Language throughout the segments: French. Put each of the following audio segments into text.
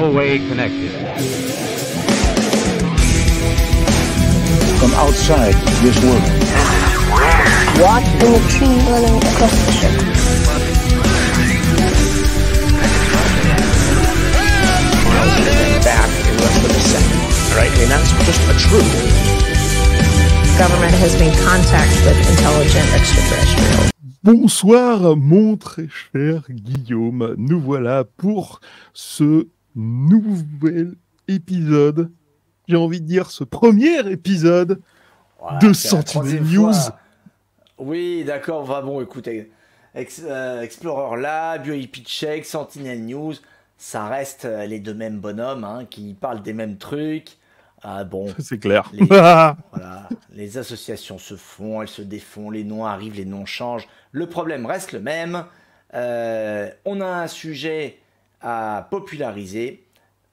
no way connected. From outside this world. What? And the tree running across the ship. Back in less than a second. Right? I mean, that's just a truth. Government has made contact with intelligent extraterrestrials. Bonsoir, mon très cher Guillaume. Nous voilà pour ce nouvel épisode. J'ai envie de dire ce premier épisode de Sentinel News. Oui, d'accord. Va bon, écoutez, euh, Explorer Lab, bioip Check, Sentinel News, ça reste euh, les deux mêmes bonhommes hein, qui parlent des mêmes trucs. Ah bon. C'est clair. Les, voilà, les associations se font, elles se défont, les noms arrivent, les noms changent. Le problème reste le même. Euh, on a un sujet à populariser.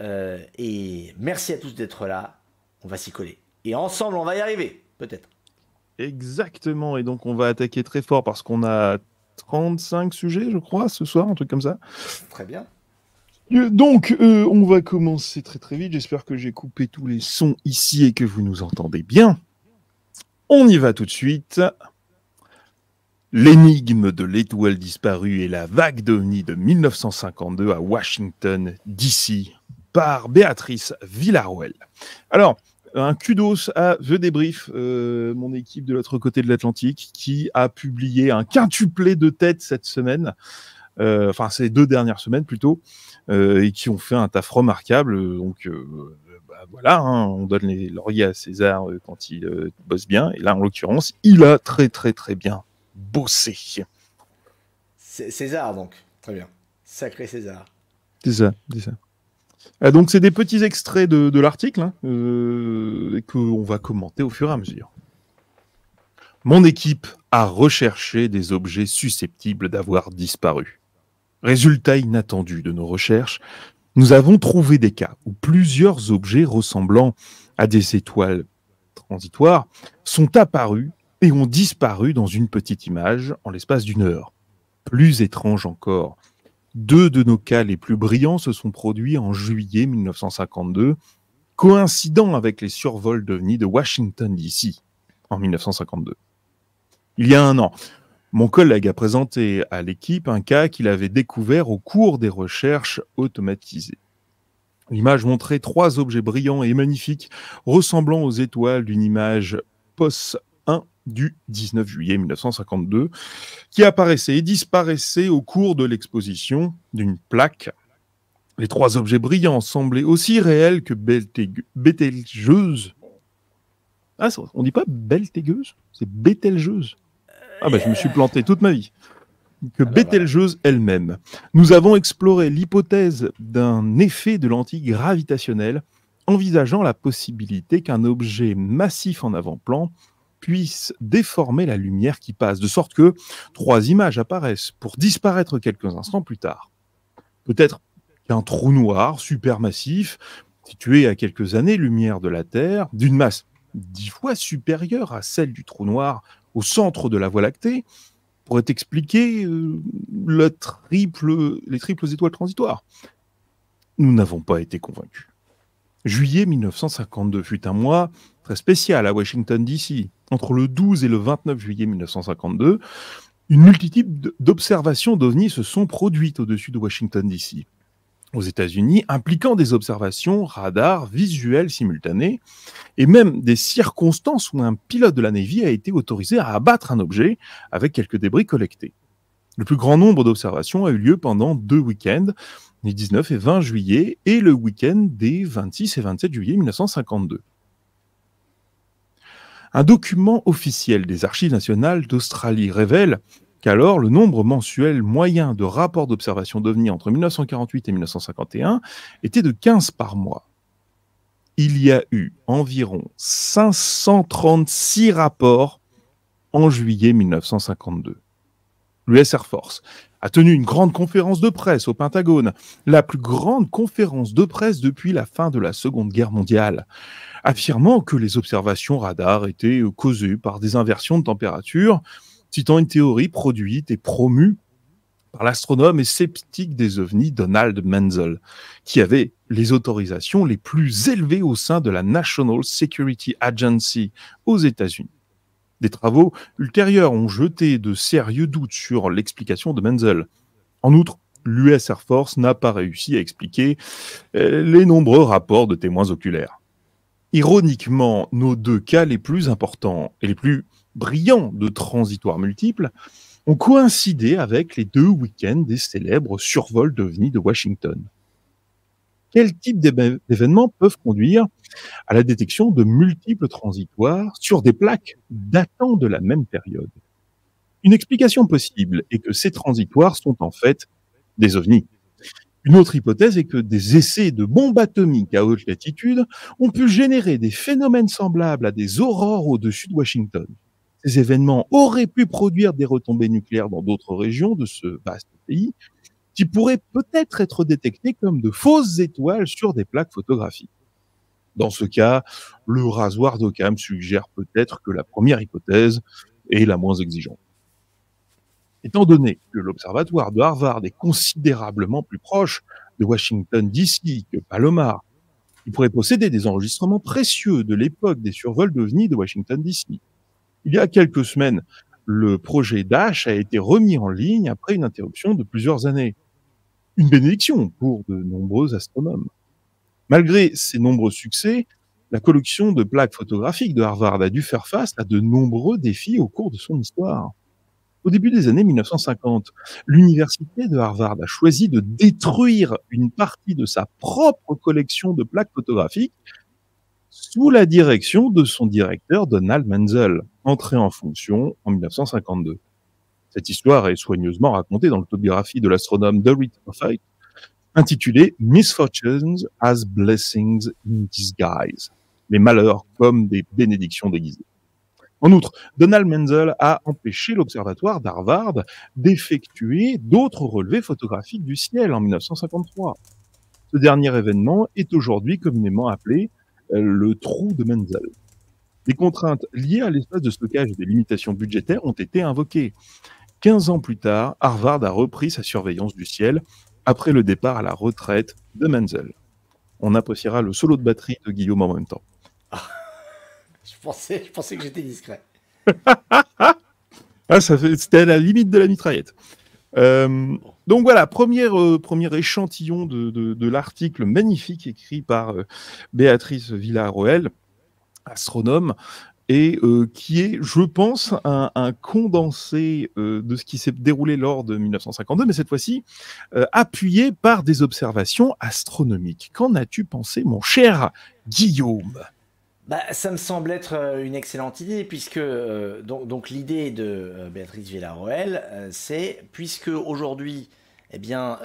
Euh, et merci à tous d'être là. On va s'y coller. Et ensemble, on va y arriver, peut-être. Exactement. Et donc, on va attaquer très fort parce qu'on a 35 sujets, je crois, ce soir, un truc comme ça. Très bien. Euh, donc, euh, on va commencer très très vite. J'espère que j'ai coupé tous les sons ici et que vous nous entendez bien. On y va tout de suite. L'énigme de l'étoile disparue et la vague d'OVNI de 1952 à Washington, DC, par Béatrice Villaruel. Alors, un kudos à The Débrief, euh, mon équipe de l'autre côté de l'Atlantique, qui a publié un quintuplet de têtes cette semaine, euh, enfin ces deux dernières semaines plutôt, euh, et qui ont fait un taf remarquable. Donc, euh, bah, voilà, hein, on donne les lauriers à César euh, quand il euh, bosse bien. Et là, en l'occurrence, il a très très très bien Bossé. César, donc. Très bien. Sacré César. C'est ça, ah, donc, c'est des petits extraits de, l'article hein, euh, qu'on va commenter au fur et à mesure. Mon équipe a recherché des objets susceptibles d'avoir disparu. Résultat inattendu de nos recherches, nous avons trouvé des cas où plusieurs objets ressemblant à des étoiles transitoires sont apparus et ont disparu dans une petite image en l'espace d'une heure. Plus étrange encore, deux de nos cas les plus brillants se sont produits en juillet 1952, coïncidant avec les survols d'OVNI de Washington DC en 1952. Il y a un an, mon collègue a présenté à l'équipe un cas qu'il avait découvert au cours des recherches automatisées. L'image montrait trois objets brillants et magnifiques, ressemblant aux étoiles d'une image post du 19 juillet 1952, qui apparaissait et disparaissait au cours de l'exposition d'une plaque. Les trois objets brillants semblaient aussi réels que Bételgeuse. Ah, on dit pas Bételgeuse, C'est Bételgeuse. Ah ben, je me suis planté toute ma vie. Que ah, Bételgeuse elle-même. Nous avons exploré l'hypothèse d'un effet de lentille gravitationnelle envisageant la possibilité qu'un objet massif en avant-plan puisse déformer la lumière qui passe, de sorte que trois images apparaissent pour disparaître quelques instants plus tard. Peut-être qu'un trou noir supermassif, situé à quelques années-lumière de la Terre, d'une masse dix fois supérieure à celle du trou noir au centre de la Voie lactée, pourrait expliquer euh, triple, les triples étoiles transitoires. Nous n'avons pas été convaincus. Juillet 1952 fut un mois très spécial à Washington, D.C., entre le 12 et le 29 juillet 1952, une multitude d'observations d'ovnis se sont produites au-dessus de Washington, D.C., aux États-Unis, impliquant des observations radars visuelles simultanées, et même des circonstances où un pilote de la Navy a été autorisé à abattre un objet avec quelques débris collectés. Le plus grand nombre d'observations a eu lieu pendant deux week-ends, les 19 et 20 juillet et le week-end des 26 et 27 juillet 1952. Un document officiel des Archives nationales d'Australie révèle qu'alors le nombre mensuel moyen de rapports d'observation d'OVNI entre 1948 et 1951 était de 15 par mois. Il y a eu environ 536 rapports en juillet 1952. L'US Air Force a tenu une grande conférence de presse au Pentagone, la plus grande conférence de presse depuis la fin de la Seconde Guerre mondiale, affirmant que les observations radar étaient euh, causées par des inversions de température, citant une théorie produite et promue par l'astronome et sceptique des ovnis Donald Menzel, qui avait les autorisations les plus élevées au sein de la National Security Agency aux États-Unis. Des travaux ultérieurs ont jeté de sérieux doutes sur l'explication de Menzel. En outre, l'US Air Force n'a pas réussi à expliquer euh, les nombreux rapports de témoins oculaires. Ironiquement, nos deux cas les plus importants et les plus brillants de transitoires multiples ont coïncidé avec les deux week-ends des célèbres survols d'OVNI de Washington quel type d'événements peuvent conduire à la détection de multiples transitoires sur des plaques datant de la même période. Une explication possible est que ces transitoires sont en fait des ovnis. Une autre hypothèse est que des essais de bombes atomiques à haute latitude ont pu générer des phénomènes semblables à des aurores au-dessus de Washington. Ces événements auraient pu produire des retombées nucléaires dans d'autres régions de ce vaste pays, qui pourraient peut-être être détectées comme de fausses étoiles sur des plaques photographiques. Dans ce cas, le rasoir d'Occam suggère peut-être que la première hypothèse est la moins exigeante. Étant donné que l'observatoire de Harvard est considérablement plus proche de Washington DC que Palomar, il pourrait posséder des enregistrements précieux de l'époque des survols d'OVNI de Washington DC. Il y a quelques semaines, le projet Dash a été remis en ligne après une interruption de plusieurs années. Une bénédiction pour de nombreux astronomes. Malgré ses nombreux succès, la collection de plaques photographiques de Harvard a dû faire face à de nombreux défis au cours de son histoire. Au début des années 1950, l'université de Harvard a choisi de détruire une partie de sa propre collection de plaques photographiques sous la direction de son directeur Donald Menzel, entré en fonction en 1952. Cette histoire est soigneusement racontée dans l'autobiographie de l'astronome Dorit Offight, intitulée Misfortunes as Blessings in Disguise, les malheurs comme des bénédictions déguisées. En outre, Donald Menzel a empêché l'observatoire d'Harvard d'effectuer d'autres relevés photographiques du ciel en 1953. Ce dernier événement est aujourd'hui communément appelé le trou de Menzel. Les contraintes liées à l'espace de stockage et des limitations budgétaires ont été invoquées. 15 ans plus tard, Harvard a repris sa surveillance du ciel après le départ à la retraite de Menzel. On appréciera le solo de batterie de Guillaume en même temps. je, pensais, que j'étais discret. ah, c'était à la limite de la mitraillette. Euh, donc voilà, premier euh, échantillon de, l'article magnifique écrit par euh, Béatrice Villarroel, astronome, et euh, qui est, je pense, un condensé de ce qui s'est déroulé lors de 1952, mais cette fois-ci appuyé par des observations astronomiques. Qu'en as-tu pensé, mon cher Guillaume bah, ça me semble être euh, une excellente idée, puisque euh, donc, l'idée de euh, Béatrice Villaroel, c'est puisque aujourd'hui, eh bien,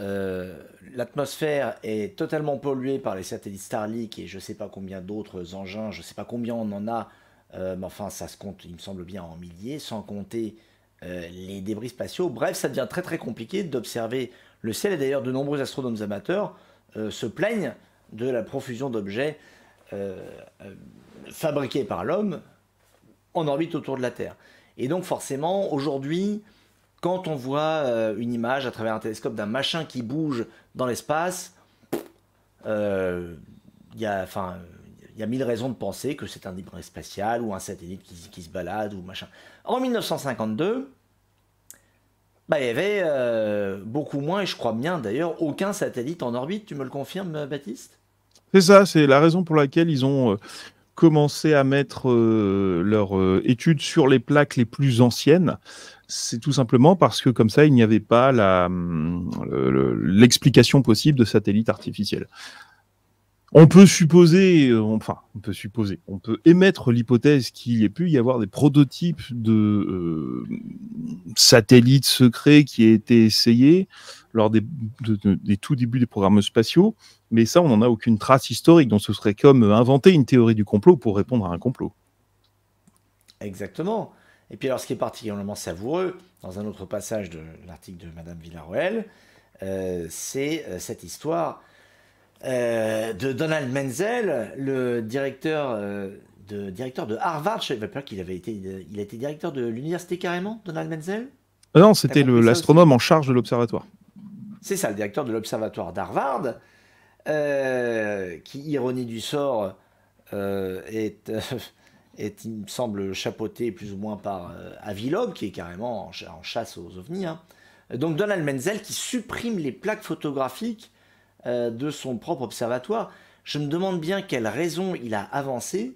l'atmosphère est totalement polluée par les satellites Starlink et je ne sais pas combien d'autres engins, je ne sais pas combien on en a, mais enfin, ça se compte, il me semble bien, en milliers, sans compter les débris spatiaux. Bref, ça devient très très compliqué d'observer le ciel, et d'ailleurs, de nombreux astronomes amateurs se plaignent de la profusion d'objets fabriqués par l'homme en orbite autour de la Terre. Et donc forcément, aujourd'hui, quand on voit euh, une image à travers un télescope d'un machin qui bouge dans l'espace, euh, il y a mille raisons de penser que c'est un libre spatial ou un satellite qui, qui, se balade ou machin. En 1952, bah, il y avait euh, beaucoup moins, et je crois bien d'ailleurs, aucun satellite en orbite. Tu me le confirmes, Baptiste C'est ça, c'est la raison pour laquelle ils ont, euh, commencer à mettre euh, leur euh, étude sur les plaques les plus anciennes. C'est tout simplement parce que comme ça, il n'y avait pas hum, l'explication possible de satellites artificiels. On peut supposer, euh, enfin, on peut supposer, on peut émettre l'hypothèse qu'il y ait pu y avoir des prototypes de euh, satellites secrets qui aient été essayés lors des, tout débuts des programmes spatiaux, mais ça, on n'en a aucune trace historique, donc ce serait comme inventer une théorie du complot pour répondre à un complot. Exactement. Et puis alors, ce qui est particulièrement savoureux, dans un autre passage de l'article de Madame Villaruel, euh, c'est cette histoire euh, de Donald Menzel, le directeur, euh, de, directeur de Harvard. Je ne qu'il avait été, il a été directeur de l'université carrément, Donald Menzel euh, Non, c'était l'astronome en charge de l'observatoire. C'est ça, le directeur de l'observatoire d'Harvard, qui, ironie du sort, est, il me semble, chapeauté plus ou moins par Avilog, qui est carrément en, chasse aux ovnis. Hein. Donc Donald Menzel qui supprime les plaques photographiques euh, de son propre observatoire, je me demande bien quelle raison il a avancé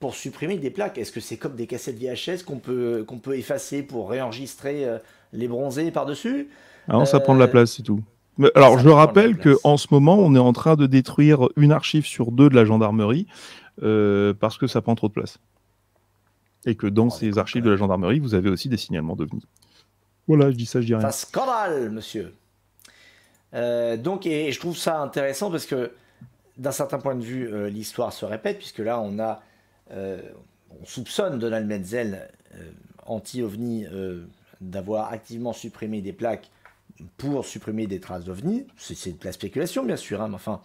pour supprimer des plaques. Est-ce que c'est comme des cassettes VHS qu'on peut, qu'on peut effacer pour réenregistrer euh, les bronzés par-dessus ah Non, ça prend de la euh, place, c'est tout. alors, je rappelle qu'en ce moment, on est en train de détruire une archive sur deux de la gendarmerie parce que ça prend trop de place et que dans oh, ces archives de la gendarmerie, vous avez aussi des signalements d'OVNI. Voilà, je dis ça, je dis rien. Ça scandale, monsieur. Euh, donc, et, je trouve ça intéressant parce que d'un certain point de vue, euh, l'histoire se répète, puisque là, on a. Euh, on soupçonne Donald Menzel, anti-ovni, d'avoir activement supprimé des plaques pour supprimer des traces d'OVNI. C'est de la spéculation, bien sûr, hein, mais enfin,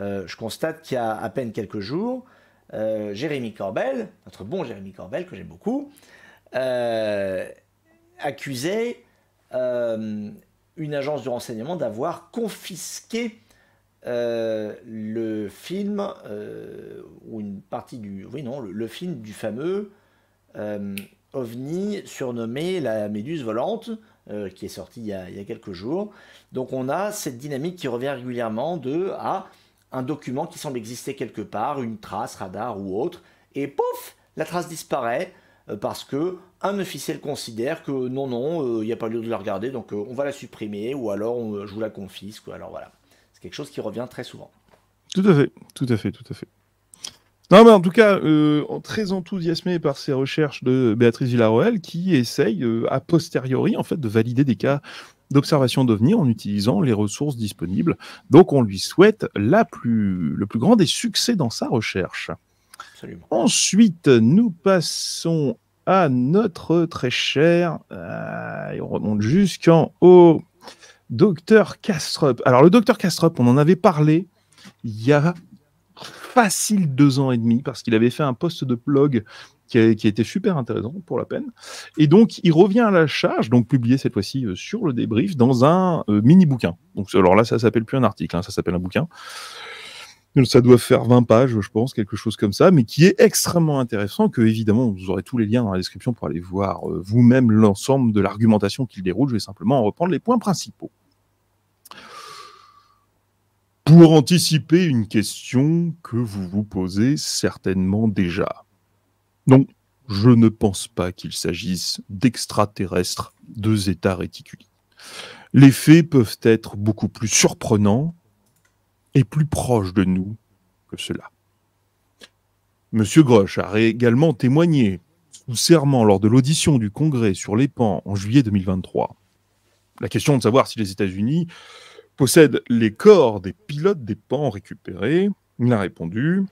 je constate qu'il y a à peine quelques jours, Jérémy Corbel, notre bon Jérémy Corbel, que j'aime beaucoup, accusait une agence de renseignement d'avoir confisqué euh, le film, euh, ou une partie du... Oui, non, le, film du fameux euh, ovni surnommé la méduse volante, qui est sorti il y, a, quelques jours. Donc on a cette dynamique qui revient régulièrement de à ah, un document qui semble exister quelque part, une trace, radar ou autre, et pouf, la trace disparaît. Euh, parce que un officiel considère que non, non, euh, il n'y a pas lieu de la regarder, donc euh, on va la supprimer, ou alors je vous la confisque, alors voilà. C'est quelque chose qui revient très souvent. Tout à fait, tout à fait, tout à fait. Non, mais en tout cas, très enthousiasmé par ces recherches de Béatrice Villarroel, qui essaye, a posteriori, en fait, de valider des cas d'observation d'OVNI en utilisant les ressources disponibles. Donc, on lui souhaite le plus grand des succès dans sa recherche. Ensuite, nous passons à notre très cher, euh, et on remonte jusqu'en haut, Docteur Castrop. Alors, le Docteur Castrop, on en avait parlé il y a facile deux ans et demi, parce qu'il avait fait un poste de blog qui, a, qui était super intéressant pour la peine. Et donc, il revient à la charge, donc publié cette fois-ci euh, sur le débrief, dans un euh, mini-bouquin. Donc, alors là, ça s'appelle plus un article, hein, ça s'appelle un bouquin. Ça doit faire 20 pages, je pense, quelque chose comme ça, mais qui est extrêmement intéressant, que évidemment, vous aurez tous les liens dans la description pour aller voir euh, vous-même l'ensemble de l'argumentation qu'il déroule. Je vais simplement en reprendre les points principaux. Pour anticiper une question que vous vous posez certainement déjà. Donc, je ne pense pas qu'il s'agisse d'extraterrestres, de états réticulés. Les faits peuvent être beaucoup plus surprenants est plus proche de nous que cela. M. Grosch a également témoigné sous serment lors de l'audition du Congrès sur les pans en juillet 2023. La question de savoir si les États-Unis possèdent les corps des pilotes des pans récupérés, il a répondu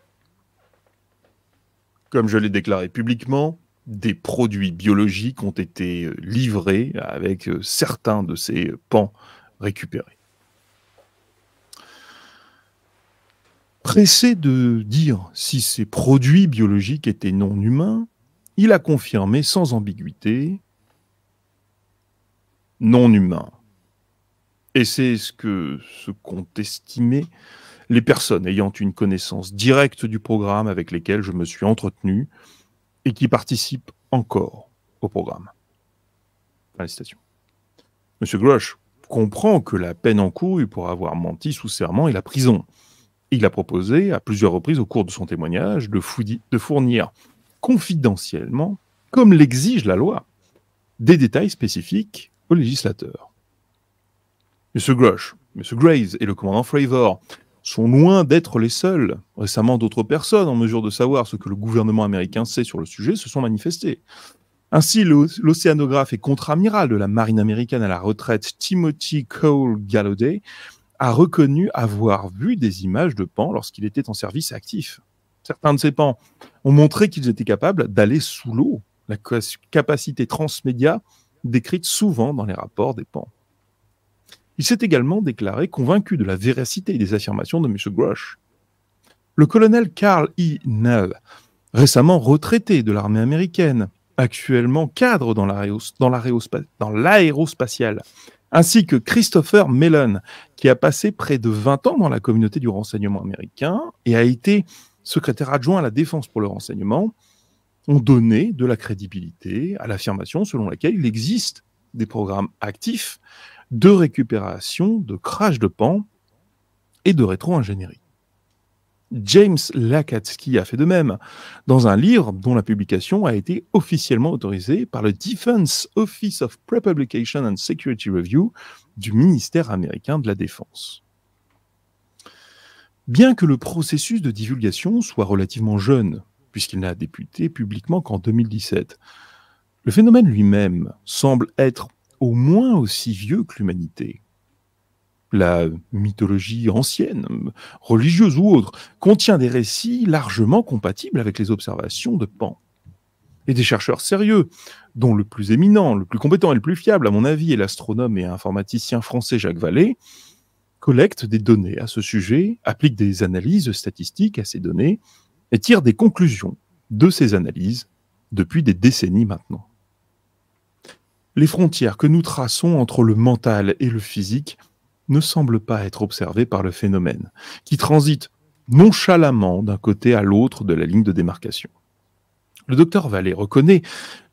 Comme je l'ai déclaré publiquement, des produits biologiques ont été livrés avec euh, certains de ces pans récupérés. Pressé de dire si ces produits biologiques étaient non humains, il a confirmé sans ambiguïté non humains. Et c'est ce que se qu'ont estimé les personnes ayant une connaissance directe du programme avec lesquelles je me suis entretenu et qui participent encore au programme. Félicitations. Monsieur Grosch comprend que la peine encourue pour avoir menti sous serment est la prison il a proposé à plusieurs reprises au cours de son témoignage de, fournir confidentiellement, comme l'exige la loi, des détails spécifiques au législateur. M. Grosh, M. Graves et le commandant Fravor sont loin d'être les seuls. Récemment, d'autres personnes, en mesure de savoir ce que le gouvernement américain sait sur le sujet, se sont manifestées. Ainsi, l'océanographe et contre-amiral de la marine américaine à la retraite Timothy Cole Gallaudet a reconnu avoir vu des images de Pan lorsqu'il était en service actif. Certains de ces Pans ont montré qu'ils étaient capables d'aller sous l'eau, la capacité transmédia décrite souvent dans les rapports des Pans. Il s'est également déclaré convaincu de la véracité des affirmations de M. Grosh. Le colonel Carl E. Nell, récemment retraité de l'armée américaine, actuellement cadre dans l'aérospatiale, ainsi que Christopher Mellon, qui a passé près de 20 ans dans la communauté du renseignement américain et a été secrétaire adjoint à la défense pour le renseignement, ont donné de la crédibilité à l'affirmation selon laquelle il existe des programmes actifs de récupération, de crash de pan et de rétro-ingénierie. James Lakatsky a fait de même dans un livre dont la publication a été officiellement autorisée par le Defense Office of Prepublication and Security Review du ministère américain de la Défense. Bien que le processus de divulgation soit relativement jeune, puisqu'il n'a débuté publiquement qu'en 2017, le phénomène lui-même semble être au moins aussi vieux que l'humanité la mythologie ancienne, religieuse ou autre, contient des récits largement compatibles avec les observations de Pan. Et des chercheurs sérieux, dont le plus éminent, le plus compétent et le plus fiable, à mon avis, est l'astronome et informaticien français Jacques Vallée, collectent des données à ce sujet, appliquent des analyses statistiques à ces données et tirent des conclusions de ces analyses depuis des décennies maintenant. Les frontières que nous traçons entre le mental et le physique ne semble pas être observé par le phénomène, qui transite nonchalamment d'un côté à l'autre de la ligne de démarcation. Le docteur Vallée reconnaît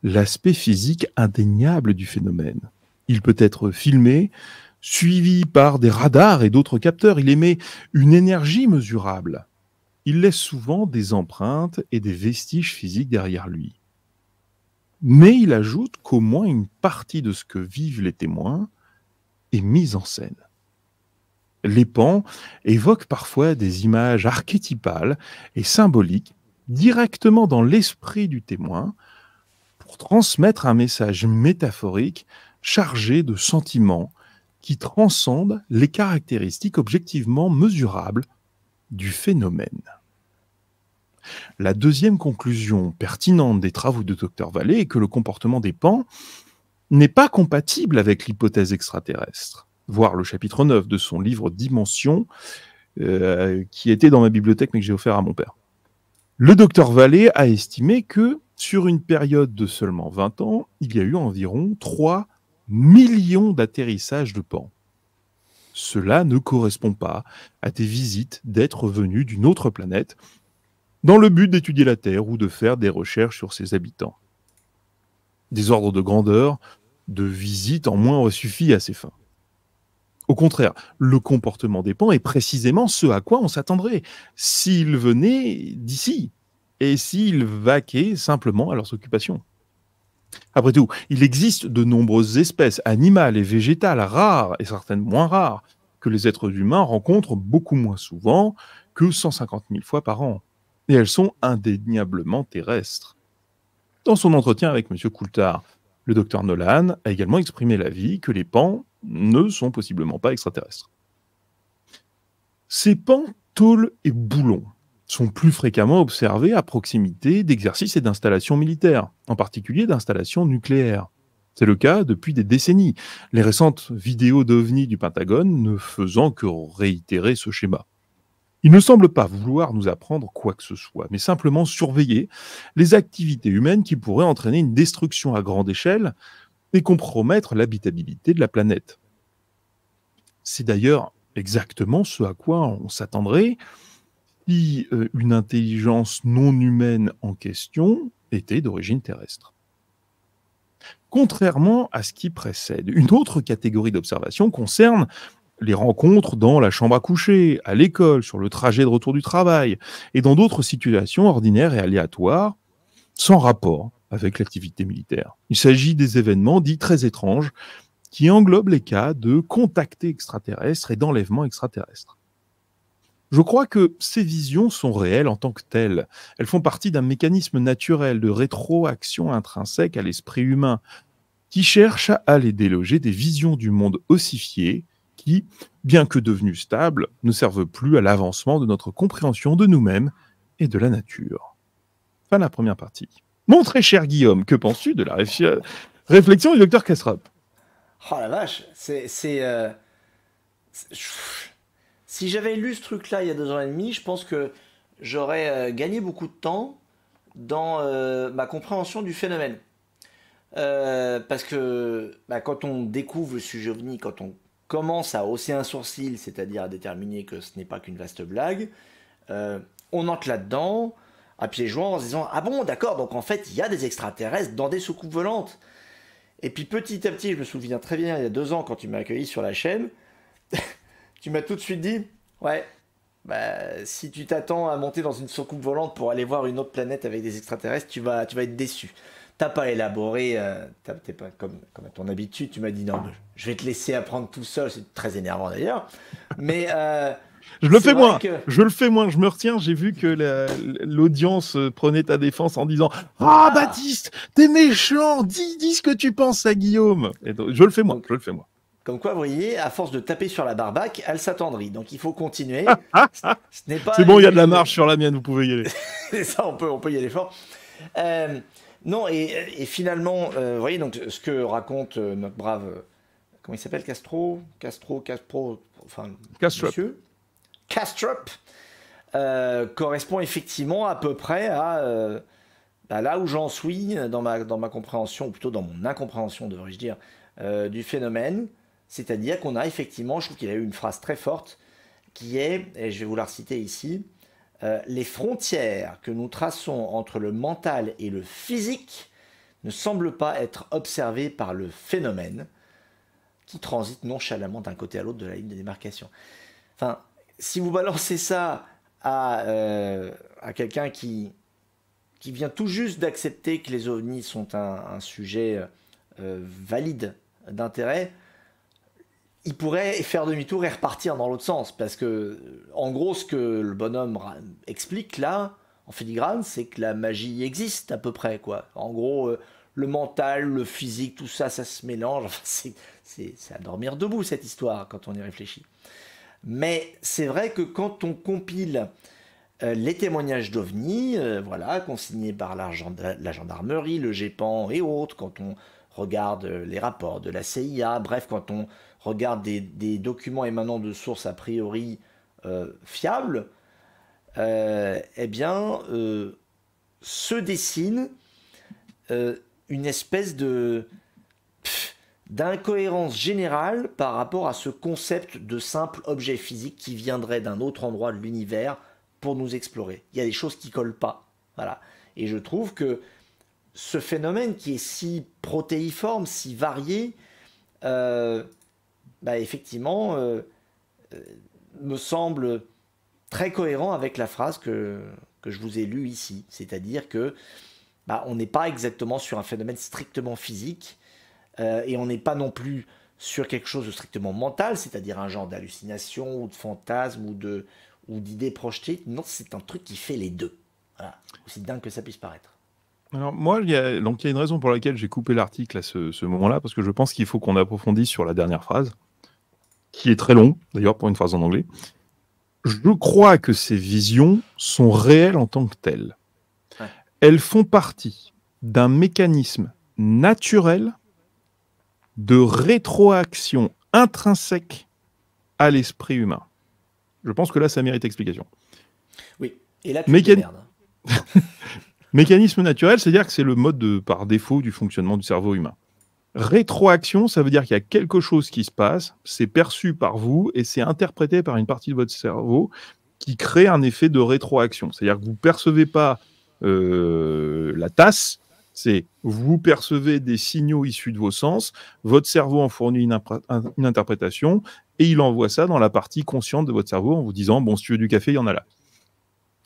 l'aspect physique indéniable du phénomène. Il peut être filmé, suivi par des radars et d'autres capteurs. Il émet une énergie mesurable. Il laisse souvent des empreintes et des vestiges physiques derrière lui. Mais il ajoute qu'au moins une partie de ce que vivent les témoins est mise en scène. Les pans évoquent parfois des images archétypales et symboliques directement dans l'esprit du témoin pour transmettre un message métaphorique chargé de sentiments qui transcendent les caractéristiques objectivement mesurables du phénomène. La deuxième conclusion pertinente des travaux de Dr Vallée est que le comportement des pans n'est pas compatible avec l'hypothèse extraterrestre voir le chapitre 9 de son livre Dimension, euh, qui était dans ma bibliothèque mais que j'ai offert à mon père. Le docteur Vallée a estimé que sur une période de seulement 20 ans, il y a eu environ 3 millions d'atterrissages de pans. Cela ne correspond pas à des visites d'êtres venus d'une autre planète dans le but d'étudier la Terre ou de faire des recherches sur ses habitants. Des ordres de grandeur, de visites en moins auraient suffi à ces fins. Au contraire, le comportement des pans est précisément ce à quoi on s'attendrait s'ils venaient d'ici et s'ils vaquaient simplement à leurs occupations. Après tout, il existe de nombreuses espèces animales et végétales rares, et certaines moins rares, que les êtres humains rencontrent beaucoup moins souvent que 150 000 fois par an. Et elles sont indéniablement terrestres. Dans son entretien avec M. Coultard, le docteur Nolan a également exprimé l'avis que les pans ne sont possiblement pas extraterrestres. Ces pans, tôles et boulons sont plus fréquemment observés à proximité d'exercices et d'installations militaires, en particulier d'installations nucléaires. C'est le cas depuis des décennies, les récentes vidéos d'OVNI du Pentagone ne faisant que réitérer ce schéma. Ils ne semblent pas vouloir nous apprendre quoi que ce soit, mais simplement surveiller les activités humaines qui pourraient entraîner une destruction à grande échelle et compromettre l'habitabilité de la planète. C'est d'ailleurs exactement ce à quoi on s'attendrait si euh, une intelligence non humaine en question était d'origine terrestre. Contrairement à ce qui précède, une autre catégorie d'observation concerne les rencontres dans la chambre à coucher, à l'école, sur le trajet de retour du travail, et dans d'autres situations ordinaires et aléatoires, sans rapport avec l'activité militaire. Il s'agit des événements dits très étranges qui englobent les cas de contactés extraterrestres et d'enlèvements extraterrestres. Je crois que ces visions sont réelles en tant que telles. Elles font partie d'un mécanisme naturel de rétroaction intrinsèque à l'esprit humain qui cherche à les déloger des visions du monde ossifié qui, bien que devenues stables, ne servent plus à l'avancement de notre compréhension de nous-mêmes et de la nature. Fin de la première partie. Mon très cher Guillaume, que penses-tu de la réflexion du docteur Kastrop Oh la vache, c'est. Euh, si j'avais lu ce truc-là il y a deux ans et demi, je pense que j'aurais euh, gagné beaucoup de temps dans euh, ma compréhension du phénomène. parce que bah, quand on découvre le sujet ovni, quand on commence à hausser un sourcil, c'est-à-dire à déterminer que ce n'est pas qu'une vaste blague, on entre là-dedans, à pieds joints en se disant Ah bon, d'accord, donc en fait, il y a des extraterrestres dans des soucoupes volantes. Et puis petit à petit, je me souviens très bien, il y a deux ans, quand tu m'as accueilli sur la chaîne, tu m'as tout de suite dit Ouais, bah, si tu t'attends à monter dans une soucoupe volante pour aller voir une autre planète avec des extraterrestres, tu vas, tu vas être déçu. T'as pas élaboré, euh, pas comme, comme à ton habitude, tu m'as dit non, je vais te laisser apprendre tout seul, c'est très énervant d'ailleurs. Mais. Euh, je le fais moins. Je le fais moins. Je me retiens. J'ai vu que l'audience euh, prenait ta défense en disant ah, ah, Baptiste, t'es méchant. Dis, dis ce que tu penses à Guillaume. Et je le fais moins. je le fais moins. Comme quoi, vous voyez, à force de taper sur la barbac, elle s'attendrit. Donc il faut continuer. ce n'est pas. C'est bon, il y a de la marche sur la mienne. Vous pouvez y aller. C'est ça, on peut, on peut y aller fort. Euh, non, et, finalement, euh, vous voyez donc ce que raconte notre brave. Comment il s'appelle Castro Castro, Castro, enfin. Castro. Monsieur Castrup euh, correspond effectivement à peu près à euh, bah, là où j'en suis dans ma, dans ma compréhension, ou plutôt dans mon incompréhension, devrais-je dire, euh, du phénomène. C'est-à-dire qu'on a effectivement, je trouve qu'il a eu une phrase très forte qui est, et je vais vous la reciter ici, les frontières que nous traçons entre le mental et le physique ne semblent pas être observées par le phénomène qui transite nonchalamment d'un côté à l'autre de la ligne de démarcation. Enfin, si vous balancez ça à, euh, à quelqu'un qui, qui vient tout juste d'accepter que les ovnis sont un, sujet euh, valide d'intérêt, il pourrait faire demi-tour et repartir dans l'autre sens. Parce que, en gros, ce que le bonhomme explique là, en filigrane, c'est que la magie existe à peu près. quoi. En gros, euh, le mental, le physique, tout ça, ça se mélange. c'est à dormir debout cette histoire quand on y réfléchit. Mais c'est vrai que quand on compile euh, les témoignages d'OVNI, euh, voilà, consignés par la, gendarmerie, le GEPAN et autres, quand on regarde euh, les rapports de la CIA, bref, quand on regarde des, documents émanant de sources a priori fiables, eh bien, se dessine une espèce de d'incohérence générale par rapport à ce concept de simple objet physique qui viendrait d'un autre endroit de l'univers pour nous explorer. Il y a des choses qui collent pas. Voilà. Et je trouve que ce phénomène qui est si protéiforme, si varié, euh, bah, effectivement, euh, euh, me semble très cohérent avec la phrase que, je vous ai lue ici. C'est-à-dire que bah, on n'est pas exactement sur un phénomène strictement physique, euh, et on n'est pas non plus sur quelque chose de strictement mental, c'est-à-dire un genre d'hallucination ou de fantasme ou de ou d'idées projetées. Non, c'est un truc qui fait les deux. Voilà. Aussi dingue que ça puisse paraître. Alors moi, il y a, donc il y a une raison pour laquelle j'ai coupé l'article à ce, moment-là, parce que je pense qu'il faut qu'on approfondisse sur la dernière phrase, qui est très longue, d'ailleurs pour une phrase en anglais. Je crois que ces visions sont réelles en tant que telles. Elles font partie d'un mécanisme naturel de rétroaction intrinsèque à l'esprit humain. Je pense que là, ça mérite explication. Oui, et là, tu Mécan... Mécanisme naturel, c'est-à-dire que c'est le mode par défaut du fonctionnement du cerveau humain. Rétroaction, ça veut dire qu'il y a quelque chose qui se passe, c'est perçu par vous et c'est interprété par une partie de votre cerveau qui crée un effet de rétroaction. C'est-à-dire que vous ne percevez pas euh, la tasse, c'est vous percevez des signaux issus de vos sens, votre cerveau en fournit une, interprétation et il envoie ça dans la partie consciente de votre cerveau en vous disant bon, si tu veux du café, il y en a là.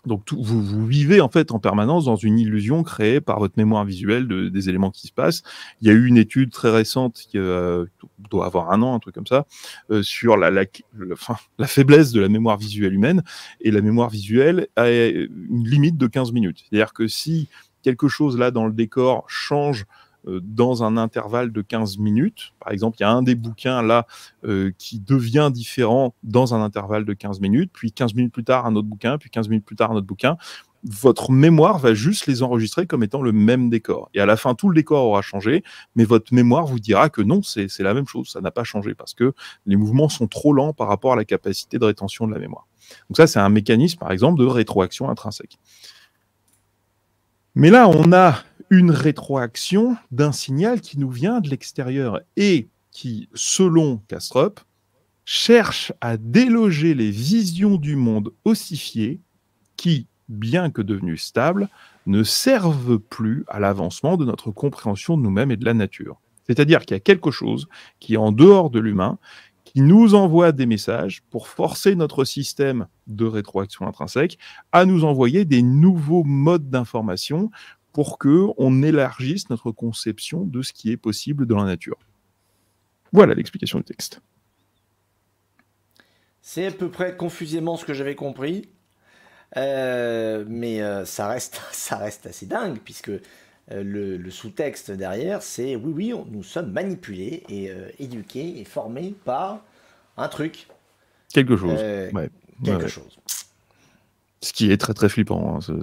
Donc vous, vivez en fait en permanence dans une illusion créée par votre mémoire visuelle de, des éléments qui se passent. Il y a eu une étude très récente qui euh, doit avoir un an, un truc comme ça, euh, sur la, la, faiblesse de la mémoire visuelle humaine. Et la mémoire visuelle a euh, une limite de 15 minutes. C'est-à-dire que si quelque chose là dans le décor change euh, dans un intervalle de 15 minutes. Par exemple, il y a un des bouquins là euh, qui devient différent dans un intervalle de 15 minutes, puis 15 minutes plus tard un autre bouquin, puis 15 minutes plus tard un autre bouquin. Votre mémoire va juste les enregistrer comme étant le même décor. Et à la fin, tout le décor aura changé, mais votre mémoire vous dira que non, c'est la même chose, ça n'a pas changé, parce que les mouvements sont trop lents par rapport à la capacité de rétention de la mémoire. Donc ça, c'est un mécanisme, par exemple, de rétroaction intrinsèque. Mais là, on a une rétroaction d'un signal qui nous vient de l'extérieur et qui, selon Castrop, cherche à déloger les visions du monde ossifiées qui, bien que devenues stables, ne servent plus à l'avancement de notre compréhension de nous-mêmes et de la nature. C'est-à-dire qu'il y a quelque chose qui est en dehors de l'humain, qui nous envoie des messages pour forcer notre système de rétroaction intrinsèque à nous envoyer des nouveaux modes d'information pour que on élargisse notre conception de ce qui est possible dans la nature. Voilà l'explication du texte. C'est à peu près confusément ce que j'avais compris, euh, mais euh, ça, reste, ça reste assez dingue, puisque euh, le, sous-texte derrière, c'est oui, oui, nous sommes manipulés et euh, éduqués et formés par un truc. Quelque chose. Euh, quelque chose. Ce qui est très très flippant. Hein.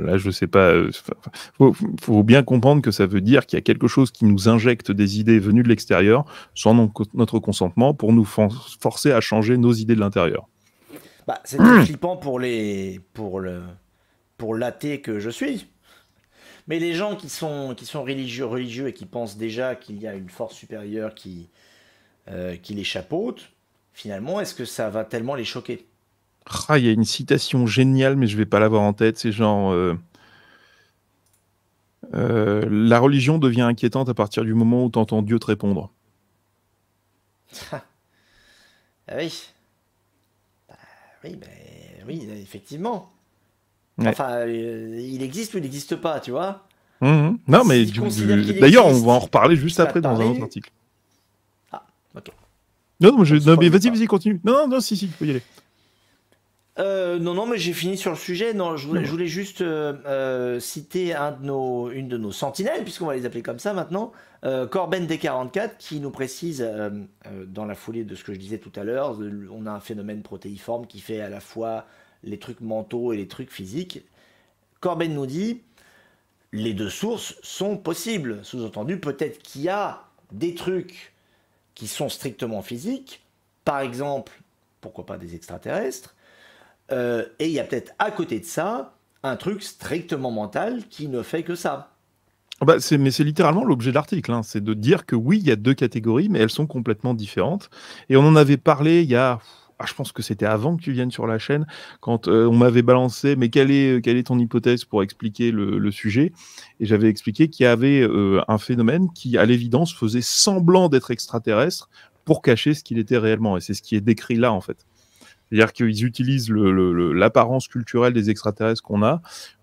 Là, je sais pas. Il faut, bien comprendre que ça veut dire qu'il y a quelque chose qui nous injecte des idées venues de l'extérieur sans notre consentement pour nous forcer à changer nos idées de l'intérieur. Bah, c'est flippant pour les pour le pour l'athée que je suis mais les gens qui sont, qui sont religieux, religieux et qui pensent déjà qu'il y a une force supérieure qui, euh, qui les chapeaute, finalement, est-ce que ça va tellement les choquer ah, il y a une citation géniale, mais je ne vais pas l'avoir en tête. C'est genre. Euh, euh, la religion devient inquiétante à partir du moment où tu entends Dieu te répondre. ah oui. Ah oui, bah, oui, effectivement. Enfin, euh, il existe ou il n'existe pas, tu vois. Mmh, mmh. Non, mais d'ailleurs, on va en reparler juste après dans un autre article. Ah, ok. Non, non, mais vas-y, vas-y, continue. Non, non, si, si, si, faut y aller. Euh, non, non, mais j'ai fini sur le sujet. Non, je voulais, juste euh, citer un de nos, une de nos sentinelles, puisqu'on va les appeler comme ça maintenant, Corben D44, qui nous précise, dans la foulée de ce que je disais tout à l'heure, on a un phénomène protéiforme qui fait à la fois les trucs mentaux et les trucs physiques. Corben nous dit, les deux sources sont possibles. Sous-entendu, peut-être qu'il y a des trucs qui sont strictement physiques, par exemple, pourquoi pas des extraterrestres, euh, et il y a peut-être à côté de ça un truc strictement mental qui ne fait que ça. Ah bah, mais c'est littéralement l'objet de l'article, hein. c'est de dire que oui, il y a deux catégories, mais elles sont complètement différentes. Et on en avait parlé il y a ah, je pense que c'était avant que tu viennes sur la chaîne, quand euh, on m'avait balancé, mais quelle est, euh, ton hypothèse pour expliquer le, sujet Et j'avais expliqué qu'il y avait euh, un phénomène qui, à l'évidence, faisait semblant d'être extraterrestre pour cacher ce qu'il était réellement. Et c'est ce qui est décrit là, en fait. C'est-à-dire qu'ils utilisent l'apparence culturelle des extraterrestres qu'on a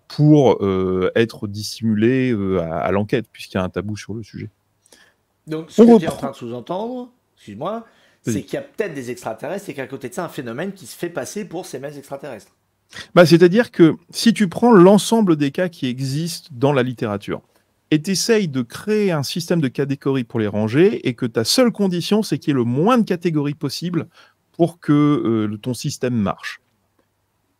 pour être dissimulés à, l'enquête, puisqu'il y a un tabou sur le sujet. Donc, ce que tu es en train de sous-entendre, excuse-moi, c'est qu'il y a peut-être des extraterrestres et qu'à côté de ça, un phénomène qui se fait passer pour ces mêmes extraterrestres. Bah, C'est-à-dire que si tu prends l'ensemble des cas qui existent dans la littérature et tu essayes de créer un système de catégories pour les ranger et que ta seule condition, c'est qu'il y ait le moins de catégories possible pour que euh, ton système marche.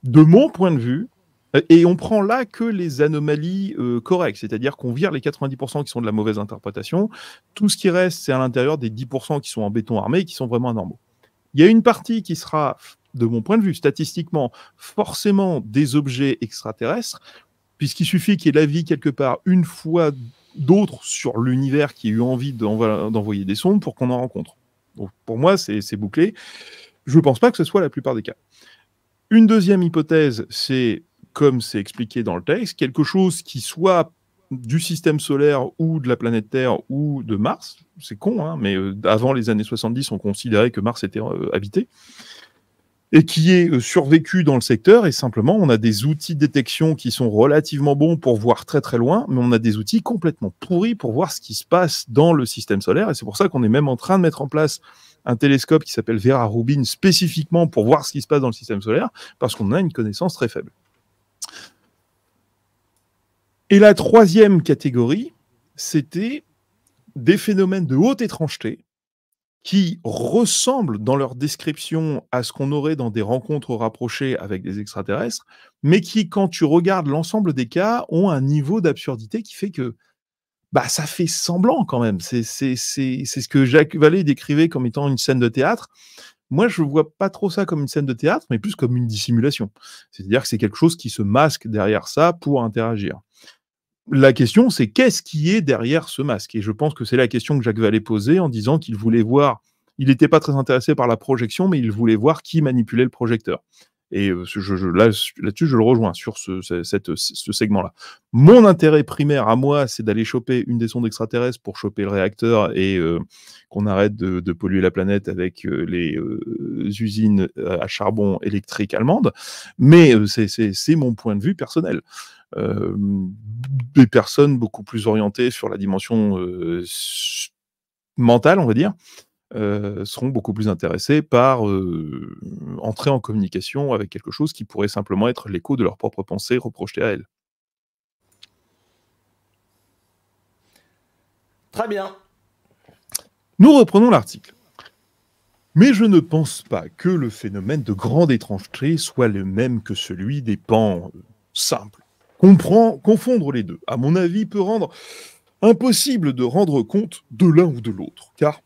De mon point de vue, euh, et on prend là que les anomalies euh, correctes, c'est-à-dire qu'on vire les 90% qui sont de la mauvaise interprétation. Tout ce qui reste, c'est à l'intérieur des 10% qui sont en béton armé et qui sont vraiment anormaux. Il y a une partie qui sera, de mon point de vue, statistiquement, forcément des objets extraterrestres, puisqu'il suffit qu'il y ait la vie quelque part une fois d'autres sur l'univers qui ait eu envie d'envoyer des sondes pour qu'on en rencontre. Donc pour moi, c'est bouclé. Je ne pense pas que ce soit la plupart des cas. Une deuxième hypothèse, c'est comme c'est expliqué dans le texte, quelque chose qui soit du système solaire ou de la planète Terre ou de Mars, c'est con, hein, mais euh, avant les années 70, on considérait que Mars était euh, habité, et qui est euh, survécu dans le secteur. Et simplement, on a des outils de détection qui sont relativement bons pour voir très très loin, mais on a des outils complètement pourris pour voir ce qui se passe dans le système solaire. Et c'est pour ça qu'on est même en train de mettre en place un télescope qui s'appelle Vera Rubin spécifiquement pour voir ce qui se passe dans le système solaire, parce qu'on a une connaissance très faible. Et la troisième catégorie, c'était des phénomènes de haute étrangeté qui ressemblent dans leur description à ce qu'on aurait dans des rencontres rapprochées avec des extraterrestres, mais qui, quand tu regardes l'ensemble des cas, ont un niveau d'absurdité qui fait que bah, ça fait semblant quand même. C'est ce que Jacques Vallée décrivait comme étant une scène de théâtre. Moi, je ne vois pas trop ça comme une scène de théâtre, mais plus comme une dissimulation. C'est-à-dire que c'est quelque chose qui se masque derrière ça pour interagir la question, c'est qu'est-ce qui est derrière ce masque Et je pense que c'est la question que Jacques Vallée posait en disant qu'il voulait voir, il n'était pas très intéressé par la projection, mais il voulait voir qui manipulait le projecteur. Et euh, je, là, là-dessus, je le rejoins sur ce, segment-là. Mon intérêt primaire à moi, c'est d'aller choper une des sondes extraterrestres pour choper le réacteur et euh, qu'on arrête de, polluer la planète avec euh, les usines à charbon électrique allemandes. Mais c'est mon point de vue personnel. Euh, des personnes beaucoup plus orientées sur la dimension euh, mentale, on va dire, euh, seront beaucoup plus intéressées par entrer en communication avec quelque chose qui pourrait simplement être l'écho de leurs propres pensées reprochées à elles. Très bien. Nous reprenons l'article. Mais je ne pense pas que le phénomène de grande étrangeté soit le même que celui des pans simples confondre les deux, à mon avis, peut rendre impossible de rendre compte de l'un ou de l'autre, car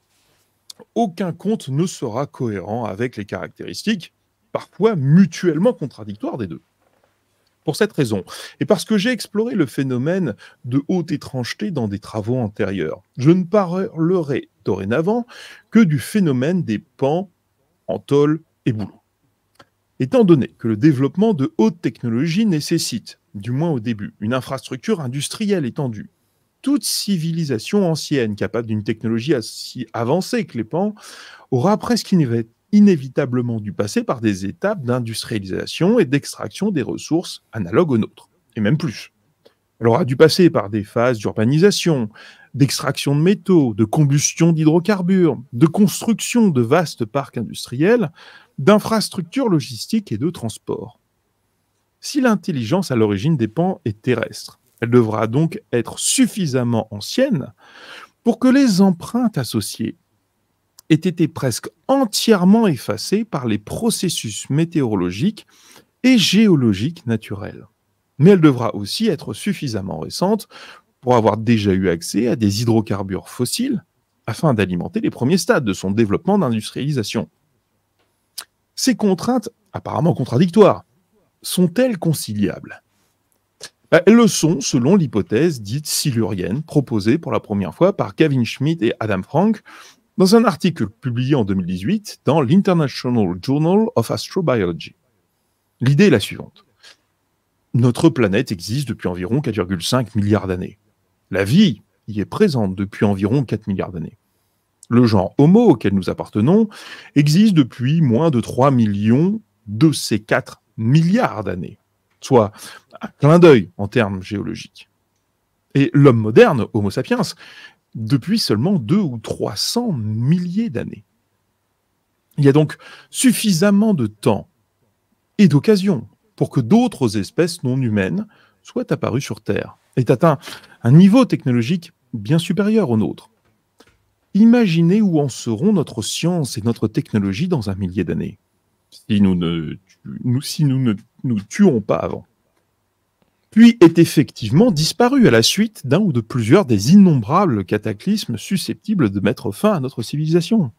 aucun compte ne sera cohérent avec les caractéristiques, parfois mutuellement contradictoires des deux. Pour cette raison, et parce que j'ai exploré le phénomène de haute étrangeté dans des travaux antérieurs, je ne parlerai dorénavant que du phénomène des pans, en tôle et boulot. Étant donné que le développement de haute technologie nécessite du moins au début, une infrastructure industrielle étendue. Toute civilisation ancienne, capable d'une technologie aussi avancée que les pans, aura presque inévitablement dû passer par des étapes d'industrialisation et d'extraction des ressources analogues aux nôtres, et même plus. Elle aura dû passer par des phases d'urbanisation, d'extraction de métaux, de combustion d'hydrocarbures, de construction de vastes parcs industriels, d'infrastructures logistiques et de transports. Si l'intelligence à l'origine des pans est terrestre, elle devra donc être suffisamment ancienne pour que les empreintes associées aient été presque entièrement effacées par les processus météorologiques et géologiques naturels. Mais elle devra aussi être suffisamment récente pour avoir déjà eu accès à des hydrocarbures fossiles afin d'alimenter les premiers stades de son développement d'industrialisation. Ces contraintes, apparemment contradictoires, sont-elles conciliables bah, Elles le sont selon l'hypothèse dite silurienne proposée pour la première fois par Gavin Schmidt et Adam Frank dans un article publié en 2018 dans l'International Journal of Astrobiology. L'idée est la suivante. Notre planète existe depuis environ 4,5 milliards d'années. La vie y est présente depuis environ 4 milliards d'années. Le genre Homo auquel nous appartenons existe depuis moins de 3 millions de ces 4 milliards d'années, soit un clin d'œil en termes géologiques. Et l'homme moderne, Homo sapiens, depuis seulement deux ou 300 milliers d'années. Il y a donc suffisamment de temps et d'occasion pour que d'autres espèces non humaines soient apparues sur Terre et atteint un niveau technologique bien supérieur au nôtre. Imaginez où en seront notre science et notre technologie dans un millier d'années, si nous ne si nous ne nous tuons pas avant. Puis est effectivement disparu à la suite d'un ou de plusieurs des innombrables cataclysmes susceptibles de mettre fin à notre civilisation.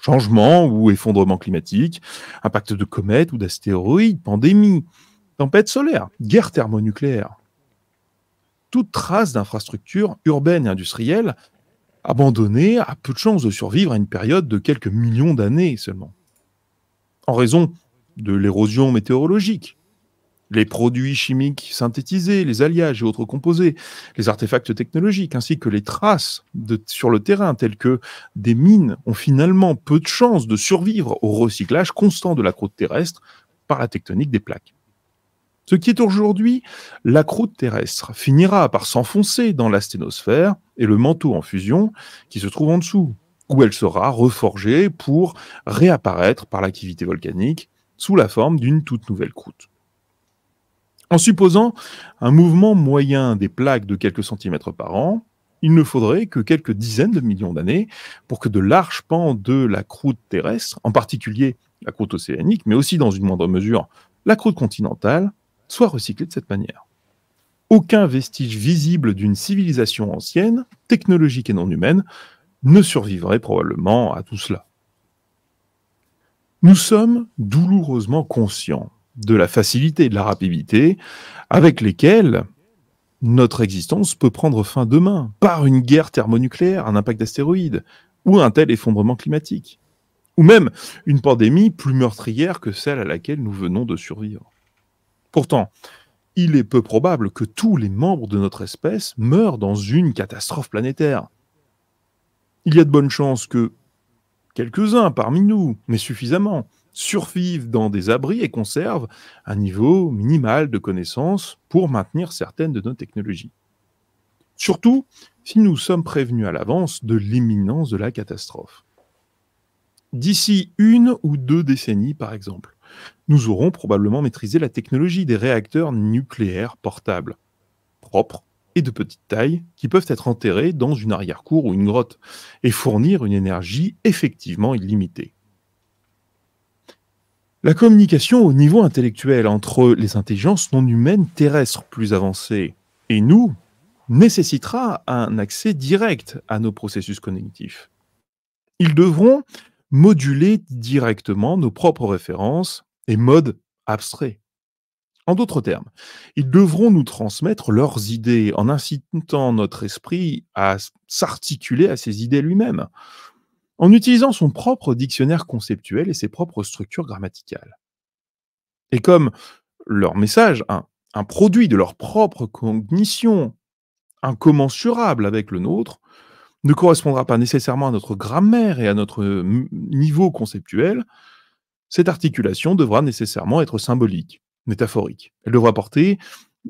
Changement ou effondrement climatique, impact de comètes ou d'astéroïdes, pandémie, tempête solaire, guerre thermonucléaire. Toute trace d'infrastructures urbaine et industrielle abandonnée a peu de chances de survivre à une période de quelques millions d'années seulement. En raison de l'érosion météorologique, les produits chimiques synthétisés, les alliages et autres composés, les artefacts technologiques, ainsi que les traces sur le terrain, telles que des mines, ont finalement peu de chances de survivre au recyclage constant de la croûte terrestre par la tectonique des plaques. Ce qui est aujourd'hui la croûte terrestre finira par s'enfoncer dans la sténosphère et le manteau en fusion qui se trouve en dessous, où elle sera reforgée pour réapparaître par l'activité volcanique sous la forme d'une toute nouvelle croûte. En supposant un mouvement moyen des plaques de quelques centimètres par an, il ne faudrait que quelques dizaines de millions d'années pour que de larges pans de la croûte terrestre, en particulier la croûte océanique, mais aussi dans une moindre mesure la croûte continentale, soient recyclés de cette manière. Aucun vestige visible d'une civilisation ancienne, technologique et non humaine, ne survivrait probablement à tout cela. Nous sommes douloureusement conscients de la facilité et de la rapidité avec lesquelles notre existence peut prendre fin demain par une guerre thermonucléaire, un impact d'astéroïdes ou un tel effondrement climatique, ou même une pandémie plus meurtrière que celle à laquelle nous venons de survivre. Pourtant, il est peu probable que tous les membres de notre espèce meurent dans une catastrophe planétaire. Il y a de bonnes chances que quelques-uns parmi nous, mais suffisamment, survivent dans des abris et conservent un niveau minimal de connaissances pour maintenir certaines de nos technologies. Surtout si nous sommes prévenus à l'avance de l'imminence de la catastrophe. D'ici une ou deux décennies, par exemple, nous aurons probablement maîtrisé la technologie des réacteurs nucléaires portables, propres et de petite taille qui peuvent être enterrés dans une arrière-cour ou une grotte et fournir une énergie effectivement illimitée. La communication au niveau intellectuel entre les intelligences non humaines terrestres plus avancées et nous nécessitera un accès direct à nos processus cognitifs. Ils devront moduler directement nos propres références et modes abstraits en d'autres termes, ils devront nous transmettre leurs idées en incitant notre esprit à s'articuler à ces idées lui-même, en utilisant son propre dictionnaire conceptuel et ses propres structures grammaticales. Et comme leur message, un, produit de leur propre cognition, incommensurable avec le nôtre, ne correspondra pas nécessairement à notre grammaire et à notre niveau conceptuel, cette articulation devra nécessairement être symbolique, métaphorique. Elle devra porter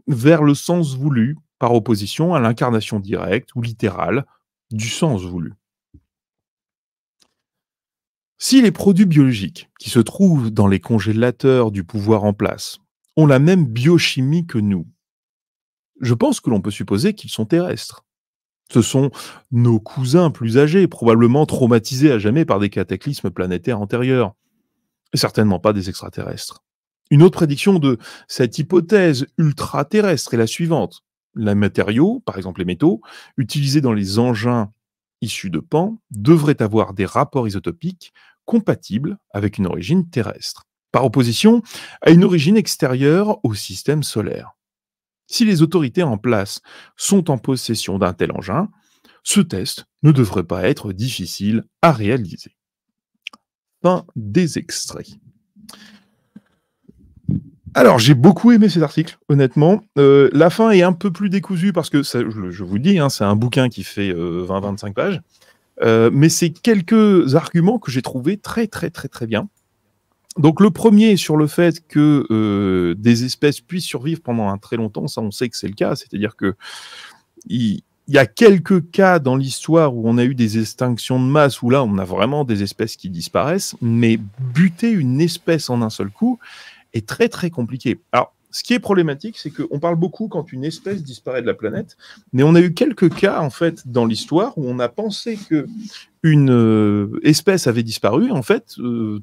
vers le sens voulu par opposition à l'incarnation directe ou littérale du sens voulu. Si les produits biologiques qui se trouvent dans les congélateurs du pouvoir en place ont la même biochimie que nous, je pense que l'on peut supposer qu'ils sont terrestres. Ce sont nos cousins plus âgés, probablement traumatisés à jamais par des cataclysmes planétaires antérieurs, et certainement pas des extraterrestres. Une autre prédiction de cette hypothèse ultra-terrestre est la suivante. Les matériaux, par exemple les métaux, utilisés dans les engins issus de Pan, devraient avoir des rapports isotopiques compatibles avec une origine terrestre, par opposition à une origine extérieure au système solaire. Si les autorités en place sont en possession d'un tel engin, ce test ne devrait pas être difficile à réaliser. Fin des extraits. Alors, j'ai beaucoup aimé cet article, honnêtement. Euh, la fin est un peu plus décousue parce que, je, vous le dis, hein, c'est un bouquin qui fait 20-25 euh, pages. Euh, mais c'est quelques arguments que j'ai trouvés très, très, très, très bien. Donc, le premier sur le fait que des espèces puissent survivre pendant un très long temps. Ça, on sait que c'est le cas. C'est-à-dire que il y a quelques cas dans l'histoire où on a eu des extinctions de masse, où là, on a vraiment des espèces qui disparaissent, mais buter une espèce en un seul coup, est très très compliqué. Alors, ce qui est problématique, c'est qu'on parle beaucoup quand une espèce disparaît de la planète, mais on a eu quelques cas en fait dans l'histoire où on a pensé que une euh, espèce avait disparu, et en fait,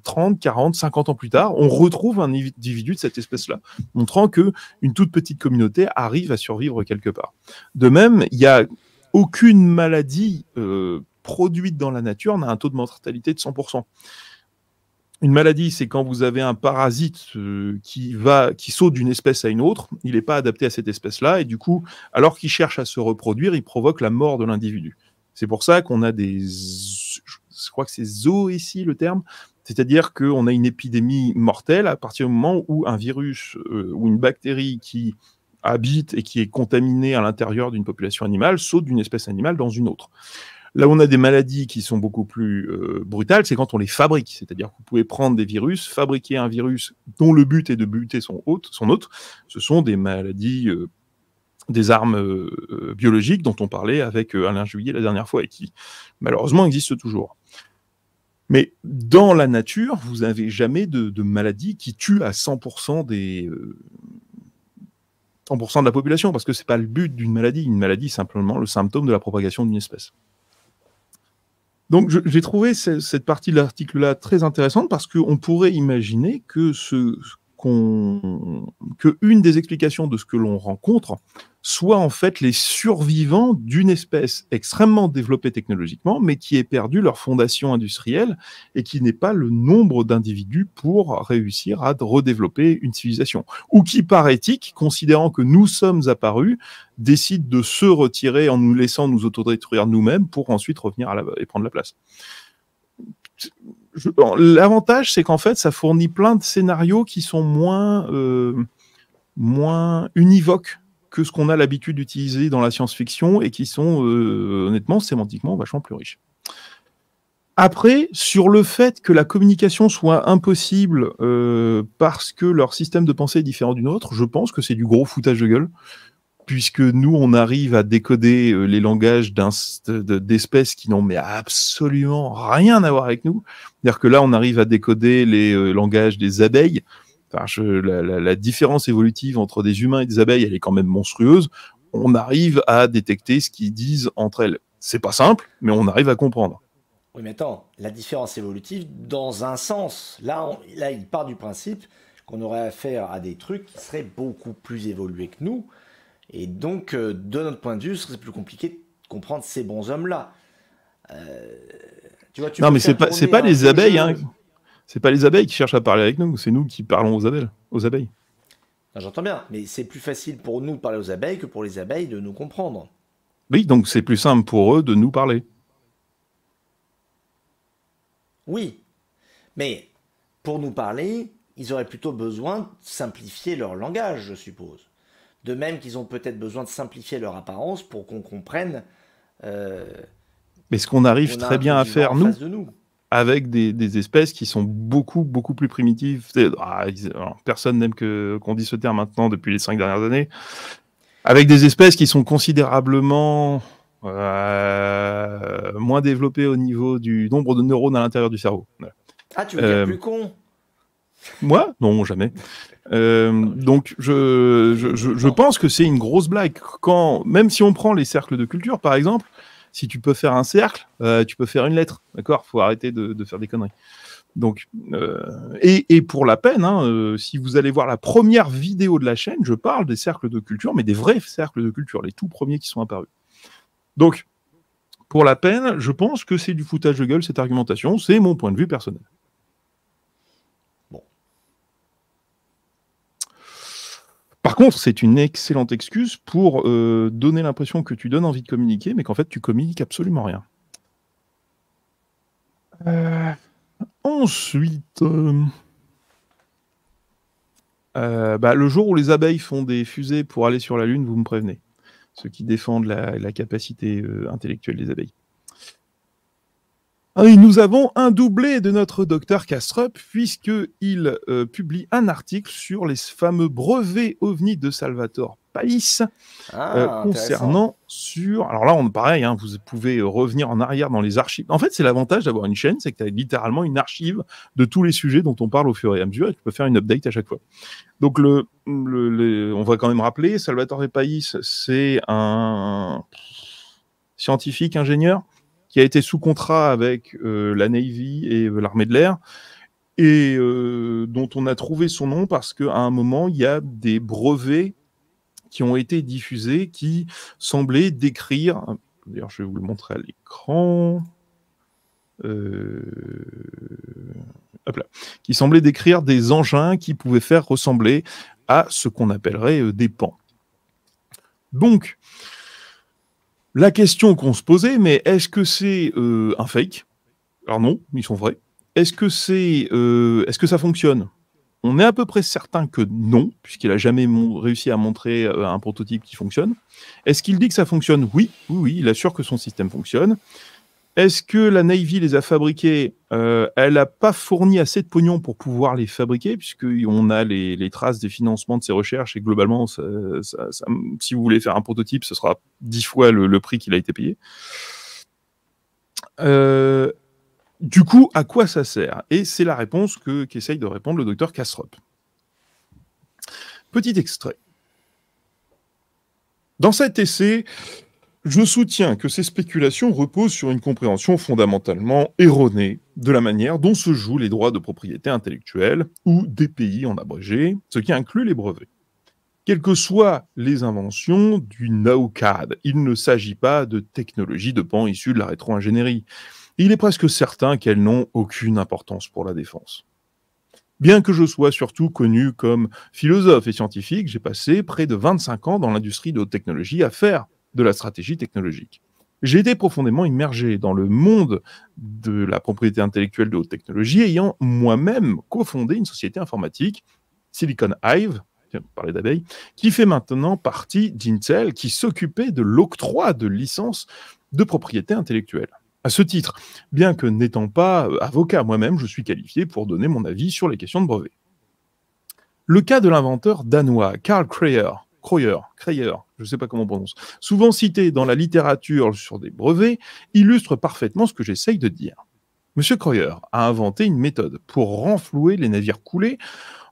30, 40, 50 ans plus tard, on retrouve un individu de cette espèce-là, montrant que une toute petite communauté arrive à survivre quelque part. De même, il n'y a aucune maladie euh, produite dans la nature n'a un taux de mortalité de 100%. Une maladie, c'est quand vous avez un parasite euh, qui va, qui saute d'une espèce à une autre. Il n'est pas adapté à cette espèce-là et du coup, alors qu'il cherche à se reproduire, il provoque la mort de l'individu. C'est pour ça qu'on a des, je crois que c'est zoo le terme, c'est-à-dire qu'on a une épidémie mortelle à partir du moment où un virus euh, ou une bactérie qui habite et qui est contaminée à l'intérieur d'une population animale saute d'une espèce animale dans une autre. Là où on a des maladies qui sont beaucoup plus euh, brutales, c'est quand on les fabrique. C'est-à-dire que vous pouvez prendre des virus, fabriquer un virus dont le but est de buter son hôte, son Ce sont des maladies, euh, des armes euh, biologiques dont on parlait avec Alain Juillet la dernière fois et qui malheureusement existent toujours. Mais dans la nature, vous n'avez jamais de, maladies maladie qui tue à 100% des, 100% de la population, parce que ce n'est pas le but d'une maladie. Une maladie, simplement le symptôme de la propagation d'une espèce. Donc j'ai trouvé cette partie de l'article-là très intéressante parce qu'on pourrait imaginer que ce, qu'une des explications de ce que l'on rencontre Soit en fait les survivants d'une espèce extrêmement développée technologiquement, mais qui ait perdu leur fondation industrielle et qui n'est pas le nombre d'individus pour réussir à redévelopper une civilisation. Ou qui, par éthique, considérant que nous sommes apparus, décide de se retirer en nous laissant nous autodétruire nous-mêmes pour ensuite revenir à la... et prendre la place. L'avantage, c'est qu'en fait, ça fournit plein de scénarios qui sont moins, euh, moins univoques que ce qu'on a l'habitude d'utiliser dans la science-fiction et qui sont euh, honnêtement sémantiquement vachement plus riches. Après, sur le fait que la communication soit impossible euh, parce que leur système de pensée est différent du nôtre, je pense que c'est du gros foutage de gueule, puisque nous, on arrive à décoder euh, les langages d'espèces qui n'ont mais absolument rien à voir avec nous. C'est-à-dire que là, on arrive à décoder les langages des abeilles, la, différence évolutive entre des humains et des abeilles, elle est quand même monstrueuse. On arrive à détecter ce qu'ils disent entre elles. C'est pas simple, mais on arrive à comprendre. Oui, mais attends, la différence évolutive dans un sens. Là, là il part du principe qu'on aurait affaire à des trucs qui seraient beaucoup plus évolués que nous. Et donc, euh, de notre point de vue, ce serait plus compliqué de comprendre ces bons hommes-là. Euh, non, mais c'est pas, pas les abeilles. Hein. C'est pas les abeilles qui cherchent à parler avec nous, c'est nous qui parlons aux abeilles. Aux abeilles. J'entends bien, mais c'est plus facile pour nous de parler aux abeilles que pour les abeilles de nous comprendre. Oui, donc c'est plus simple pour eux de nous parler. Oui, mais pour nous parler, ils auraient plutôt besoin de simplifier leur langage, je suppose. De même qu'ils ont peut-être besoin de simplifier leur apparence pour qu'on comprenne. Euh, mais ce qu'on arrive très bien à faire, nous avec des, espèces qui sont beaucoup, beaucoup plus primitives. Ah, personne n'aime qu'on dise ce terme maintenant depuis les cinq dernières années. Avec des espèces qui sont considérablement euh, moins développées au niveau du nombre de neurones à l'intérieur du cerveau. Ah, tu veux euh, plus con Moi Non, jamais. Euh, donc, je, je, je, pense que c'est une grosse blague. Quand, même si on prend les cercles de culture, par exemple, si tu peux faire un cercle, euh, tu peux faire une lettre. D'accord Faut arrêter de, faire des conneries. Donc, euh, et, pour la peine, hein, euh, si vous allez voir la première vidéo de la chaîne, je parle des cercles de culture, mais des vrais cercles de culture, les tout premiers qui sont apparus. Donc, pour la peine, je pense que c'est du foutage de gueule cette argumentation. C'est mon point de vue personnel. c'est une excellente excuse pour euh, donner l'impression que tu donnes envie de communiquer, mais qu'en fait, tu communiques absolument rien. Euh. Ensuite, euh, bah, le jour où les abeilles font des fusées pour aller sur la Lune, vous me prévenez. Ceux qui défendent la capacité intellectuelle des abeilles. Ah nous avons un doublé de notre docteur Kastrup, puisqu'il il euh, publie un article sur les fameux brevets OVNI de Salvatore Pais, euh, ah, concernant sur. Alors là, on pareil, hein, vous pouvez euh, revenir en arrière dans les archives. En fait, c'est l'avantage d'avoir une chaîne, c'est que tu as littéralement une archive de tous les sujets dont on parle au fur et à mesure et tu peux faire une update à chaque fois. Donc, le, on va quand même rappeler Salvatore Pais, c'est un scientifique, ingénieur qui a été sous contrat avec euh, la Navy et euh, l'armée de l'air, et euh, dont on a trouvé son nom parce qu'à un moment, il y a des brevets qui ont été diffusés qui semblaient décrire. D'ailleurs, je vais vous le montrer à l'écran. Euh... Hop là. qui semblaient décrire des engins qui pouvaient faire ressembler à ce qu'on appellerait des pans. Donc, la question qu'on se posait, mais est-ce que c'est euh, un fake Alors non, ils sont vrais. Est-ce que c'est, euh, que ça fonctionne On est à peu près certain que non, puisqu'il a jamais réussi à montrer euh, un prototype qui fonctionne. Est-ce qu'il dit que ça fonctionne Oui, oui, oui, il assure que son système fonctionne. Est-ce que la Navy les a fabriqués euh, Elle n'a pas fourni assez de pognon pour pouvoir les fabriquer, puisqu'on a les, traces des financements de ces recherches, et globalement, si vous voulez faire un prototype, ce sera dix fois le, prix qu'il a été payé. Euh, du coup, à quoi ça sert Et c'est la réponse que, qu'essaye de répondre le docteur Kastrop. Petit extrait. Dans cet essai, je soutiens que ces spéculations reposent sur une compréhension fondamentalement erronée de la manière dont se jouent les droits de propriété intellectuelle, ou DPI en abrégé, ce qui inclut les brevets. Quelles que soient les inventions du NOCAD, il ne s'agit pas de technologies de pan issues de la rétro-ingénierie. Il est presque certain qu'elles n'ont aucune importance pour la défense. Bien que je sois surtout connu comme philosophe et scientifique, j'ai passé près de 25 ans dans l'industrie de haute technologie à faire de la stratégie technologique. J'ai été profondément immergé dans le monde de la propriété intellectuelle de haute technologie, ayant moi-même cofondé une société informatique, Silicon Hive, qui fait maintenant partie d'Intel, qui s'occupait de l'octroi de licences de propriété intellectuelle. À ce titre, bien que n'étant pas euh, avocat moi-même, je suis qualifié pour donner mon avis sur les questions de brevets. Le cas de l'inventeur danois Carl Kreyer. Croyer, je ne sais pas comment on prononce, souvent cité dans la littérature sur des brevets, illustre parfaitement ce que j'essaye de dire. Monsieur Croyer a inventé une méthode pour renflouer les navires coulés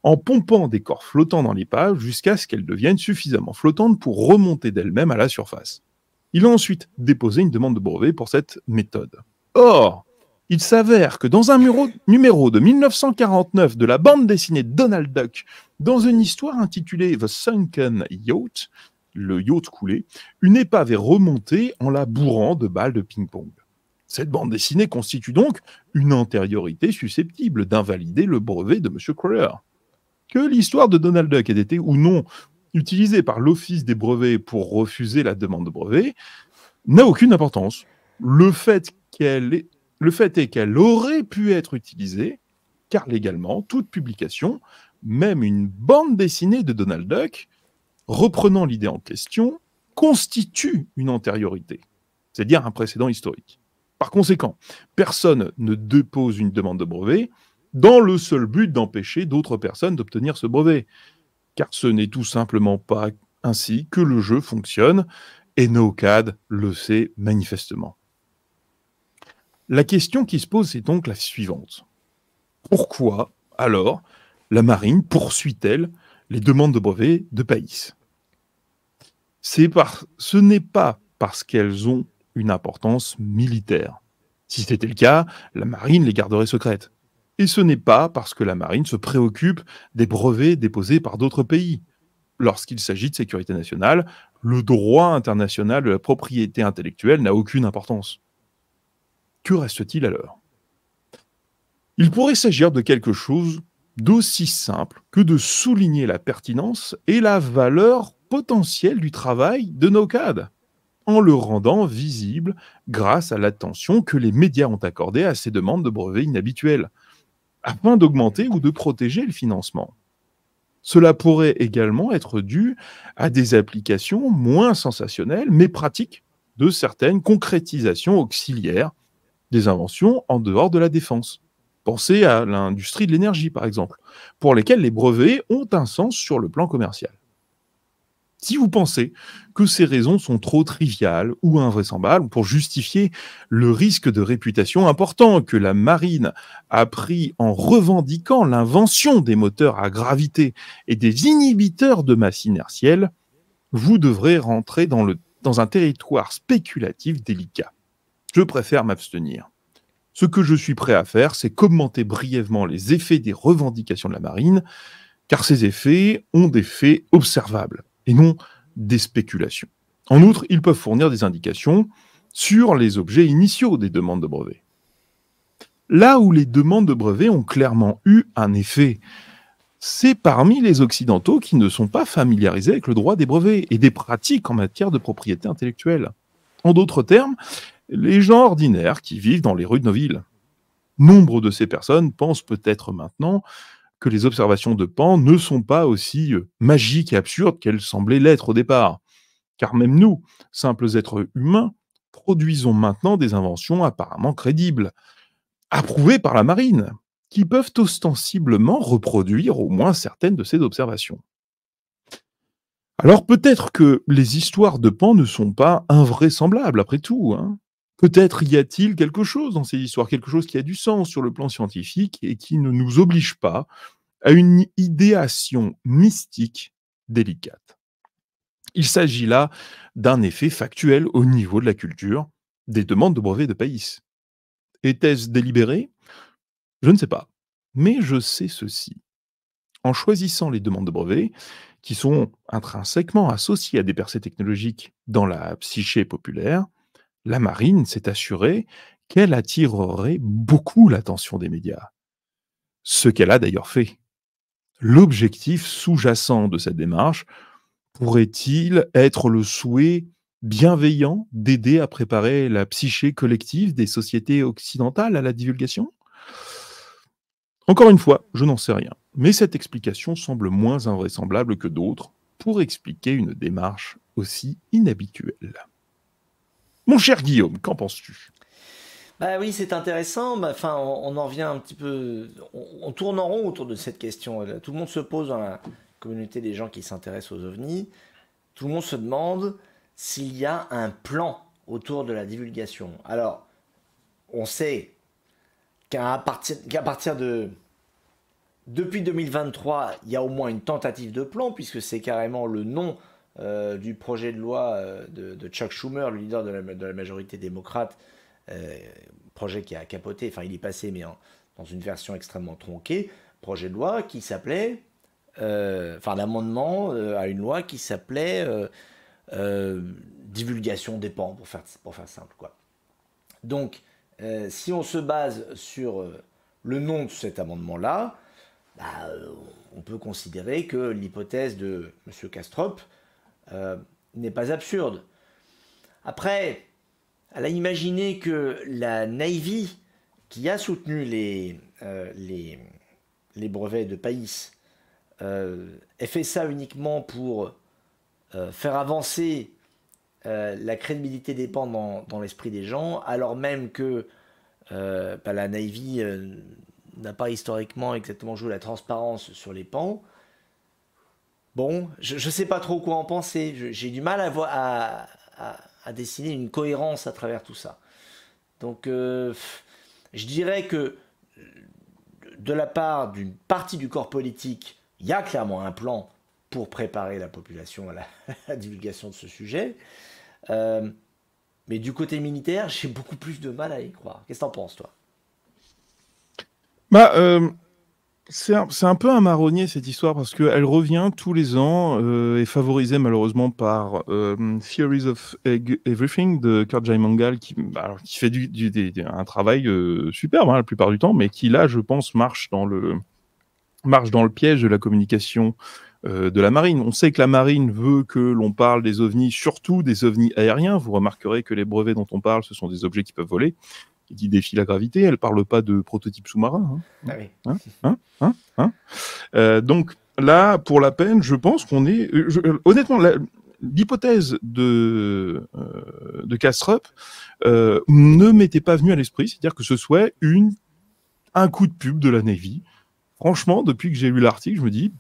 en pompant des corps flottants dans les jusqu'à ce qu'elles deviennent suffisamment flottantes pour remonter d'elles-mêmes à la surface. Il a ensuite déposé une demande de brevet pour cette méthode. Or, il s'avère que dans un numéro de 1949 de la bande dessinée Donald Duck, dans une histoire intitulée The Sunken Yacht, le yacht coulé, une épave est remontée en la bourrant de balles de ping-pong. Cette bande dessinée constitue donc une antériorité susceptible d'invalider le brevet de M. Crawler. Que l'histoire de Donald Duck ait été ou non utilisée par l'Office des brevets pour refuser la demande de brevet n'a aucune importance. Le fait qu'elle ait le fait est qu'elle aurait pu être utilisée, car légalement, toute publication, même une bande dessinée de Donald Duck, reprenant l'idée en question, constitue une antériorité, c'est-à-dire un précédent historique. Par conséquent, personne ne dépose une demande de brevet dans le seul but d'empêcher d'autres personnes d'obtenir ce brevet, car ce n'est tout simplement pas ainsi que le jeu fonctionne, et NoCAD le sait manifestement. La question qui se pose est donc la suivante. Pourquoi, alors, la marine poursuit-elle les demandes de brevets de Païs Ce n'est pas parce qu'elles ont une importance militaire. Si c'était le cas, la marine les garderait secrètes. Et ce n'est pas parce que la marine se préoccupe des brevets déposés par d'autres pays. Lorsqu'il s'agit de sécurité nationale, le droit international de la propriété intellectuelle n'a aucune importance que reste-t-il alors Il pourrait s'agir de quelque chose d'aussi simple que de souligner la pertinence et la valeur potentielle du travail de NoCAD, en le rendant visible grâce à l'attention que les médias ont accordée à ces demandes de brevets inhabituelles, afin d'augmenter ou de protéger le financement. Cela pourrait également être dû à des applications moins sensationnelles mais pratiques de certaines concrétisations auxiliaires des inventions en dehors de la défense. Pensez à l'industrie de l'énergie, par exemple, pour lesquelles les brevets ont un sens sur le plan commercial. Si vous pensez que ces raisons sont trop triviales ou invraisemblables pour justifier le risque de réputation important que la marine a pris en revendiquant l'invention des moteurs à gravité et des inhibiteurs de masse inertielle, vous devrez rentrer dans, le, dans un territoire spéculatif délicat je préfère m'abstenir. Ce que je suis prêt à faire, c'est commenter brièvement les effets des revendications de la marine, car ces effets ont des faits observables et non des spéculations. En outre, ils peuvent fournir des indications sur les objets initiaux des demandes de brevets. Là où les demandes de brevets ont clairement eu un effet, c'est parmi les Occidentaux qui ne sont pas familiarisés avec le droit des brevets et des pratiques en matière de propriété intellectuelle. En d'autres termes, les gens ordinaires qui vivent dans les rues de nos villes. Nombre de ces personnes pensent peut-être maintenant que les observations de Pan ne sont pas aussi euh, magiques et absurdes qu'elles semblaient l'être au départ. Car même nous, simples êtres humains, produisons maintenant des inventions apparemment crédibles, approuvées par la marine, qui peuvent ostensiblement reproduire au moins certaines de ces observations. Alors peut-être que les histoires de Pan ne sont pas invraisemblables après tout. Hein Peut-être y a-t-il quelque chose dans ces histoires, quelque chose qui a du sens sur le plan scientifique et qui ne nous oblige pas à une idéation mystique délicate. Il s'agit là d'un effet factuel au niveau de la culture des demandes de brevets de pays. Était-ce délibéré Je ne sais pas. Mais je sais ceci. En choisissant les demandes de brevets, qui sont intrinsèquement associées à des percées technologiques dans la psyché populaire, la marine s'est assurée qu'elle attirerait beaucoup l'attention des médias. Ce qu'elle a d'ailleurs fait. L'objectif sous-jacent de cette démarche pourrait-il être le souhait bienveillant d'aider à préparer la psyché collective des sociétés occidentales à la divulgation Encore une fois, je n'en sais rien, mais cette explication semble moins invraisemblable que d'autres pour expliquer une démarche aussi inhabituelle. Mon cher Guillaume, qu'en penses-tu bah oui, c'est intéressant. Bah, enfin, on, en revient un petit peu, on, tourne en rond autour de cette question. Euh, tout le monde se pose dans la communauté des gens qui s'intéressent aux ovnis. Tout le monde se demande s'il y a un plan autour de la divulgation. Alors, on sait qu'à partir, partir de depuis 2023, il y a au moins une tentative de plan puisque c'est carrément le nom euh, du projet de loi euh, de, Chuck Schumer, le leader de la, majorité démocrate, euh, projet qui a capoté, enfin il est passé mais dans une version extrêmement tronquée, projet de loi qui s'appelait, enfin l'amendement à une loi qui s'appelait divulgation des pour faire, simple quoi. Donc si on se base sur le nom de cet amendement-là, bah, on peut considérer que l'hypothèse de M. Castrop euh, n'est pas absurde. Après, elle a imaginé que la Navy, qui a soutenu les, euh, brevets de Païs, euh, ait fait ça uniquement pour faire avancer la crédibilité des pans dans, l'esprit des gens, alors même que bah, la Navy n'a pas historiquement exactement joué la transparence sur les pans. Bon, je ne sais pas trop quoi en penser. J'ai du mal à, à, à, dessiner une cohérence à travers tout ça. Donc, euh, je dirais que de la part d'une partie du corps politique, il y a clairement un plan pour préparer la population à la, divulgation de ce sujet. Euh, mais du côté militaire, j'ai beaucoup plus de mal à y croire. Qu'est-ce que t'en penses, toi Bah, euh, c'est un, peu un marronnier cette histoire parce qu'elle revient tous les ans euh, et favorisée malheureusement par euh, Theories of Everything de Kurt bah, J. qui, fait un travail euh, superbe hein, la plupart du temps, mais qui là, je pense, marche dans le, piège de la communication de la marine. On sait que la marine veut que l'on parle des ovnis, surtout des ovnis aériens. Vous remarquerez que les brevets dont on parle, ce sont des objets qui peuvent voler qui défie la gravité, elle parle pas de prototype sous-marin. Hein. Ah hein, hein, euh, donc là, pour la peine, je pense qu'on est. Euh, euh, honnêtement, L'hypothèse de, euh, de Castrup ne m'était pas venue à l'esprit, c'est-à-dire que ce soit une, un coup de pub de la Navy. Franchement, depuis que j'ai lu l'article, je me dis,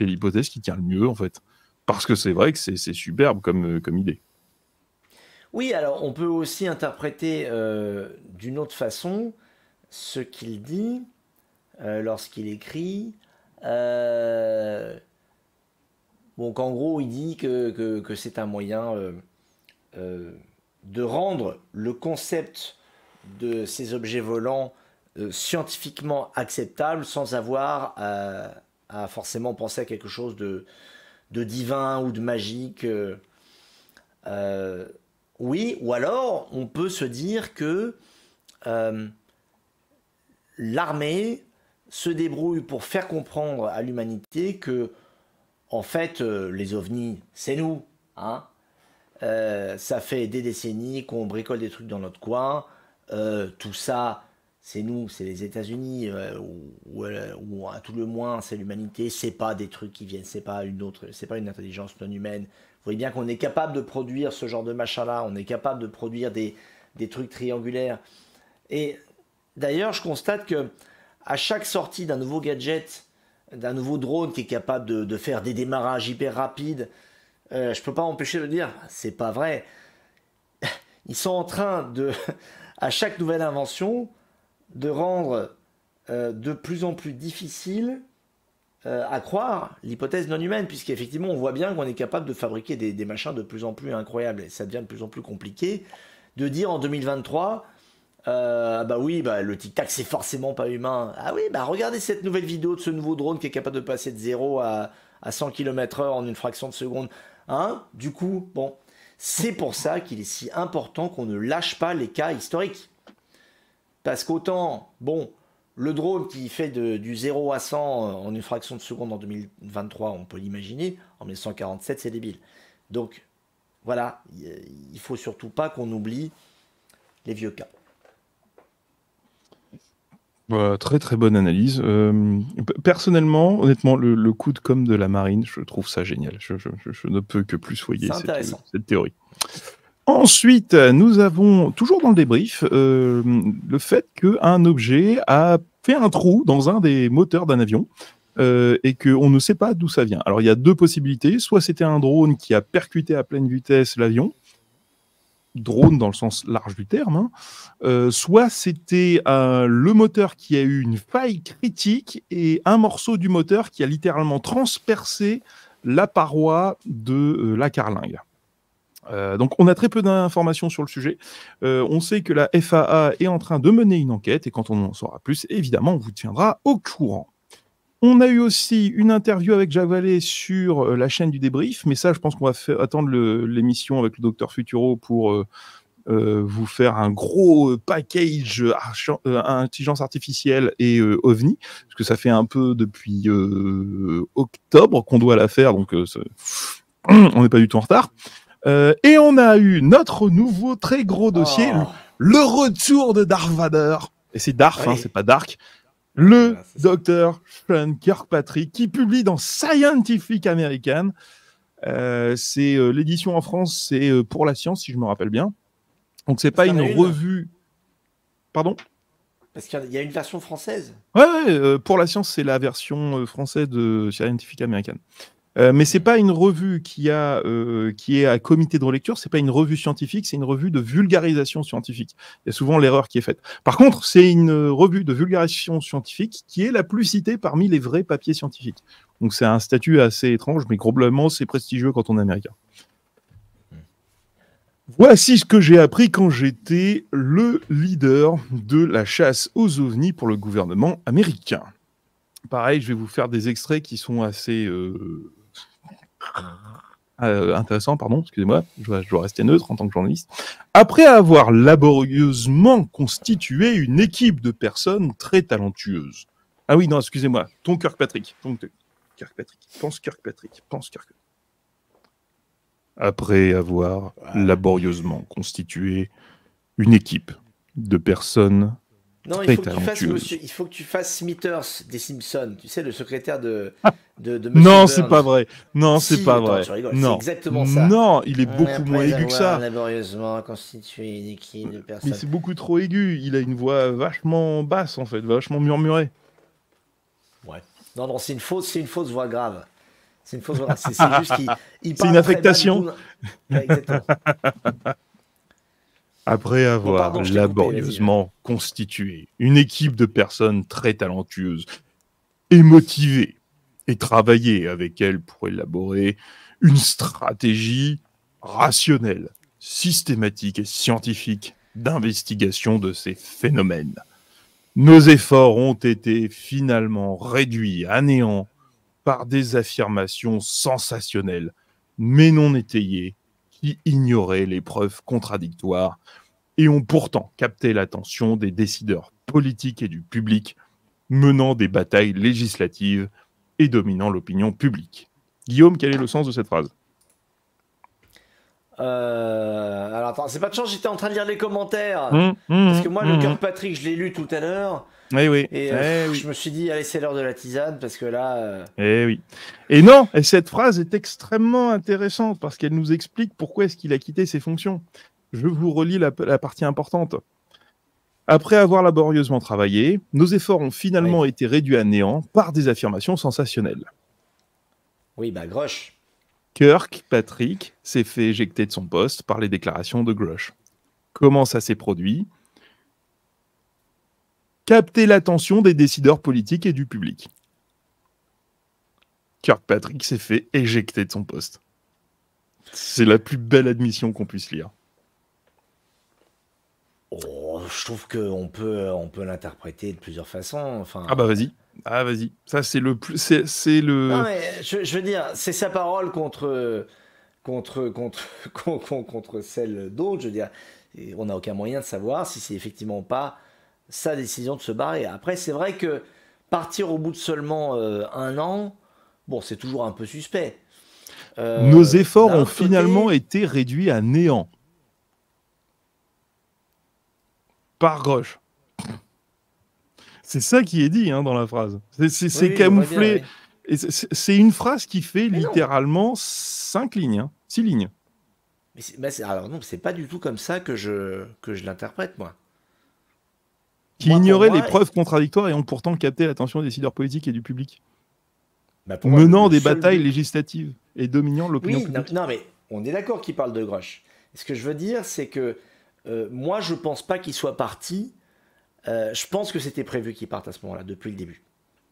c'est l'hypothèse qui tient le mieux en fait. Parce que c'est vrai que c'est superbe comme idée. Oui, alors on peut aussi interpréter euh, d'une autre façon ce qu'il dit euh, lorsqu'il écrit. donc euh, en gros, il dit que, c'est un moyen de rendre le concept de ces objets volants scientifiquement acceptable sans avoir à, forcément penser à quelque chose de, de divin ou de magique. Oui, ou alors on peut se dire que euh, l'armée se débrouille pour faire comprendre à l'humanité que, en fait, euh, les ovnis, c'est nous. Hein. Euh, ça fait des décennies qu'on bricole des trucs dans notre coin. tout ça, c'est nous, c'est les États-Unis, ou, ou, à tout le moins, c'est l'humanité. C'est pas des trucs qui viennent, c'est pas une autre, c'est pas une intelligence non humaine, vous voyez bien qu'on est capable de produire ce genre de machin-là, on est capable de produire des, trucs triangulaires. Et d'ailleurs, je constate que à chaque sortie d'un nouveau gadget, d'un nouveau drone qui est capable de, faire des démarrages hyper rapides, euh, je ne peux pas m'empêcher de dire, c'est pas vrai. Ils sont en train de, à chaque nouvelle invention, de rendre euh, de plus en plus difficile euh, à croire l'hypothèse non humaine, puisqu'effectivement, on voit bien qu'on est capable de fabriquer des, machins de plus en plus incroyables, et ça devient de plus en plus compliqué de dire en 2023, euh, ah bah oui, bah, le tic-tac, c'est forcément pas humain. Ah oui, bah regardez cette nouvelle vidéo de ce nouveau drone qui est capable de passer de 0 à, à 100 km/h en une fraction de seconde. Hein Du coup, bon, c'est pour ça qu'il est si important qu'on ne lâche pas les cas historiques. Parce qu'autant, bon, le drone qui fait du 0 à 100 en une fraction de seconde en 2023, on peut l'imaginer. En 1947, c'est débile. Donc voilà, il faut surtout pas qu'on oublie les vieux cas. très très bonne analyse. Euh, personnellement, honnêtement, le, coup de com de la marine, je trouve ça génial. Je, ne peux que plus soigner cette, théorie. Ensuite, nous avons toujours dans le débrief euh, le fait qu'un objet a fait un trou dans un des moteurs d'un avion. Euh, et qu'on ne sait pas d'où ça vient. Alors il y a deux possibilités, soit c'était un drone qui a percuté à pleine vitesse l'avion, drone dans le sens large du terme, hein, euh, soit c'était euh, le moteur qui a eu une faille critique et un morceau du moteur qui a littéralement transpercé la paroi de la carlingue. Euh, donc on a très peu d'informations sur le sujet. Euh, on sait que la FAA est en train de mener une enquête et quand on en saura plus, évidemment, on vous tiendra au courant. On a eu aussi une interview avec Jacques Vallée sur euh, la chaîne du débrief, mais ça, je pense qu'on va attendre l'émission avec le docteur Futuro pour vous faire un gros package intelligence artificielle et OVNI, parce que ça fait un peu depuis octobre qu'on doit la faire, donc on n'est pas du tout en retard. Euh, et on a eu notre nouveau très gros dossier, oh. le retour de Darth Vader. Et c'est Darth, hein, c'est pas Dark. Le docteur Sean Kirkpatrick qui publie dans Scientific American. Euh, c'est euh, l'édition en France, c'est pour la science si je me rappelle bien. Donc c'est pas une, revue. Pardon Parce qu'il y a une version française. ouais pour la science c'est la version française de Scientific American. Mais euh, mais c'est pas une revue qui, a, euh, qui est à comité de relecture, c'est pas une revue scientifique, c'est une revue de vulgarisation scientifique. Il y a souvent l'erreur qui est faite. Par contre, c'est une revue de vulgarisation scientifique qui est la plus citée parmi les vrais papiers scientifiques. Donc c'est un statut assez étrange, mais globalement, c'est prestigieux quand on est américain. Voici ce que j'ai appris quand j'étais le leader de la chasse aux ovnis pour le gouvernement américain. Pareil, je vais vous faire des extraits qui sont assez euh, ah, euh, intéressant, pardon, excusez-moi, je, dois rester neutre en tant que journaliste. Après avoir laborieusement constitué une équipe de personnes très talentueuses. Ah oui, non, excusez-moi, ton Kirkpatrick, ton Kirkpatrick, pense Kirkpatrick, pense Kirkpatrick. Après avoir laborieusement constitué une équipe de personnes non, il faut, que tu fasses, Smithers des Simpsons, tu sais, le secrétaire de. non, c'est pas vrai. Non, c'est pas vrai. Non. exactement ça. Non, il est ah, beaucoup moins aigu que ça. laborieusement constitué Mais c'est beaucoup trop aigu. Il a une voix vachement basse, en fait, vachement murmurée. Ouais. Non, non, c'est une fausse, c'est une fausse voix grave. C'est une fausse voix grave. C'est, juste qu'il. C'est une affectation. exactement. Après oh, avoir laborieusement hein. constitué une équipe de personnes très talentueuses et motivées, et travaillé avec elles pour élaborer une stratégie rationnelle, systématique et scientifique d'investigation de ces phénomènes. Nos efforts ont été finalement réduits à néant par des affirmations sensationnelles, mais non étayées qui ignoraient les preuves contradictoires et ont pourtant capté l'attention des décideurs politiques et du public, menant des batailles législatives et dominant l'opinion publique. Guillaume, quel est le sens de cette phrase euh, alors attends, c'est pas de chance, j'étais en train de lire les commentaires. Mmh, mmh, parce que moi, le mmh, cœur de Patrick, je l'ai lu tout à l'heure. Oui, eh oui. Et euh, eh oui. je me suis dit, allez, c'est l'heure de la tisane, parce que là. Euh, eh oui. Et non, et cette phrase est extrêmement intéressante, parce qu'elle nous explique pourquoi est-ce qu'il a quitté ses fonctions. Je vous relis la, partie importante. Après avoir laborieusement travaillé, nos efforts ont finalement été réduits à néant par des affirmations sensationnelles. Oui, bah, Grosh. Kirk, Patrick, s'est fait éjecter de son poste par les déclarations de Grosh. Comment ça s'est produit capter l'attention des décideurs politiques et du public. Kirkpatrick s'est fait éjecter de son poste. C'est la plus belle admission qu'on puisse lire. Oh, je trouve qu'on peut, euh, on peut l'interpréter de plusieurs façons. Enfin... Ah bah vas-y. Ah vas-y. Ça c'est le plus... C'est, le... je, veux dire, c'est sa parole contre, contre, contre, contre, contre celle d'autres. Je veux dire, on n'a aucun moyen de savoir si c'est effectivement pas sa décision de se barrer. Après, c'est vrai que partir au bout de seulement euh, un an, bon, c'est toujours un peu suspect. Euh, Nos efforts ont finalement été réduits à néant. Par Roche C'est ça qui est dit hein, dans la phrase. C'est camouflé. C'est une phrase qui fait littéralement cinq lignes, 6 hein, lignes. Mais bah, alors non, c'est pas du tout comme ça que je, que je l'interprète, moi qui ignorait ignoraient les preuves contradictoires et ont pourtant capté l'attention des décideurs politiques et du public, bah, menant des batailles législatives et dominant l'opinion publique. Non, mais on est d'accord qu'il parle de Grosch. Ce que je veux dire, c'est que euh, moi, je pense pas qu'il soit parti. Euh, je pense que c'était prévu qu'il parte à ce moment-là, depuis le début.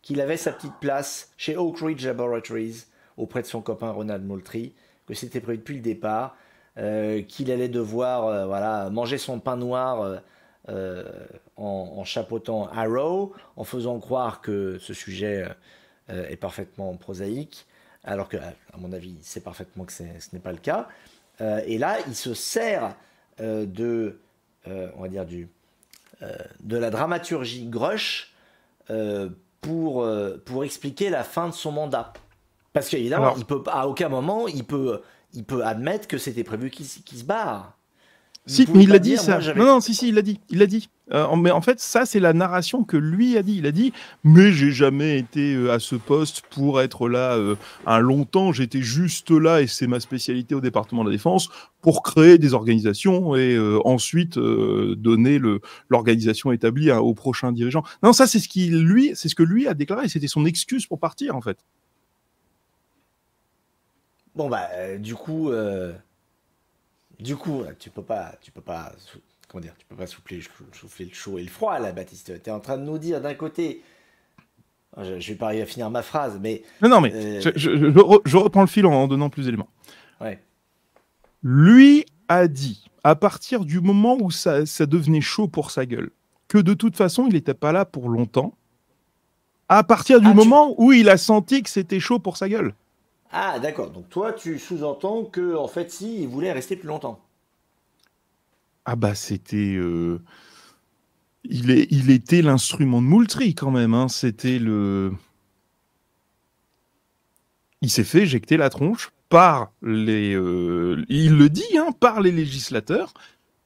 Qu'il avait sa petite place chez Oak Ridge Laboratories, auprès de son copain Ronald Moultrie, que c'était prévu depuis le départ, euh, qu'il allait devoir voilà, manger son pain noir euh, en, chapeautant Arrow, en faisant croire que ce sujet euh, est parfaitement prosaïque, alors que, à mon avis, c'est parfaitement que ce n'est pas le cas. Euh, et là, il se sert de, on va dire, du, de la dramaturgie Grush pour, pour expliquer la fin de son mandat. Parce qu'évidemment, à aucun moment, il peut, il peut admettre que c'était prévu qu'il se barre. Si, mais il l'a dit ça. non, non, si, si, il l'a dit. Il l'a dit. Euh, mais en fait, ça, c'est la narration que lui a dit. Il a dit, mais j'ai jamais été euh, à ce poste pour être là euh, un long temps. J'étais juste là, et c'est ma spécialité au département de la défense, pour créer des organisations et euh, ensuite donner l'organisation établie à, prochain prochain dirigeants. Non, ça, c'est ce, qu'il, lui, ce que lui a déclaré. C'était son excuse pour partir, en fait. Bon, bah, du coup, du coup, euh, tu peux pas, tu peux pas, comment dire, tu peux pas souffler, le chaud et le froid là, Baptiste. Tu es en train de nous dire d'un côté, oh, je, ne vais pas arriver à finir ma phrase, mais non, non, mais euh, je, reprends le fil en, donnant plus d'éléments. Lui a dit à partir du moment où ça, devenait chaud pour sa gueule que de toute façon il n'était pas là pour longtemps. À partir du ah, moment où il a senti que c'était chaud pour sa gueule. Ah, d'accord. Donc toi, tu sous-entends que, en fait, si, il voulait rester plus longtemps. Ah bah c'était... Euh, il, est, il était l'instrument de Moultrie quand même. Hein. C'était le... Il s'est fait éjecter la tronche par les... Euh, il le dit, hein, par les législateurs,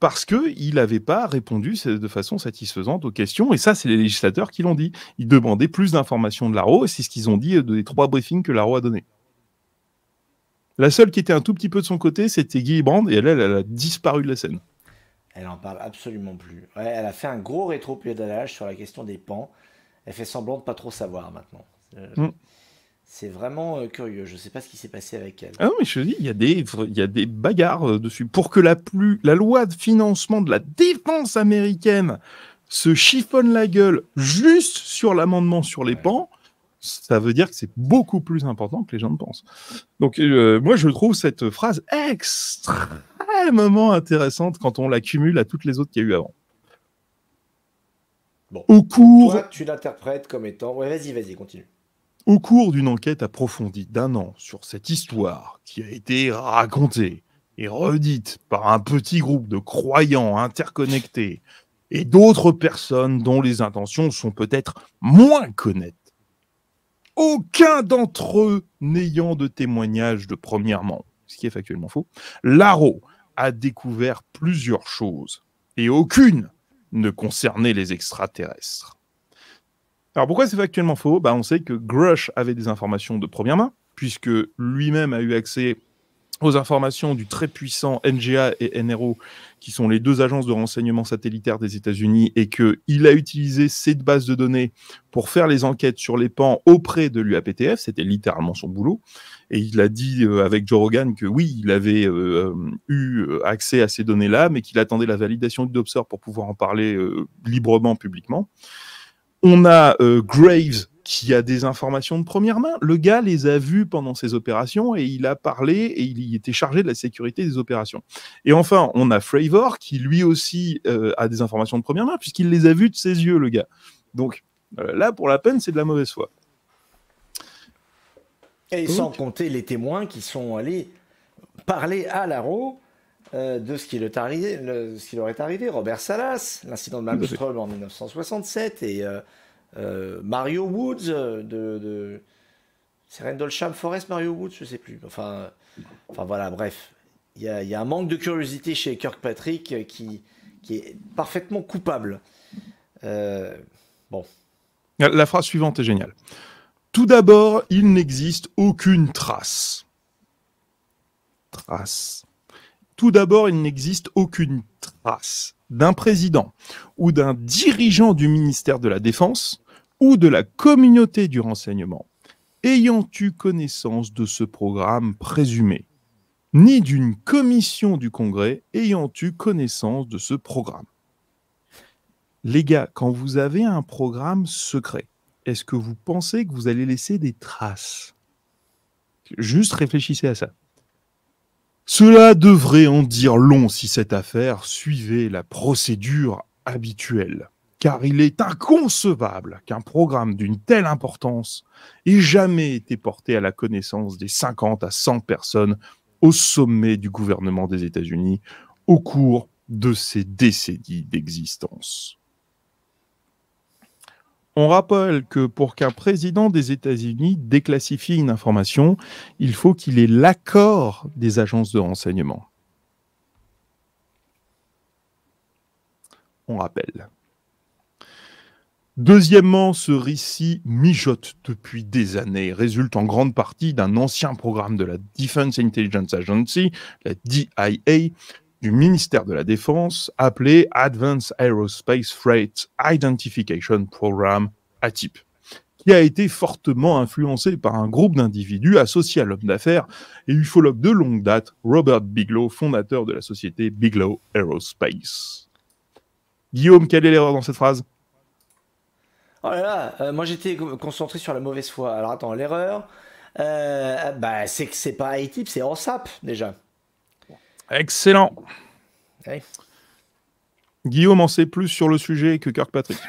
parce qu'il n'avait pas répondu de façon satisfaisante aux questions. Et ça, c'est les législateurs qui l'ont dit. Ils demandaient plus d'informations de l'ARO, et c'est ce qu'ils ont dit euh, des trois briefings que l'ARO a donnés. La seule qui était un tout petit peu de son côté, c'était Guy et elle, elle, a disparu de la scène. Elle n'en parle absolument plus. elle a fait un gros rétro sur la question des pans. Elle fait semblant de pas trop savoir maintenant. Euh, mm. C'est vraiment euh, curieux. Je ne sais pas ce qui s'est passé avec elle. Ah je dis, il y, a des, y a des bagarres euh, dessus. Pour que la, loi de financement de la défense américaine se chiffonne la gueule juste sur l'amendement sur les pans, ça veut dire que c'est beaucoup plus important que les gens ne pensent. Donc, euh, moi, je trouve cette phrase extrêmement intéressante quand on l'accumule à toutes les autres qu'il y a eu avant. Au cours. tu l'interprètes comme étant. Ouais, vas-y, vas-y, continue. Au cours d'une enquête approfondie d'un an sur cette histoire qui a été racontée et redite par un petit groupe de croyants interconnectés et d'autres personnes dont les intentions sont peut-être moins connues aucun d'entre eux n'ayant de témoignage de première main. » ce qui est factuellement faux, Laro a découvert plusieurs choses et aucune ne concernait les extraterrestres. Alors pourquoi c'est factuellement faux bah, On sait que Grush avait des informations de première main, puisque lui-même a eu accès aux informations du très puissant NGA et NRO, qui sont les deux agences de renseignement satellitaire des États-Unis, et il a utilisé cette base de données pour faire les enquêtes sur les pans auprès de l'UAPTF, c'était littéralement son boulot, et il a dit euh, avec Joe Rogan que oui, il avait euh, euh, eu accès à ces données-là, mais qu'il attendait la validation du Dobser pour pouvoir en parler librement, publiquement. On a Graves, qui a des informations de première main. Le gars les a vues pendant ses opérations et il a parlé et il était chargé de la sécurité des opérations. Et enfin, on a Fravor qui lui aussi euh, a des informations de première main puisqu'il les a vues de ses yeux, le gars. Donc euh, là, pour la peine, c'est de la mauvaise foi. Et sans compter les témoins qui sont allés parler à Laro euh, de ce qui, ce qui leur est arrivé. Robert Salas, l'incident de Malmström en 1967 et euh, Mario Woods euh, de, de c'est Rendlesham Forest, Mario Woods, je sais plus. Enfin, enfin voilà, bref. Il y, a, un manque de curiosité chez Kirkpatrick euh, qui, qui est parfaitement coupable. bon. La phrase suivante est géniale. Tout d'abord, il n'existe aucune trace. Trace. Tout d'abord, il n'existe aucune d'un président ou d'un dirigeant du ministère de la Défense ou de la communauté du renseignement ayant eu connaissance de ce programme présumé, ni d'une commission du Congrès ayant eu connaissance de ce programme. Les gars, quand vous avez un programme secret, est-ce que vous pensez que vous allez laisser des traces Juste réfléchissez à ça. Cela devrait en dire long si cette affaire suivait la procédure habituelle, car il est inconcevable qu'un programme d'une telle importance ait jamais été porté à la connaissance des 50 à 100 personnes au sommet du gouvernement des États-Unis au cours de ces décennies d'existence. On rappelle que pour qu'un président des États-Unis déclassifie une information, il faut qu'il ait l'accord des agences de renseignement. On rappelle. Deuxièmement, ce récit mijote depuis des années, résulte en grande partie d'un ancien programme de la Defense Intelligence Agency, la DIA, du ministère de la Défense appelé Advanced Aerospace Freight Identification Program, ATIP, qui a été fortement influencé par un groupe d'individus associés à l'homme d'affaires et ufologue de longue date, Robert Biglow, fondateur de la société Biglow Aerospace. Guillaume, quelle est l'erreur dans cette phrase Oh là là, euh, moi j'étais concentré sur la mauvaise foi. Alors attends, l'erreur, euh, bah, c'est que c'est pas ATIP, c'est OSAP déjà. Excellent. Guillaume en sait plus sur le sujet que Kirkpatrick.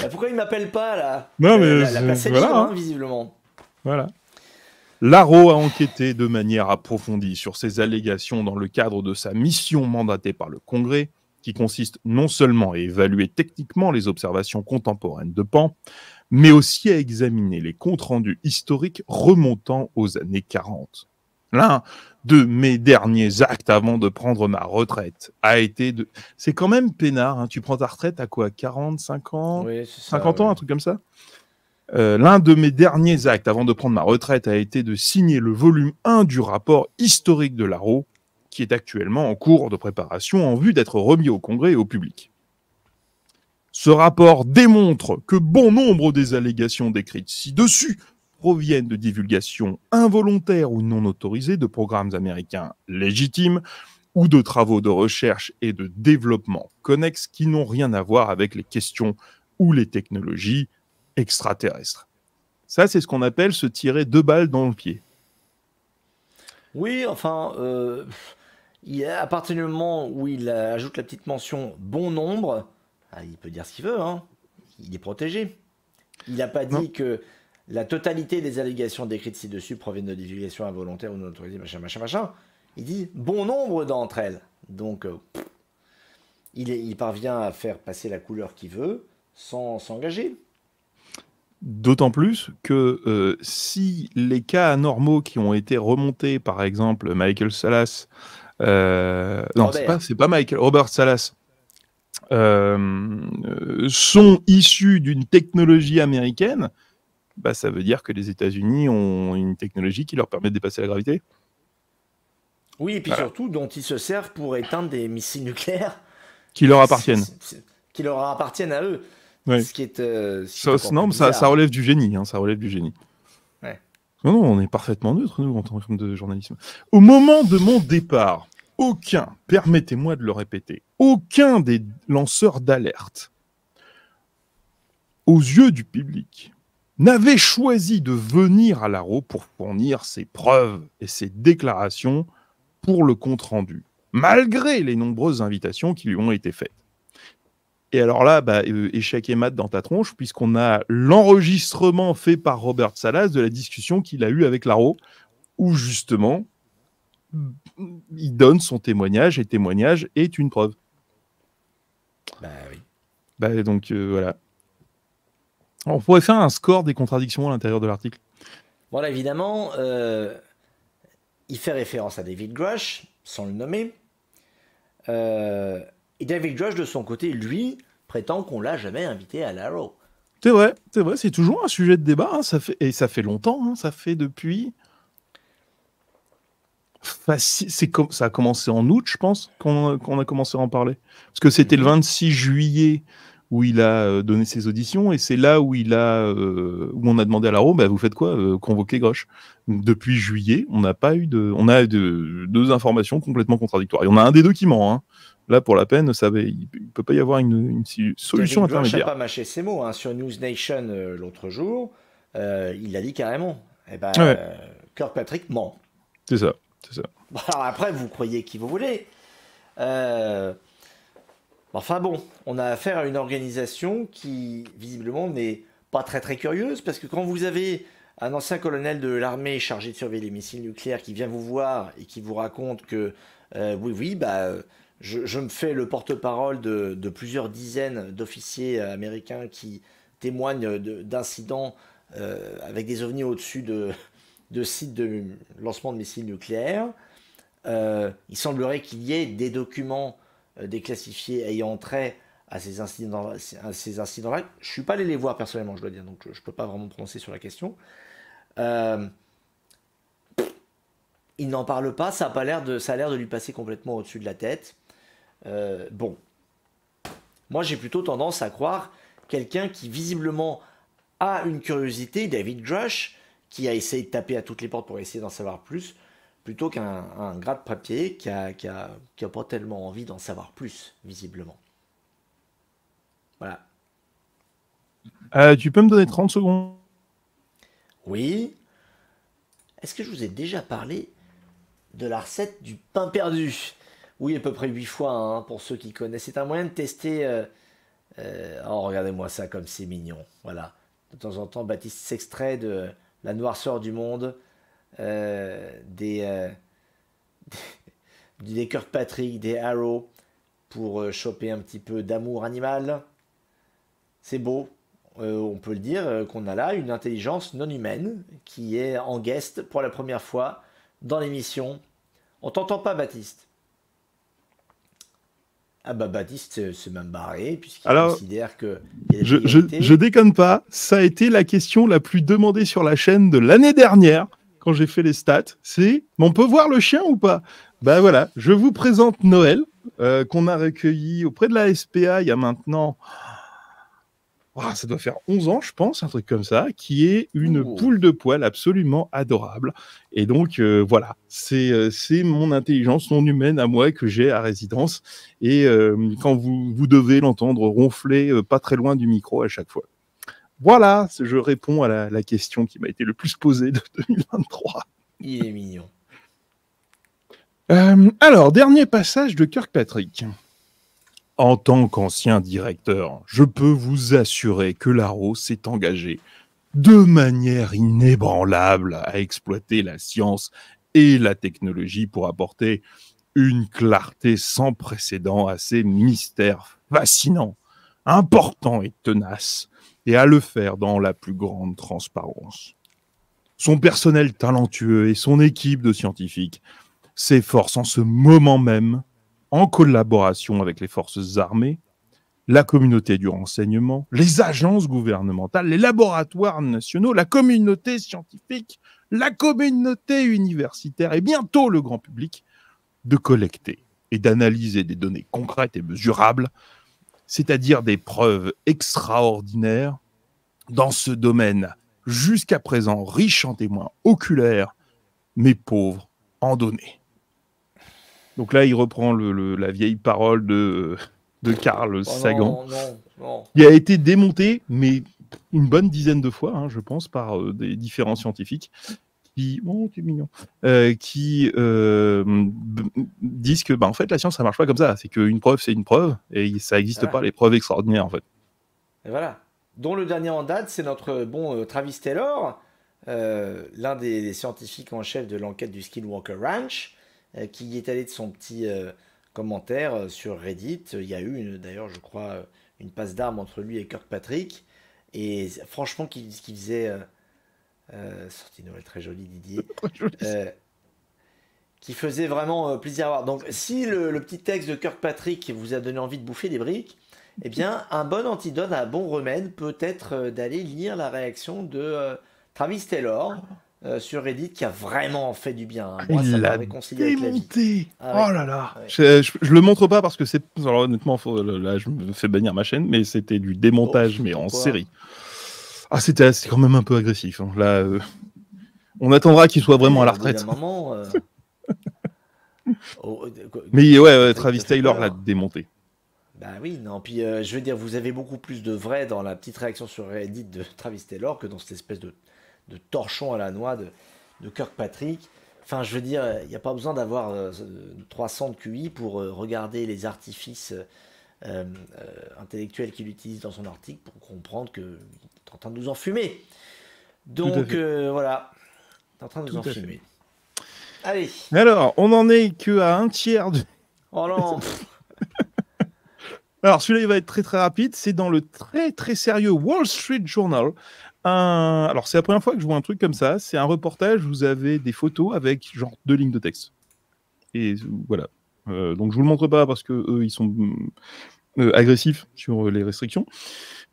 Bah, pourquoi il m'appelle pas là Non euh, mais la, la hein, hein. visiblement. Voilà. Laro a enquêté de manière approfondie sur ces allégations dans le cadre de sa mission mandatée par le Congrès, qui consiste non seulement à évaluer techniquement les observations contemporaines de Pan, mais aussi à examiner les comptes rendus historiques remontant aux années 40 l'un de mes derniers actes avant de prendre ma retraite a été de. C'est quand même peinard. Hein. Tu prends ta retraite à quoi 40, 50, ans 50 ans, un truc comme ça euh, L'un de mes derniers actes avant de prendre ma retraite a été de signer le volume 1 du rapport historique de l'ARO, qui est actuellement en cours de préparation en vue d'être remis au Congrès et au public. Ce rapport démontre que bon nombre des allégations décrites ci-dessus proviennent de divulgations involontaires ou non autorisées de programmes américains légitimes ou de travaux de recherche et de développement connexes qui n'ont rien à voir avec les questions ou les technologies extraterrestres. Ça, c'est ce qu'on appelle se tirer deux balles dans le pied. Oui, enfin, euh, à partir du moment où il ajoute la petite mention bon nombre, ah, il peut dire ce qu'il veut, hein, il est protégé. Il n'a pas dit que la totalité des allégations décrites ci-dessus proviennent de divulgations involontaires ou non autorisées, machin, machin, machin. Il dit bon nombre d'entre elles. Donc, euh, il, parvient à faire passer la couleur qu'il veut sans s'engager. D'autant plus que euh, si les cas anormaux qui ont été remontés, par exemple Michael Salas, euh, non, c'est pas, pas, Michael, Robert Salas, sont issus d'une technologie américaine, bah, ça veut dire que les États-Unis ont une technologie qui leur permet de dépasser la gravité. Oui, et puis surtout dont ils se servent pour éteindre des missiles nucléaires qui leur appartiennent. qui leur appartiennent à eux. Euh, ça, non, hein, ça, relève du génie. ça relève du génie. Non, on est parfaitement neutre, nous, en tant que de journalisme. Au moment de mon départ, aucun, permettez-moi de le répéter, aucun des lanceurs d'alerte, aux yeux du public, n'avait choisi de venir à l'ARO pour fournir ses preuves et ses déclarations pour le compte-rendu, malgré les nombreuses invitations qui lui ont été faites. Et alors là, bah, euh, échec et mat dans ta tronche, puisqu'on a l'enregistrement fait par Robert Salas de la discussion qu'il a eue avec Laro, où justement, il donne son témoignage, et témoignage est une preuve. Bah oui. Bah donc euh, voilà. On pourrait faire un score des contradictions à l'intérieur de l'article. Voilà, évidemment, euh, il fait référence à David Grush, sans le nommer. Euh, et David Grush, de son côté, lui, prétend qu'on l'a jamais invité à l'Arrow. C'est vrai, c'est vrai, c'est toujours un sujet de débat, hein. ça fait, et ça fait longtemps, hein. ça fait depuis... C'est comme ça a commencé en août, je pense, qu'on a commencé à en parler. Parce que c'était le 26 mm-hmm. juillet où il a euh, donné ses auditions et c'est là où il a euh, où on a demandé à la Rome, bah, vous faites quoi euh, Convoquer Grosch. Depuis juillet, on n'a pas eu de, on a deux informations complètement contradictoires. Et on a un des deux qui ment. Hein. Là, pour la peine, ça il ne peut pas y avoir une, solution Je ne n'a pas mâché ces mots hein. sur News Nation l'autre jour. il a dit carrément. Eh ben, Kirkpatrick ment. C'est ça, c'est ça. après, vous croyez qui vous voulez. Euh, Enfin bon, on a affaire à une organisation qui, visiblement, n'est pas très très curieuse, parce que quand vous avez un ancien colonel de l'armée chargé de surveiller les missiles nucléaires qui vient vous voir et qui vous raconte que, euh, oui, oui, bah, euh, je, me fais le porte-parole de, plusieurs dizaines d'officiers américains qui témoignent d'incidents euh, avec des ovnis au-dessus de, sites de lancement de missiles nucléaires. il semblerait qu'il y ait des documents euh, déclassifiés ayant trait à ces incidents-là. Incidents je ne suis pas allé les voir personnellement, je dois dire, donc je ne peux pas vraiment prononcer sur la question. Euh, il n'en parle pas, ça a, pas l'air de, ça a de lui passer complètement au-dessus de la tête. Euh, bon. Moi, j'ai plutôt tendance à croire quelqu'un qui visiblement a une curiosité, David Grush, qui a essayé de taper à toutes les portes pour essayer d'en savoir plus, plutôt qu'un de papier qui a, qui, a, qui pas tellement envie d'en savoir plus, visiblement. Voilà. Euh, tu peux me donner 30 secondes Oui. Est-ce que je vous ai déjà parlé de la recette du pain perdu Oui, à peu près 8 fois, hein, pour ceux qui connaissent. C'est un moyen de tester... Euh, euh, oh, regardez-moi ça, comme c'est mignon. Voilà. De temps en temps, Baptiste s'extrait de la noirceur du monde euh, des, euh, des Kirkpatrick, des Arrow, pour euh, choper un petit peu d'amour animal. C'est beau, on peut le dire, qu'on a là une intelligence non humaine qui est en guest pour la première fois dans l'émission. On t'entend pas, Baptiste Ah bah Baptiste c'est même barré, puisqu'il considère que... je, je déconne pas, ça a été la question la plus demandée sur la chaîne de l'année dernière quand j'ai fait les stats, c'est on peut voir le chien ou pas Ben voilà, je vous présente Noël, euh, qu'on a recueilli auprès de la SPA il y a maintenant. Ah, ça doit faire 11 ans, je pense, un truc comme ça, qui est une oh. poule de poil absolument adorable. Et donc, euh, voilà, euh, c'est mon intelligence non humaine à moi que j'ai à résidence. Et quand vous, vous devez l'entendre ronfler pas très loin du micro à chaque fois. Voilà, je réponds à la, question qui m'a été le plus posée de 2023. Il est mignon. Euh, alors, dernier passage de Kirkpatrick. En tant qu'ancien directeur, je peux vous assurer que Laro s'est engagé de manière inébranlable à exploiter la science et la technologie pour apporter une clarté sans précédent à ces mystères fascinants, importants et tenaces et à le faire dans la plus grande transparence. Son personnel talentueux et son équipe de scientifiques s'efforcent en ce moment même, en collaboration avec les forces armées, la communauté du renseignement, les agences gouvernementales, les laboratoires nationaux, la communauté scientifique, la communauté universitaire et bientôt le grand public, de collecter et d'analyser des données concrètes et mesurables c'est-à-dire des preuves extraordinaires dans ce domaine jusqu'à présent riche en témoins oculaires, mais pauvre en données. Donc là, il reprend la vieille parole de, de Carl oh Sagan. Il a été démonté, mais une bonne dizaine de fois, hein, je pense, par euh, des différents scientifiques. Oh, euh, qui, mignon, euh, qui disent que, bah, en fait, la science, ça marche pas comme ça. C'est qu'une preuve, c'est une preuve, et ça n'existe pas les preuves extraordinaires, en fait. voilà. Dont le dernier en date, c'est notre euh, bon Travis Taylor, l'un des, scientifiques en chef de l'enquête du Skinwalker Ranch, qui est allé de son petit commentaire sur Reddit. Il y a eu, d'ailleurs, je crois, une passe d'armes entre lui et Kirkpatrick. Et franchement, ce qu'il faisait sorti euh, sortie Noël très jolie, Didier. Euh, qui faisait vraiment euh, plaisir à voir. Donc, si le, petit texte de Kirkpatrick vous a donné envie de bouffer des briques, eh bien, un bon antidote, un bon remède peut être d'aller lire la réaction de Travis Taylor. Ah. sur Reddit qui a vraiment fait du bien. Hein. Moi, il l'a démonté. Avec la ah Oh là là. Je, le montre pas parce que c'est. Alors honnêtement, là, je me fais bannir ma chaîne, mais c'était du démontage, oh, mais en série. Ah, c'était quand même un peu agressif. Hein. Là, euh, on attendra qu'il soit vraiment à la retraite. Euh, oh, Mais ouais, Travis Taylor l'a démonté. Bah oui, non. Puis euh, je veux dire, vous avez beaucoup plus de vrai dans la petite réaction sur Reddit de Travis Taylor que dans cette espèce de, de torchon à la noix de, de Kirkpatrick. Enfin, je veux dire, il n'y a pas besoin d'avoir 300 de QI pour regarder les artifices euh, euh, intellectuel qui l'utilise dans son article pour comprendre qu'il est en train de nous enfumer. Donc euh, voilà, il est en train de nous enfumer. Allez. Alors, on en est que à un tiers de. Oh non. Alors celui-là, il va être très très rapide. C'est dans le très très sérieux Wall Street Journal. Alors c'est la première fois que je vois un truc comme ça. C'est un reportage. Vous avez des photos avec genre deux lignes de texte. Et voilà, euh, donc je vous le montre pas parce que ils sont euh, euh, agressifs sur les restrictions.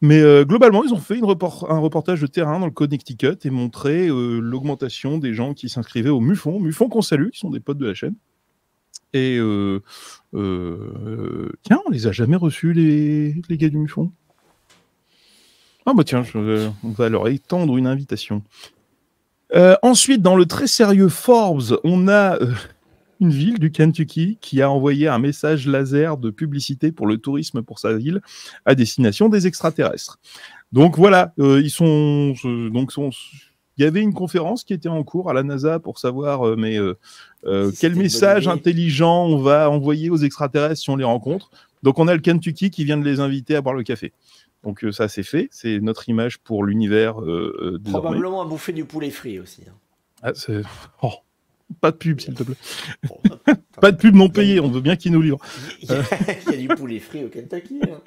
Mais globalement, ils ont fait une un reportage de terrain dans le Connecticut et montré l'augmentation des gens qui s'inscrivaient au MUFON. MUFON qu'on salue, qui sont des potes de la chaîne. Et tiens, on les a jamais reçus, les, les gars du MUFON. Ah bah tiens, on va leur étendre une invitation. ensuite, dans le très sérieux Forbes, on a une ville du Kentucky qui a envoyé un message laser de publicité pour le tourisme pour sa ville à destination des extraterrestres. Donc voilà, euh, ils sont donc sont il y avait une conférence qui était en cours à la NASA pour savoir euh, mais euh, quel message intelligent on va envoyer aux extraterrestres si on les rencontre. Donc on a le Kentucky qui vient de les inviter à boire le café. Donc ça c'est fait, c'est notre image pour l'univers. Probablement à bouffer du poulet frit aussi. Hein. Ah, oh, pas de pub, s'il te plaît. Bah, pas de pub non payée, on veut bien qu'ils nous livrent. Il y, a, du poulet frit au Kentucky. Hein.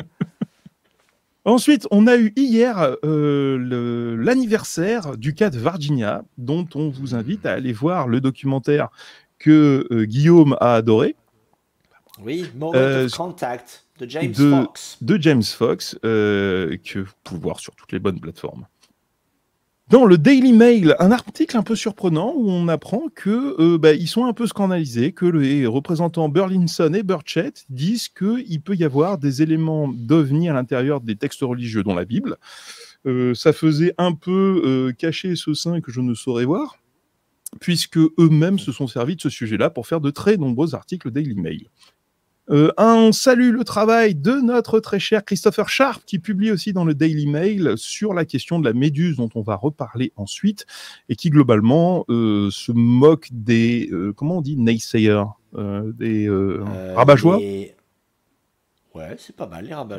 Ensuite, on a eu hier euh, l'anniversaire du cas de Virginia, dont on vous invite à aller voir le documentaire que euh, Guillaume a adoré. Oui, Moment euh, Contact de James Fox. De James Fox, que vous pouvez voir sur toutes les bonnes plateformes dans le Daily Mail, un article un peu surprenant où on apprend que euh, bah, sont un peu scandalisés, que les représentants Burlinson et Burchett disent qu'il peut y avoir des éléments d'OVNI à l'intérieur des textes religieux, dont la Bible. Euh, ça faisait un peu euh, cacher ce sein que je ne saurais voir, puisque eux-mêmes se sont servis de ce sujet-là pour faire de très nombreux articles Daily Mail on euh, salue le travail de notre très cher Christopher Sharp, qui publie aussi dans le Daily Mail sur la question de la méduse, dont on va reparler ensuite, et qui globalement euh, se moque des, euh, comment on dit, naysayers, des rabat Ouais, c'est pas mal, les rabat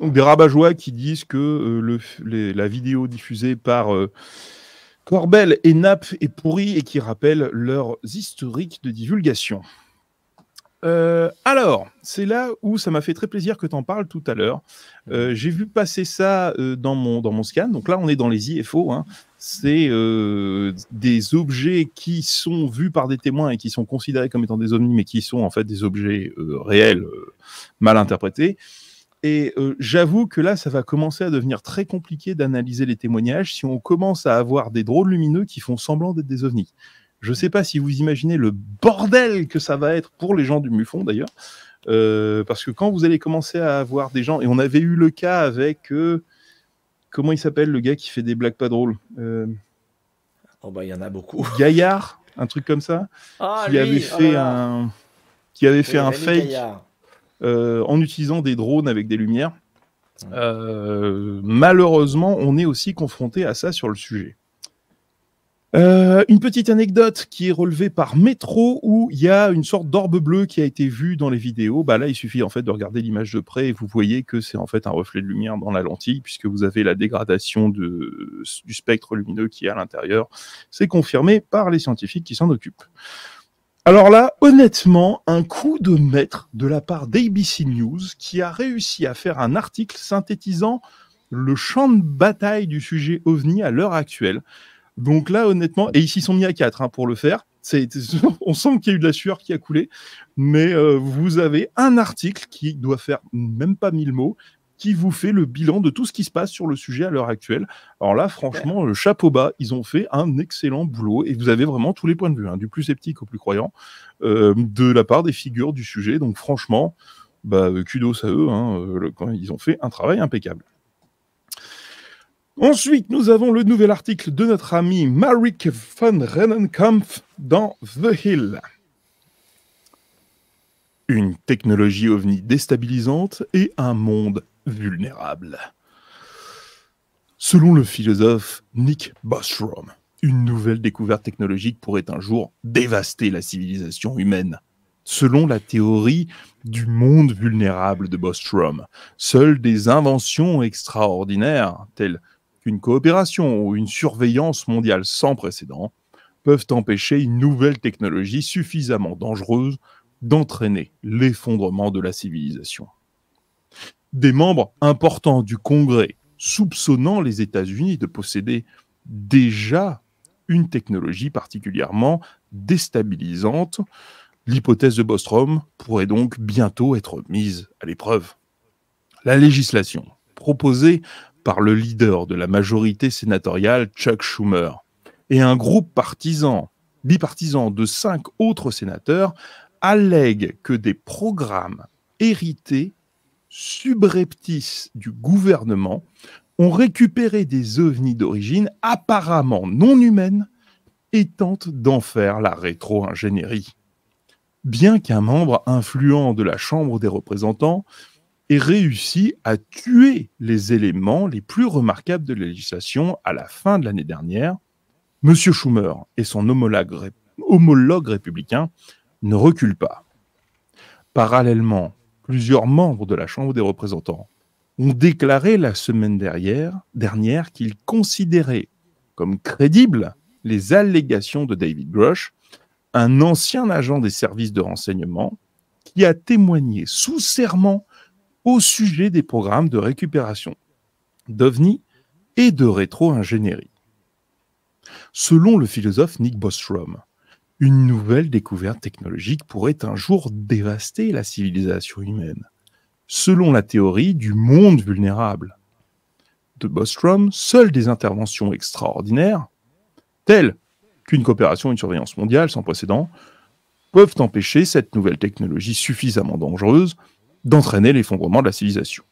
Donc des rabat qui disent que la vidéo diffusée par... Corbel et Nap est pourrie et qui rappelle leurs historiques de divulgation. Euh, alors, c'est là où ça m'a fait très plaisir que tu en parles tout à l'heure. Euh, j'ai vu passer ça euh, dans, mon, dans mon scan. Donc là, on est dans les IFO. Hein. C'est des objets qui sont vus par des témoins et qui sont considérés comme étant des ovnis, mais qui sont en fait des objets réels, mal interprétés. Et j'avoue que là, ça va commencer à devenir très compliqué d'analyser les témoignages si on commence à avoir des drôles lumineux qui font semblant d'être des ovnis. Je ne sais pas si vous imaginez le bordel que ça va être pour les gens du Mufon d'ailleurs. Euh, parce que quand vous allez commencer à avoir des gens, et on avait eu le cas avec, euh, comment il s'appelle le gars qui fait des blagues pas drôles euh, Oh bah il y en a beaucoup. Gaillard, un truc comme ça, ah, qui, avait oh fait un, qui avait fait un fake en utilisant des drones avec des lumières. malheureusement, on est aussi confronté à ça sur le sujet. Euh, une petite anecdote qui est relevée par Métro où il y a une sorte d'orbe bleue qui a été vue dans les vidéos. Bah là, il suffit en fait de regarder l'image de près et vous voyez que c'est en fait un reflet de lumière dans la lentille puisque vous avez la dégradation du spectre lumineux qui est à l'intérieur. C'est confirmé par les scientifiques qui s'en occupent. Alors là, honnêtement, un coup de maître de la part d'ABC News qui a réussi à faire un article synthétisant le champ de bataille du sujet OVNI à l'heure actuelle. Donc là, honnêtement, et ils s'y sont mis à quatre hein, pour le faire. on sent qu'il y a eu de la sueur qui a coulé, mais euh, vous avez un article qui doit faire même pas mille mots, qui vous fait le bilan de tout ce qui se passe sur le sujet à l'heure actuelle. Alors là, franchement, euh, chapeau bas, ils ont fait un excellent boulot et vous avez vraiment tous les points de vue, hein, du plus sceptique au plus croyant, euh, de la part des figures du sujet. Donc franchement, bah, kudos à eux, hein, ils ont fait un travail impeccable. Ensuite, nous avons le nouvel article de notre ami Marik van Rennenkampf dans The Hill. Une technologie ovni déstabilisante et un monde vulnérable. Selon le philosophe Nick Bostrom, une nouvelle découverte technologique pourrait un jour dévaster la civilisation humaine. Selon la théorie du monde vulnérable de Bostrom, seules des inventions extraordinaires, telles une coopération ou une surveillance mondiale sans précédent peuvent empêcher une nouvelle technologie suffisamment dangereuse d'entraîner l'effondrement de la civilisation. Des membres importants du Congrès soupçonnant les États-Unis de posséder déjà une technologie particulièrement déstabilisante, l'hypothèse de Bostrom pourrait donc bientôt être mise à l'épreuve. La législation proposée par le leader de la majorité sénatoriale, Chuck Schumer, et un groupe partisan, bipartisan de cinq autres sénateurs, allègue que des programmes hérités subreptices du gouvernement ont récupéré des ovnis d'origine apparemment non humaines et tentent d'en faire la rétro-ingénierie. Bien qu'un membre influent de la Chambre des représentants, réussi à tuer les éléments les plus remarquables de la législation à la fin de l'année dernière. M. Schumer et son homologue, homologue républicain ne reculent pas. Parallèlement, plusieurs membres de la Chambre des représentants ont déclaré la semaine dernière, dernière qu'ils considéraient comme crédibles les allégations de David Grush, un ancien agent des services de renseignement qui a témoigné sous serment au sujet des programmes de récupération d'OVNI et de rétro-ingénierie. Selon le philosophe Nick Bostrom, une nouvelle découverte technologique pourrait un jour dévaster la civilisation humaine, selon la théorie du monde vulnérable. De Bostrom, seules des interventions extraordinaires, telles qu'une coopération et une surveillance mondiale sans précédent, peuvent empêcher cette nouvelle technologie suffisamment dangereuse d'entraîner l'effondrement de la civilisation.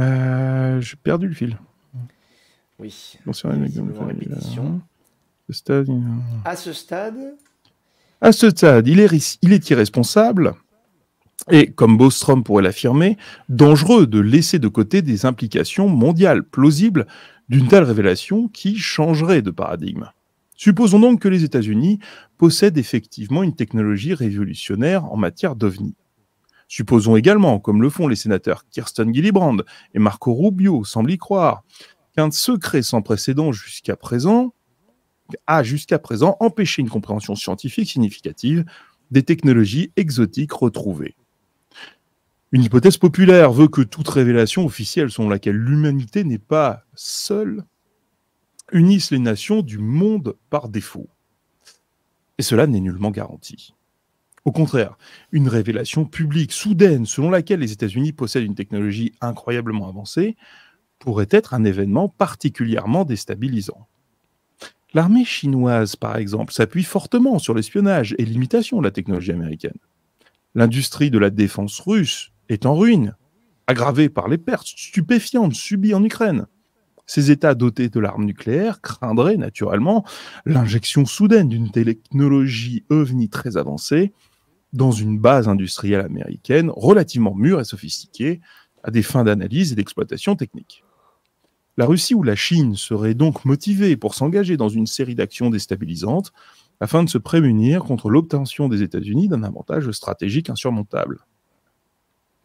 Euh, j'ai perdu le fil. Oui. À ce stade À ce stade, il il est irresponsable et, comme Bostrom pourrait l'affirmer, dangereux de laisser de côté des implications mondiales plausibles d'une telle révélation qui changerait de paradigme. Supposons donc que les États-Unis possèdent effectivement une technologie révolutionnaire en matière d'OVNI. Supposons également, comme le font les sénateurs Kirsten Gillibrand et Marco Rubio, semblent y croire, qu'un secret sans précédent jusqu'à présent a jusqu'à présent empêché une compréhension scientifique significative des technologies exotiques retrouvées. Une hypothèse populaire veut que toute révélation officielle selon laquelle l'humanité n'est pas seule unissent les nations du monde par défaut. Et cela n'est nullement garanti. Au contraire, une révélation publique soudaine selon laquelle les États-Unis possèdent une technologie incroyablement avancée pourrait être un événement particulièrement déstabilisant. L'armée chinoise, par exemple, s'appuie fortement sur l'espionnage et l'imitation de la technologie américaine. L'industrie de la défense russe est en ruine, aggravée par les pertes stupéfiantes subies en Ukraine. Ces États dotés de l'arme nucléaire craindraient naturellement l'injection soudaine d'une technologie ovni très avancée dans une base industrielle américaine relativement mûre et sophistiquée à des fins d'analyse et d'exploitation technique. La Russie ou la Chine seraient donc motivées pour s'engager dans une série d'actions déstabilisantes afin de se prémunir contre l'obtention des États-Unis d'un avantage stratégique insurmontable.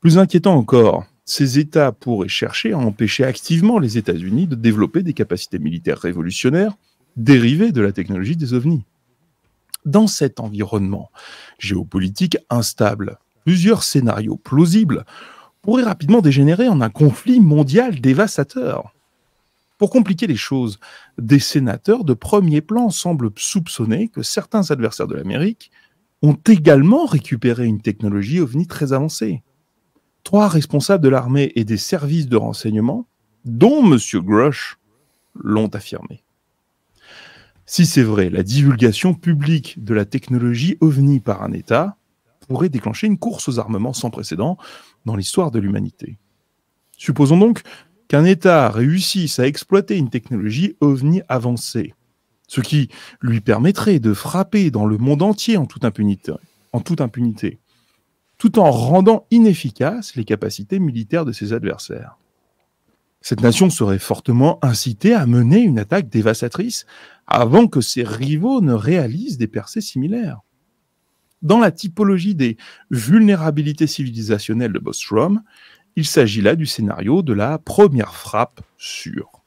Plus inquiétant encore, ces États pourraient chercher à empêcher activement les États-Unis de développer des capacités militaires révolutionnaires dérivées de la technologie des ovnis. Dans cet environnement géopolitique instable, plusieurs scénarios plausibles pourraient rapidement dégénérer en un conflit mondial dévastateur. Pour compliquer les choses, des sénateurs de premier plan semblent soupçonner que certains adversaires de l'Amérique ont également récupéré une technologie ovni très avancée trois responsables de l'armée et des services de renseignement, dont M. Grosh, l'ont affirmé. Si c'est vrai, la divulgation publique de la technologie ovni par un État pourrait déclencher une course aux armements sans précédent dans l'histoire de l'humanité. Supposons donc qu'un État réussisse à exploiter une technologie ovni avancée, ce qui lui permettrait de frapper dans le monde entier en toute impunité. En toute impunité tout en rendant inefficaces les capacités militaires de ses adversaires. Cette nation serait fortement incitée à mener une attaque dévastatrice avant que ses rivaux ne réalisent des percées similaires. Dans la typologie des vulnérabilités civilisationnelles de Bostrom, il s'agit là du scénario de la première frappe sûre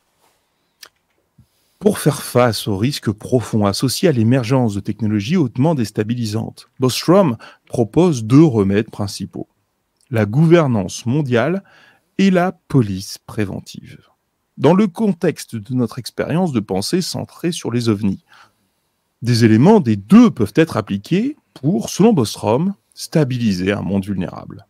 pour faire face aux risques profonds associés à l'émergence de technologies hautement déstabilisantes. Bostrom propose deux remèdes principaux, la gouvernance mondiale et la police préventive. Dans le contexte de notre expérience de pensée centrée sur les ovnis, des éléments des deux peuvent être appliqués pour, selon Bostrom, stabiliser un monde vulnérable.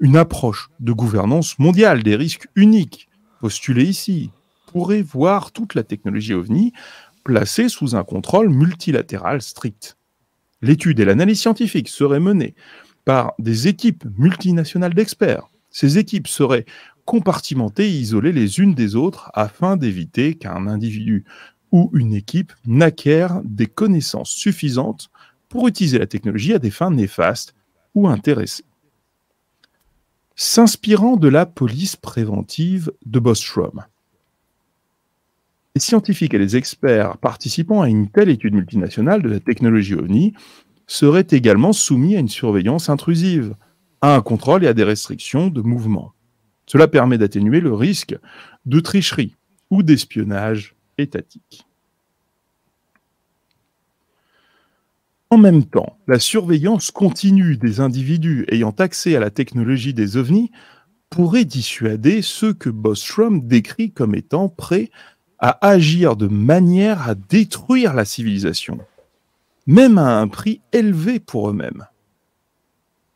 Une approche de gouvernance mondiale des risques uniques, postulée ici, pourrait voir toute la technologie ovni placée sous un contrôle multilatéral strict. L'étude et l'analyse scientifique seraient menées par des équipes multinationales d'experts. Ces équipes seraient compartimentées et isolées les unes des autres afin d'éviter qu'un individu ou une équipe n'acquiert des connaissances suffisantes pour utiliser la technologie à des fins néfastes ou intéressées. S'inspirant de la police préventive de Bostrom, scientifiques et les experts participant à une telle étude multinationale de la technologie OVNI seraient également soumis à une surveillance intrusive, à un contrôle et à des restrictions de mouvement. Cela permet d'atténuer le risque de tricherie ou d'espionnage étatique. En même temps, la surveillance continue des individus ayant accès à la technologie des ovnis pourrait dissuader ceux que Bostrom décrit comme étant prêts à agir de manière à détruire la civilisation, même à un prix élevé pour eux-mêmes.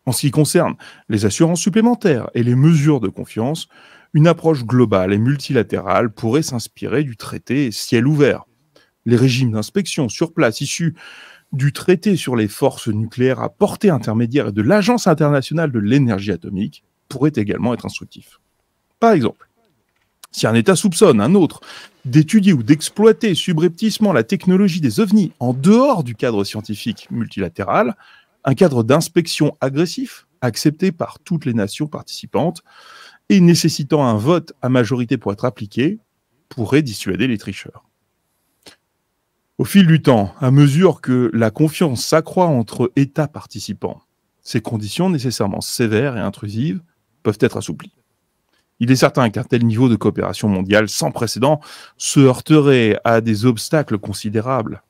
En ce qui concerne les assurances supplémentaires et les mesures de confiance, une approche globale et multilatérale pourrait s'inspirer du traité ciel ouvert. Les régimes d'inspection sur place issus du traité sur les forces nucléaires à portée intermédiaire et de l'Agence internationale de l'énergie atomique pourraient également être instructifs. Par exemple, si un État soupçonne un autre d'étudier ou d'exploiter subrepticement la technologie des ovnis en dehors du cadre scientifique multilatéral, un cadre d'inspection agressif accepté par toutes les nations participantes et nécessitant un vote à majorité pour être appliqué, pourrait dissuader les tricheurs. Au fil du temps, à mesure que la confiance s'accroît entre États participants, ces conditions nécessairement sévères et intrusives peuvent être assouplies. Il est certain qu'un tel niveau de coopération mondiale sans précédent se heurterait à des obstacles considérables.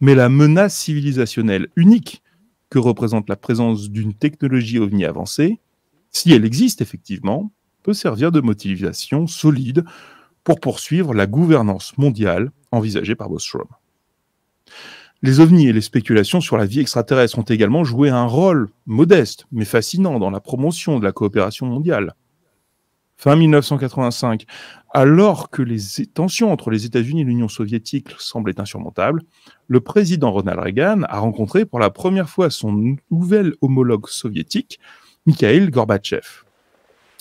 Mais la menace civilisationnelle unique que représente la présence d'une technologie ovni avancée, si elle existe effectivement, peut servir de motivation solide pour poursuivre la gouvernance mondiale envisagée par Bostrom. Les ovnis et les spéculations sur la vie extraterrestre ont également joué un rôle modeste mais fascinant dans la promotion de la coopération mondiale fin 1985, alors que les tensions entre les États-Unis et l'Union soviétique semblaient insurmontables, le président Ronald Reagan a rencontré pour la première fois son nouvel homologue soviétique, Mikhail Gorbatchev.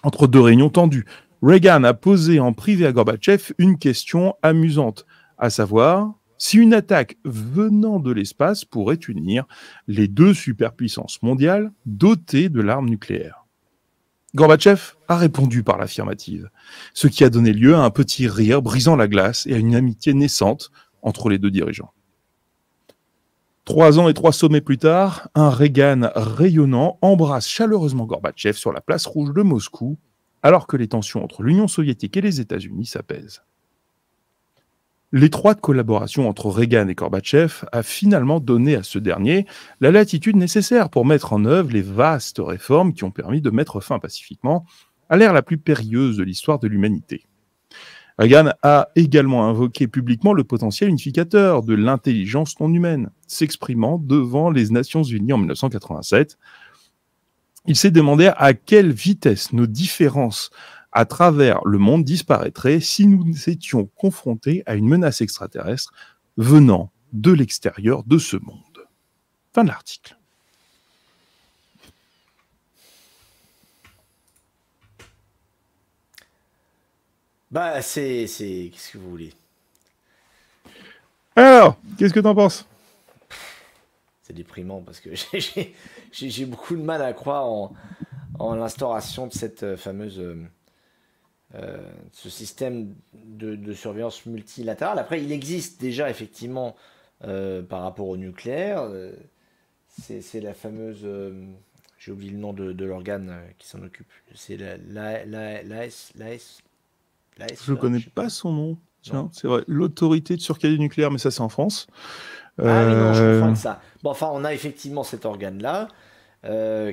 Entre deux réunions tendues, Reagan a posé en privé à Gorbatchev une question amusante, à savoir si une attaque venant de l'espace pourrait unir les deux superpuissances mondiales dotées de l'arme nucléaire. Gorbatchev a répondu par l'affirmative, ce qui a donné lieu à un petit rire brisant la glace et à une amitié naissante entre les deux dirigeants. Trois ans et trois sommets plus tard, un Reagan rayonnant embrasse chaleureusement Gorbatchev sur la place rouge de Moscou, alors que les tensions entre l'Union soviétique et les États-Unis s'apaisent. L'étroite collaboration entre Reagan et Gorbatchev a finalement donné à ce dernier la latitude nécessaire pour mettre en œuvre les vastes réformes qui ont permis de mettre fin pacifiquement à l'ère la plus périlleuse de l'histoire de l'humanité. Reagan a également invoqué publiquement le potentiel unificateur de l'intelligence non humaine, s'exprimant devant les Nations Unies en 1987. Il s'est demandé à quelle vitesse nos différences à travers le monde disparaîtrait si nous étions confrontés à une menace extraterrestre venant de l'extérieur de ce monde. Fin de l'article. Bah, c'est. Qu'est-ce que vous voulez Alors, qu'est-ce que t'en penses C'est déprimant parce que j'ai beaucoup de mal à croire en, en l'instauration de cette euh, fameuse euh, euh, ce système de, surveillance multilatérale. Après, il existe déjà effectivement euh, par rapport au nucléaire. Euh, c'est la fameuse, j'ai oublié le nom de, l'organe qui s'en occupe. C'est la, la, la, Je ne connais pas, son nom. Tiens, c'est vrai. L'autorité de surveillance nucléaire, mais ça c'est en France. Ah mais non, je comprends ça. Bon, enfin, on a effectivement cet organe là.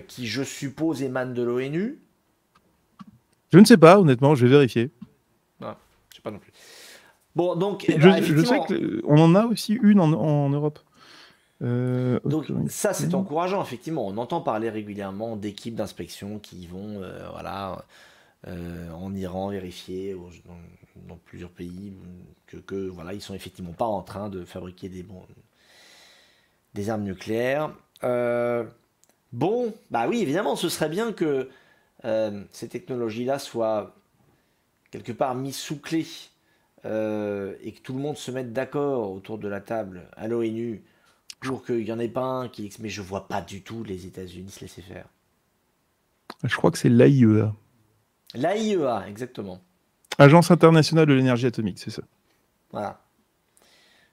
qui je suppose émane de l'ONU, je ne sais pas, honnêtement, je vais vérifier. Ah, je sais pas non plus. Bon, donc. Eh ben, je, sais qu'on euh, en a aussi une en, Europe. Euh, donc ça c'est encourageant effectivement. On entend parler régulièrement d'équipes d'inspection qui vont euh, voilà en Iran vérifier dans, plusieurs pays que, que, voilà ils sont effectivement pas en train de fabriquer des des armes nucléaires. bon bah oui évidemment ce serait bien que euh, ces technologies-là soient quelque part mises sous clé euh, et que tout le monde se mette d'accord autour de la table à l'ONU pour qu'il n'y en ait pas un qui mais je vois pas du tout les États-Unis se laisser faire. Je crois que c'est l'AIEA. L'AIEA, exactement. Agence internationale de l'énergie atomique, c'est ça. Voilà.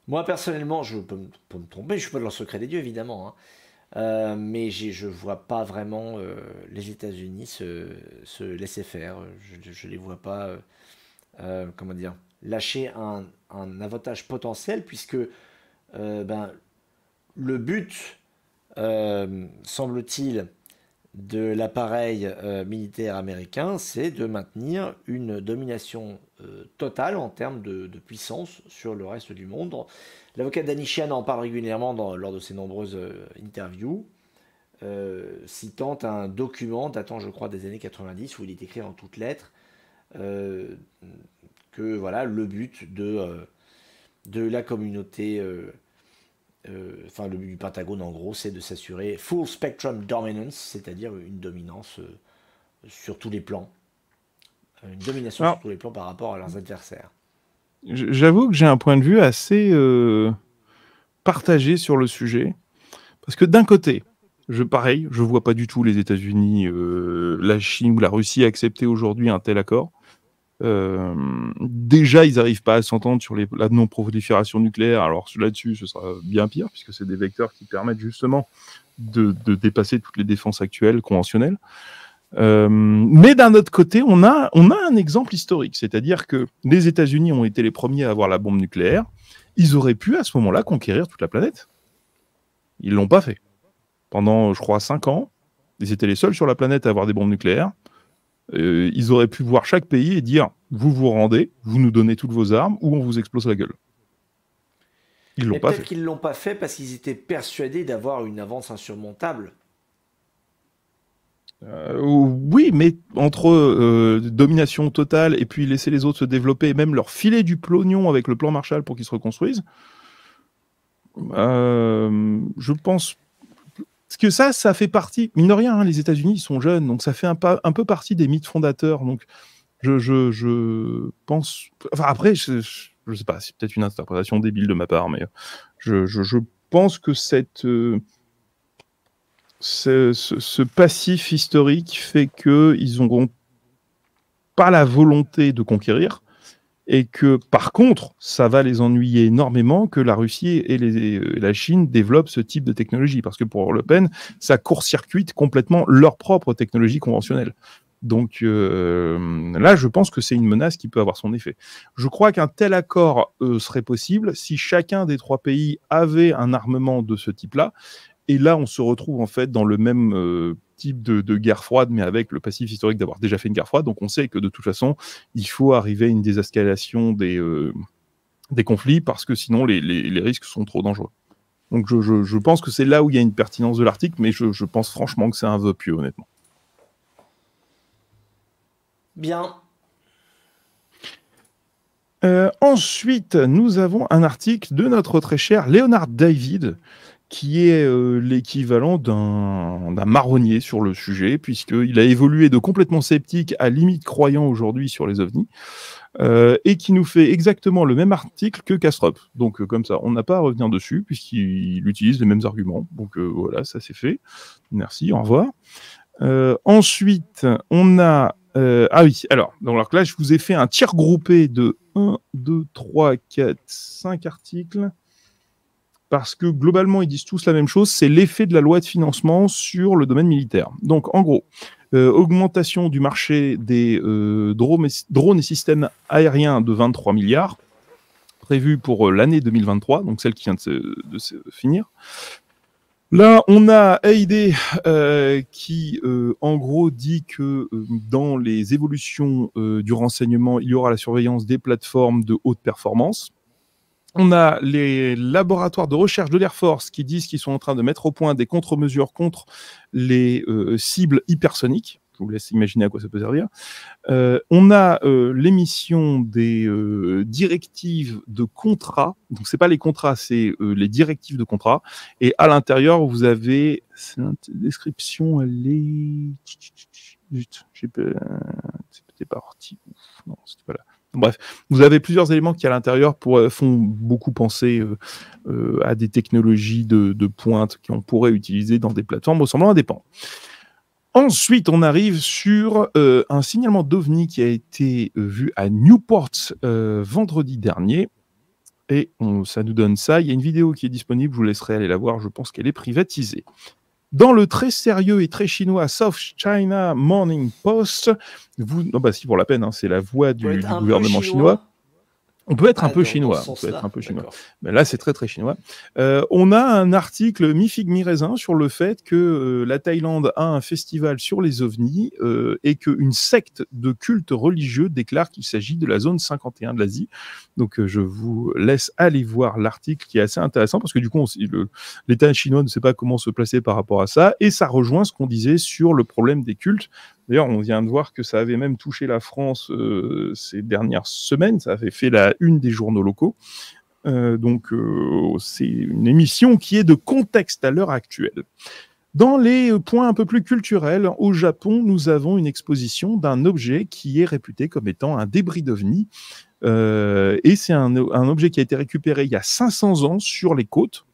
Moi, personnellement, je peux me, me tromper, je ne suis pas dans le secret des dieux, évidemment. Hein. Euh, mais je ne vois pas vraiment euh, les États-Unis se, laisser faire. Je ne les vois pas, euh, comment dire, lâcher un, avantage potentiel, puisque ben, le but, semble-t-il, de l'appareil militaire américain, c'est de maintenir une domination totale en termes de, puissance sur le reste du monde. L'avocat d'Anishian en parle régulièrement lors de ses nombreuses euh, interviews, euh, citant un document datant, je crois, des années 90, où il est écrit en toutes lettres euh, que voilà, le but de, de la communauté, enfin le but du Pentagone en gros, c'est de s'assurer full spectrum dominance, c'est-à-dire une dominance sur tous les plans, une domination sur tous les plans par rapport à leurs adversaires. J'avoue que j'ai un point de vue assez euh, partagé sur le sujet. Parce que d'un côté, je, pareil, je ne vois pas du tout les États-Unis, euh, la Chine ou la Russie accepter aujourd'hui un tel accord. Euh, déjà, ils n'arrivent pas à s'entendre sur la non-prolifération nucléaire. Alors là-dessus, ce sera bien pire, puisque c'est des vecteurs qui permettent justement de dépasser toutes les défenses actuelles, conventionnelles. Euh, mais d'un autre côté, on a, un exemple historique, c'est-à-dire que les États-Unis ont été les premiers à avoir la bombe nucléaire. Ils auraient pu à ce moment-là conquérir toute la planète. Ils l'ont pas fait. Pendant, je crois, cinq ans, ils étaient les seuls sur la planète à avoir des bombes nucléaires. Euh, ils auraient pu voir chaque pays et dire vous vous rendez, vous nous donnez toutes vos armes ou on vous explose la gueule. Ils l'ont pas fait. Peut-être qu'ils l'ont pas fait parce qu'ils étaient persuadés d'avoir une avance insurmontable. Euh, oui, mais entre euh, domination totale et puis laisser les autres se développer même leur filer du plognon avec le plan Marshall pour qu'ils se reconstruisent, euh, je pense parce que ça, ça fait partie, mine de rien, hein, les États-Unis, ils sont jeunes, donc ça fait un, peu partie des mythes fondateurs. Donc je, pense, enfin après, je, ne sais pas, c'est peut-être une interprétation débile de ma part, mais je, je pense que cette ce, ce, passif historique fait qu'ils n'auront pas la volonté de conquérir et que par contre, ça va les ennuyer énormément que la Russie et, la Chine développent ce type de technologie, parce que pour Le Pen, ça court-circuite complètement leur propre technologie conventionnelle. Donc euh, là, je pense que c'est une menace qui peut avoir son effet. Je crois qu'un tel accord euh, serait possible si chacun des trois pays avait un armement de ce type-là, et là, on se retrouve en fait dans le même euh, type de, guerre froide, mais avec le passif historique d'avoir déjà fait une guerre froide. Donc on sait que de toute façon, il faut arriver à une désescalation des, euh, des conflits parce que sinon les, risques sont trop dangereux. Donc je, pense que c'est là où il y a une pertinence de l'article, mais je, pense franchement que c'est un vœu pieux, honnêtement. Bien, euh, ensuite, nous avons un article de notre très cher Leonard David qui est euh, l'équivalent d'un marronnier sur le sujet, puisqu'il a évolué de complètement sceptique à limite croyant aujourd'hui sur les ovnis, euh, et qui nous fait exactement le même article que Kastrop. Donc euh, comme ça, on n'a pas à revenir dessus, puisqu'il utilise les mêmes arguments. Donc voilà, ça c'est fait. Merci, au revoir. ensuite, on a... ah oui, alors, donc là, je vous ai fait un tiers groupé de 1, 2, 3, 4, 5 articles parce que globalement, ils disent tous la même chose, c'est l'effet de la loi de financement sur le domaine militaire. Donc, en gros, euh, augmentation du marché des euh, drones, et, systèmes aériens de 23 milliards, prévu pour euh, l'année 2023, donc celle qui vient de se, finir. Là, on a AID qui, en gros, dit que dans les évolutions du renseignement, il y aura la surveillance des plateformes de haute performance. On a les laboratoires de recherche de l'Air Force qui disent qu'ils sont en train de mettre au point des contre-mesures contre les euh, cibles hypersoniques. Je vous laisse imaginer à quoi ça peut servir. Euh, on a euh, l'émission des directives de contrat. Donc, ce n'est pas les contrats, c'est les directives de contrat. Et à l'intérieur, vous avez. Cette description, elle est. pas. C'était pas Non, c'était pas là. Bref, vous avez plusieurs éléments qui à l'intérieur euh, font beaucoup penser euh, euh, à des technologies de, pointe qu'on pourrait utiliser dans des plateformes ressemblant à des pans. Ensuite, on arrive sur un signalement d'OVNI qui a été vu à Newport vendredi dernier. Et ça nous donne ça. Il y a une vidéo qui est disponible, je vous laisserai aller la voir, je pense qu'elle est privatisée. Dans le très sérieux et très chinois South China Morning Post, vous, non, bah si pour la peine, hein, c'est la voix du, gouvernement chinois. On peut être un ah, peu chinois. On peut être un peu chinois. Mais là, c'est très très chinois. Euh, on a un article mi figue mi raisin sur le fait que euh, la Thaïlande a un festival sur les ovnis euh, et qu'une secte de culte religieux déclare qu'il s'agit de la zone 51 de l'Asie. Donc, je vous laisse aller voir l'article qui est assez intéressant parce que du coup, l'État chinois ne sait pas comment se placer par rapport à ça et ça rejoint ce qu'on disait sur le problème des cultes D'ailleurs, on vient de voir que ça avait même touché la France euh, ces dernières semaines. Ça avait fait la une des journaux locaux. Euh, donc, euh, c'est une émission qui est de contexte à l'heure actuelle. Dans les points un peu plus culturels, au Japon, nous avons une exposition d'un objet qui est réputé comme étant un débris d'OVNI. et c'est un, objet qui a été récupéré il y a 500 ans sur les côtes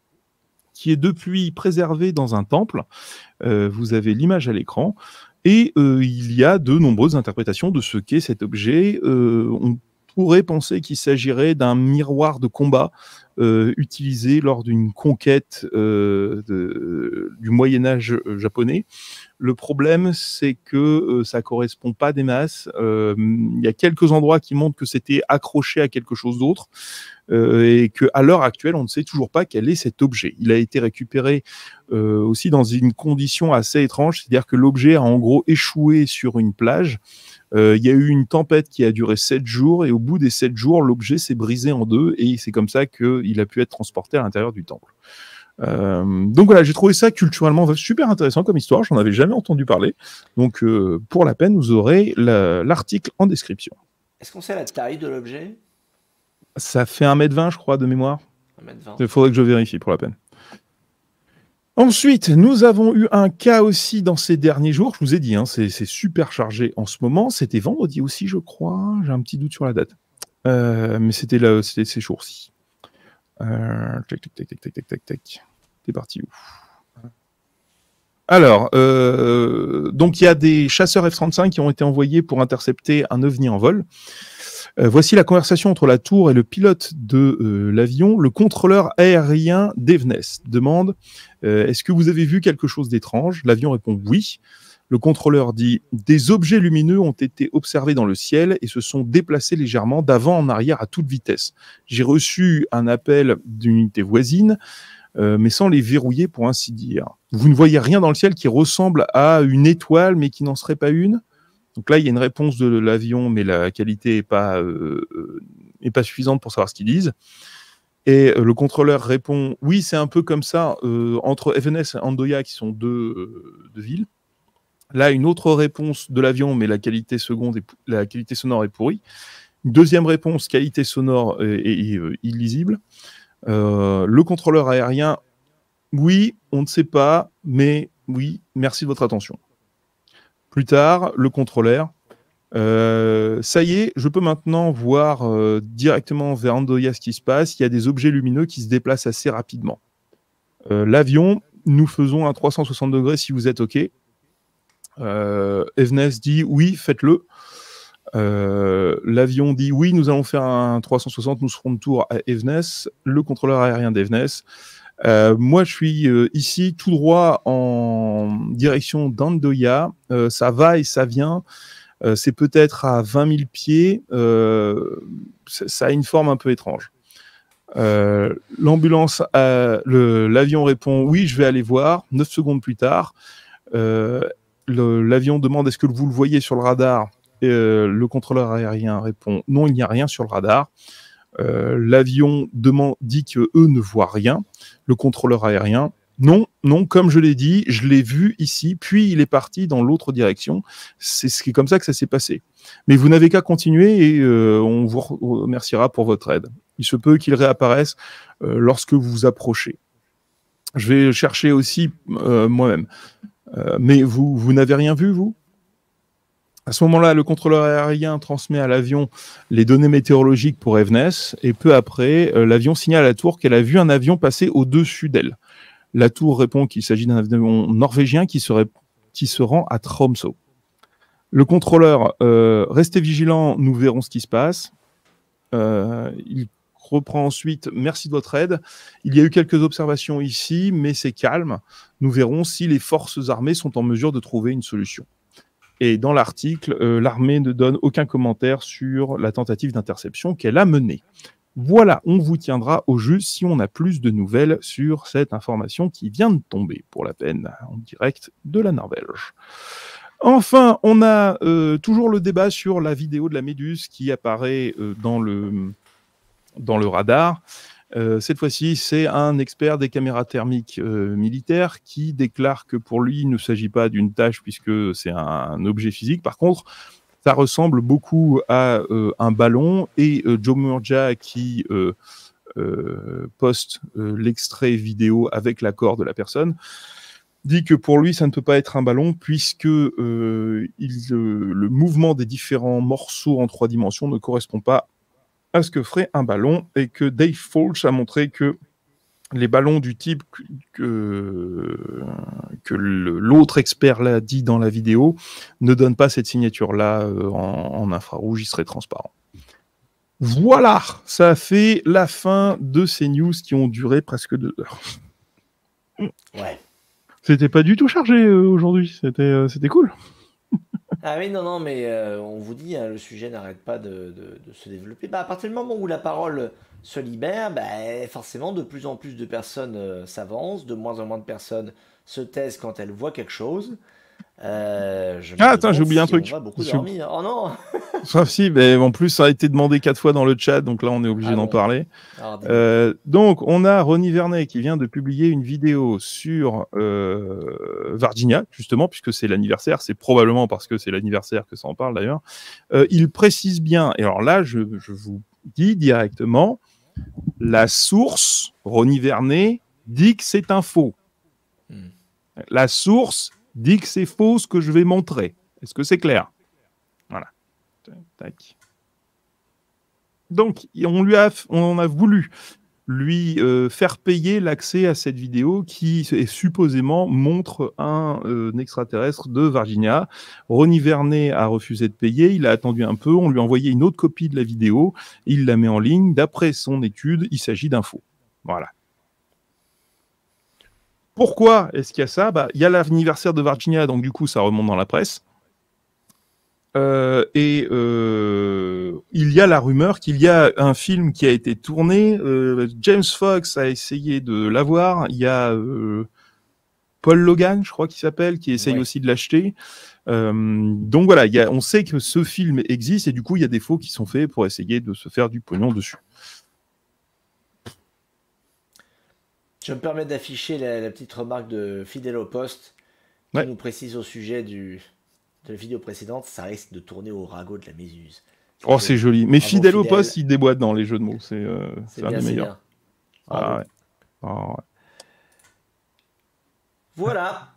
qui est depuis préservé dans un temple. vous avez l'image à l'écran. Et euh, il y a de nombreuses interprétations de ce qu'est cet objet. Euh, on pourrait penser qu'il s'agirait d'un miroir de combat euh, utilisé lors d'une conquête du Moyen Âge japonais. Le problème, c'est que ça ça correspond pas des masses. Il y a quelques endroits qui montrent que c'était accroché à quelque chose d'autre. Euh, et qu'à l'heure actuelle, on ne sait toujours pas quel est cet objet. Il a été récupéré euh, aussi dans une condition assez étrange, c'est-à-dire que l'objet a en gros échoué sur une plage. Euh, il y a eu une tempête qui a duré sept jours et au bout des sept jours, l'objet s'est brisé en deux et c'est comme ça qu'il a pu être transporté à l'intérieur du temple. donc voilà, j'ai trouvé ça culturellement super intéressant comme histoire, j'en avais jamais entendu parler. Donc pour la peine, vous aurez l'article en description. Est-ce qu'on sait la taille de l'objet ça fait 1m20, je crois, de mémoire. Il faudrait que je vérifie pour la peine. Ensuite, nous avons eu un cas aussi dans ces derniers jours. Je vous ai dit, hein, c'est super chargé en ce moment. C'était vendredi aussi, je crois. J'ai un petit doute sur la date. Euh, mais c'était ces jours-ci. Euh, tac, tac, tac, tac, tac, tac, T'es parti où Alors, euh, donc il y a des chasseurs F-35 qui ont été envoyés pour intercepter un ovni en vol. Euh, voici la conversation entre la tour et le pilote de euh, l'avion. Le contrôleur aérien d'Evnes demande euh, Est-ce que vous avez vu quelque chose d'étrange L'avion répond Oui. Le contrôleur dit Des objets lumineux ont été observés dans le ciel et se sont déplacés légèrement d'avant en arrière à toute vitesse. J'ai reçu un appel d'une unité voisine. mais sans les verrouiller pour ainsi dire. Vous ne voyez rien dans le ciel qui ressemble à une étoile mais qui n'en serait pas une donc là, il y a une réponse de l'avion, mais la qualité n'est euh, euh, pas, suffisante pour savoir ce qu'ils disent. Et euh, le contrôleur répond Oui, c'est un peu comme ça entre FNS et Andoya, qui sont deux, villes. Là, une autre réponse de l'avion, mais la qualité, seconde est, la qualité sonore est pourrie. Une deuxième réponse, qualité sonore est, illisible. le contrôleur aérien Oui, on ne sait pas, mais oui, merci de votre attention. Plus tard, le contrôleur. ça y est, je peux maintenant voir euh, directement vers Andoya ce qui se passe. Il y a des objets lumineux qui se déplacent assez rapidement. Euh, l'avion, nous faisons un 360 degrés si vous êtes OK. Euh, Evnes dit oui, faites-le. L'avion dit oui, nous allons faire un 360, nous serons de tour à Evnes. Le contrôleur aérien d'Evnes euh, moi, je suis euh, ici tout droit en direction d'Andoya. Euh, ça va et ça vient. c'est peut-être à 20 000 pieds. ça a une forme un peu étrange. L'ambulance, l'avion répond oui, je vais aller voir. 9 secondes plus tard, l'avion demande est-ce que vous le voyez sur le radar. Et, le contrôleur aérien répond non, il n'y a rien sur le radar. Euh, l'avion demande, dit que eux ne voient rien. Le contrôleur aérien, non, non, comme je l'ai dit, je l'ai vu ici, puis il est parti dans l'autre direction. C'est ce qui est comme ça que ça s'est passé. Mais vous n'avez qu'à continuer et euh, on vous remerciera pour votre aide. Il se peut qu'il réapparaisse euh, lorsque vous vous approchez. Je vais chercher aussi moi-même. mais vous, vous n'avez rien vu, vous à ce moment-là, le contrôleur aérien transmet à l'avion les données météorologiques pour Evness et peu après, euh, l'avion signale à la tour qu'elle a vu un avion passer au-dessus d'elle. La tour répond qu'il s'agit d'un avion norvégien qui, serait, se rend à Tromsø. Le contrôleur, reste euh, restez vigilant, nous verrons ce qui se passe. Euh, il reprend ensuite merci de votre aide. Il y a eu quelques observations ici, mais c'est calme. Nous verrons si les forces armées sont en mesure de trouver une solution. Et dans l'article, euh, l'armée ne donne aucun commentaire sur la tentative d'interception qu'elle a menée. Voilà, on vous tiendra au jus si on a plus de nouvelles sur cette information qui vient de tomber, pour la peine, en direct de la Norvège. Enfin, on a euh, toujours le débat sur la vidéo de la Méduse qui apparaît euh, dans, le, dans le radar. Euh, cette fois-ci, c'est un expert des caméras thermiques euh, militaires qui déclare que pour lui, il ne s'agit pas d'une tâche puisque c'est un, objet physique. Par contre, ça ressemble beaucoup à euh, un ballon. Et Joe Murja qui poste l'extrait vidéo avec l'accord de la personne dit que pour lui ça ne peut pas être un ballon puisque il, le mouvement des différents morceaux en trois dimensions ne correspond pas à ce que ferait un ballon et que Dave Folch a montré que les ballons du type que, que l'autre expert l'a dit dans la vidéo ne donnent pas cette signature-là euh, en, infrarouge, il serait transparent. Voilà, ça fait la fin de ces news qui ont duré presque deux heures. Ouais. C'était pas du tout chargé euh, aujourd'hui, c'était euh, cool. Ah oui, non, non, mais euh, on vous dit, hein, le sujet n'arrête pas de, se développer. Bah, à partir du moment où la parole se libère, bah, forcément, de plus en plus de personnes euh, s'avancent, de moins en moins de personnes se taisent quand elles voient quelque chose. Euh, ah, attends, j'ai oublié un truc. Beaucoup Oh non si, mais en plus, ça a été demandé quatre fois dans le chat, donc là, on est obligé ah d'en parler. Euh, donc, on a Ronnie Vernet qui vient de publier une vidéo sur euh, Virginia, justement, puisque c'est l'anniversaire. C'est probablement parce que c'est l'anniversaire que ça en parle d'ailleurs. Euh, il précise bien, et alors là, je, vous dis directement, la source, Ronnie Vernet, dit que c'est un faux. Hmm. La source dit que c'est faux ce que je vais montrer. Est-ce que c'est clair Voilà. Donc, on, lui a, on a voulu lui euh, faire payer l'accès à cette vidéo qui est supposément montre un, euh, extraterrestre de Virginia. Ronnie Vernet a refusé de payer, il a attendu un peu, on lui a envoyé une autre copie de la vidéo, il la met en ligne. D'après son étude, il s'agit d'infos Voilà. Pourquoi est-ce qu'il y a ça bah, Il y a l'anniversaire de Virginia, donc du coup, ça remonte dans la presse. Euh, et euh, il y a la rumeur qu'il y a un film qui a été tourné. Euh, James Fox a essayé de l'avoir. Il y a Paul Logan, je crois qu'il s'appelle, qui essaye aussi de l'acheter. donc voilà, on sait que ce film existe et du coup, il y a des faux qui sont faits pour essayer de se faire du pognon dessus. Je me permets d'afficher la, petite remarque de Fidèle au Poste qui nous précise au sujet du, de la vidéo précédente ça risque de tourner au ragot de la Mésuse. Oh, c'est joli. Mais fidèle, au poste, il déboîte dans les jeux de mots. C'est l'un euh, un des meilleurs. Ah ah voilà.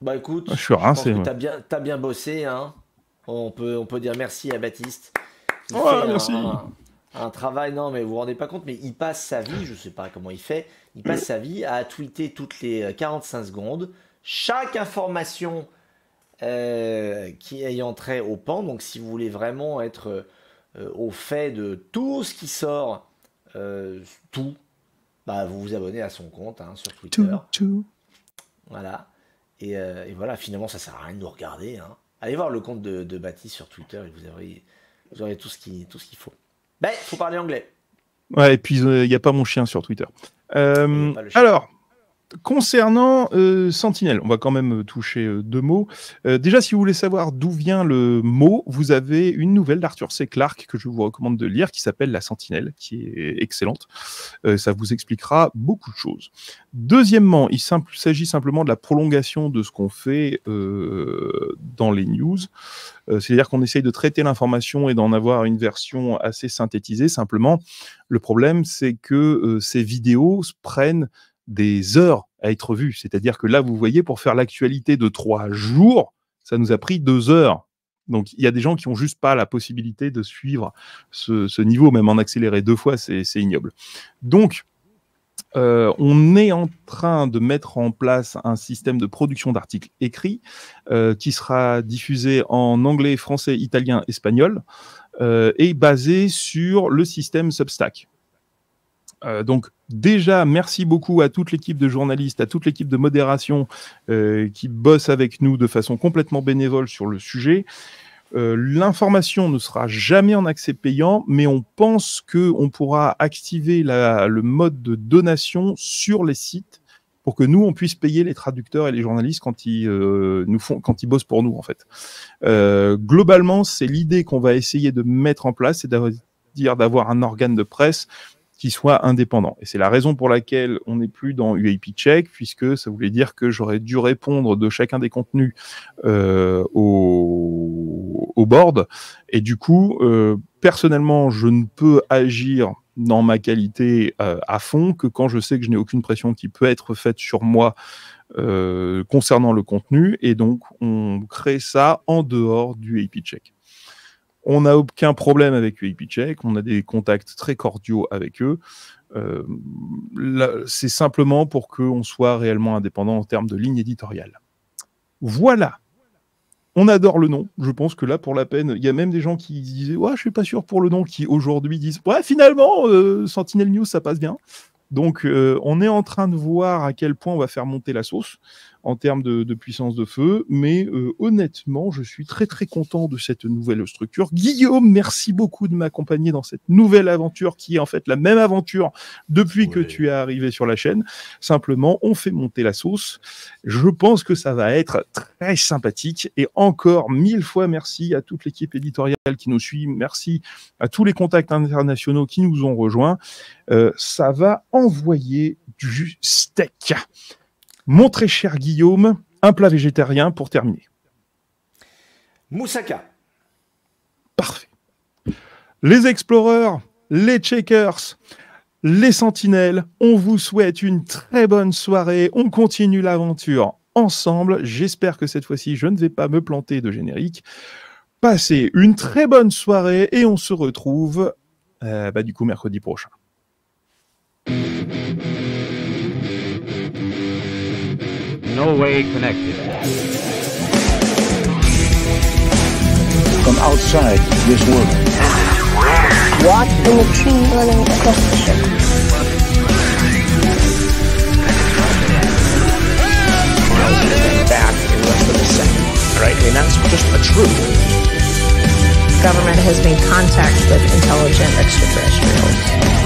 Bah écoute, ah, je suis T'as bien, bien bossé. Hein. On, peut, on peut dire merci à Baptiste. Oh merci un travail, non, mais vous vous rendez pas compte, mais il passe sa vie, je sais pas comment il fait, il passe sa vie à tweeter toutes les 45 euh, secondes chaque information euh, qui ayant trait au pan. Donc, si vous voulez vraiment être euh, au fait de tout ce qui sort, tout, bah, vous vous abonnez à son compte hein, sur Twitter. Voilà. Et, voilà, finalement, ça sert à rien de nous regarder. Hein. Allez voir le compte de, Baptiste sur Twitter et vous aurez, vous aurez tout ce qu'il faut. Ben, faut parler anglais. Ouais, et puis il euh, n'y a pas mon chien sur Twitter. Euh, alors, Concernant euh, Sentinelle, on va quand même euh, toucher euh, deux mots. déjà, si vous voulez savoir d'où vient le mot, vous avez une nouvelle d'Arthur C. Clarke que je vous recommande de lire qui s'appelle La Sentinelle, qui est excellente. ça vous expliquera beaucoup de choses. Deuxièmement, il s'agit simplement de la prolongation de ce qu'on fait dans les news. C'est-à-dire qu'on essaye de traiter l'information et d'en avoir une version assez synthétisée. Simplement, le problème, c'est que ces vidéos prennent des heures à être vues, C'est-à-dire que là, vous voyez, pour faire l'actualité de trois jours, ça nous a pris deux heures. Donc, il y a des gens qui ont juste pas la possibilité de suivre ce, niveau, même en accéléré deux fois, c'est ignoble. Donc, euh, on est en train de mettre en place un système de production d'articles écrits euh, qui sera diffusé en anglais, français, italien, espagnol euh, et basé sur le système Substack. donc, Déjà, merci beaucoup à toute l'équipe de journalistes, à toute l'équipe de modération euh, qui bosse avec nous de façon complètement bénévole sur le sujet. Euh, l'information ne sera jamais en accès payant, mais on pense qu'on pourra activer le mode de donation sur les sites pour que nous, on puisse payer les traducteurs et les journalistes quand ils, euh, nous font, quand ils bossent pour nous, en fait. globalement, c'est l'idée qu'on va essayer de mettre en place, c'est d'avoir un organe de presse qui soit indépendant. Et c'est la raison pour laquelle on n'est plus dans UAP check, puisque ça voulait dire que j'aurais dû répondre de chacun des contenus euh, au, board. Et du coup, euh, personnellement, je ne peux agir dans ma qualité euh, à fond que quand je sais que je n'ai aucune pression qui peut être faite sur moi concernant le contenu. Et donc, on crée ça en dehors du UAP check. On n'a aucun problème avec UAP Check, on a des contacts très cordiaux avec eux. Euh, c'est simplement pour qu'on soit réellement indépendant en termes de ligne éditoriale. Voilà. On adore le nom. Je pense que là, pour la peine, il y a même des gens qui disaient Ouais, je suis pas sûr pour le nom, qui aujourd'hui disent Ouais, finalement, euh, Sentinel News, ça passe bien. Donc, euh, on est en train de voir à quel point on va faire monter la sauce en termes de, puissance de feu. Mais euh, honnêtement, je suis très très content de cette nouvelle structure. Guillaume, merci beaucoup de m'accompagner dans cette nouvelle aventure qui est en fait la même aventure depuis que tu es arrivé sur la chaîne. Simplement, on fait monter la sauce. Je pense que ça va être très sympathique. Et encore mille fois merci à toute l'équipe éditoriale qui nous suit. Merci à tous les contacts internationaux qui nous ont rejoints. Euh, ça va envoyer du steak. Mon cher Guillaume, un plat végétarien pour terminer. Moussaka. Parfait. Les explorers, les checkers, les sentinelles, on vous souhaite une très bonne soirée. On continue l'aventure ensemble. J'espère que cette fois-ci, je ne vais pas me planter de générique. Passez une très bonne soirée et on se retrouve euh, bah, du coup mercredi prochain. no way connected. From outside this world. in the tree, running across the ship. Back in less than a second. Right? I mean, that's just the truth. Government has made contact with intelligent extraterrestrials.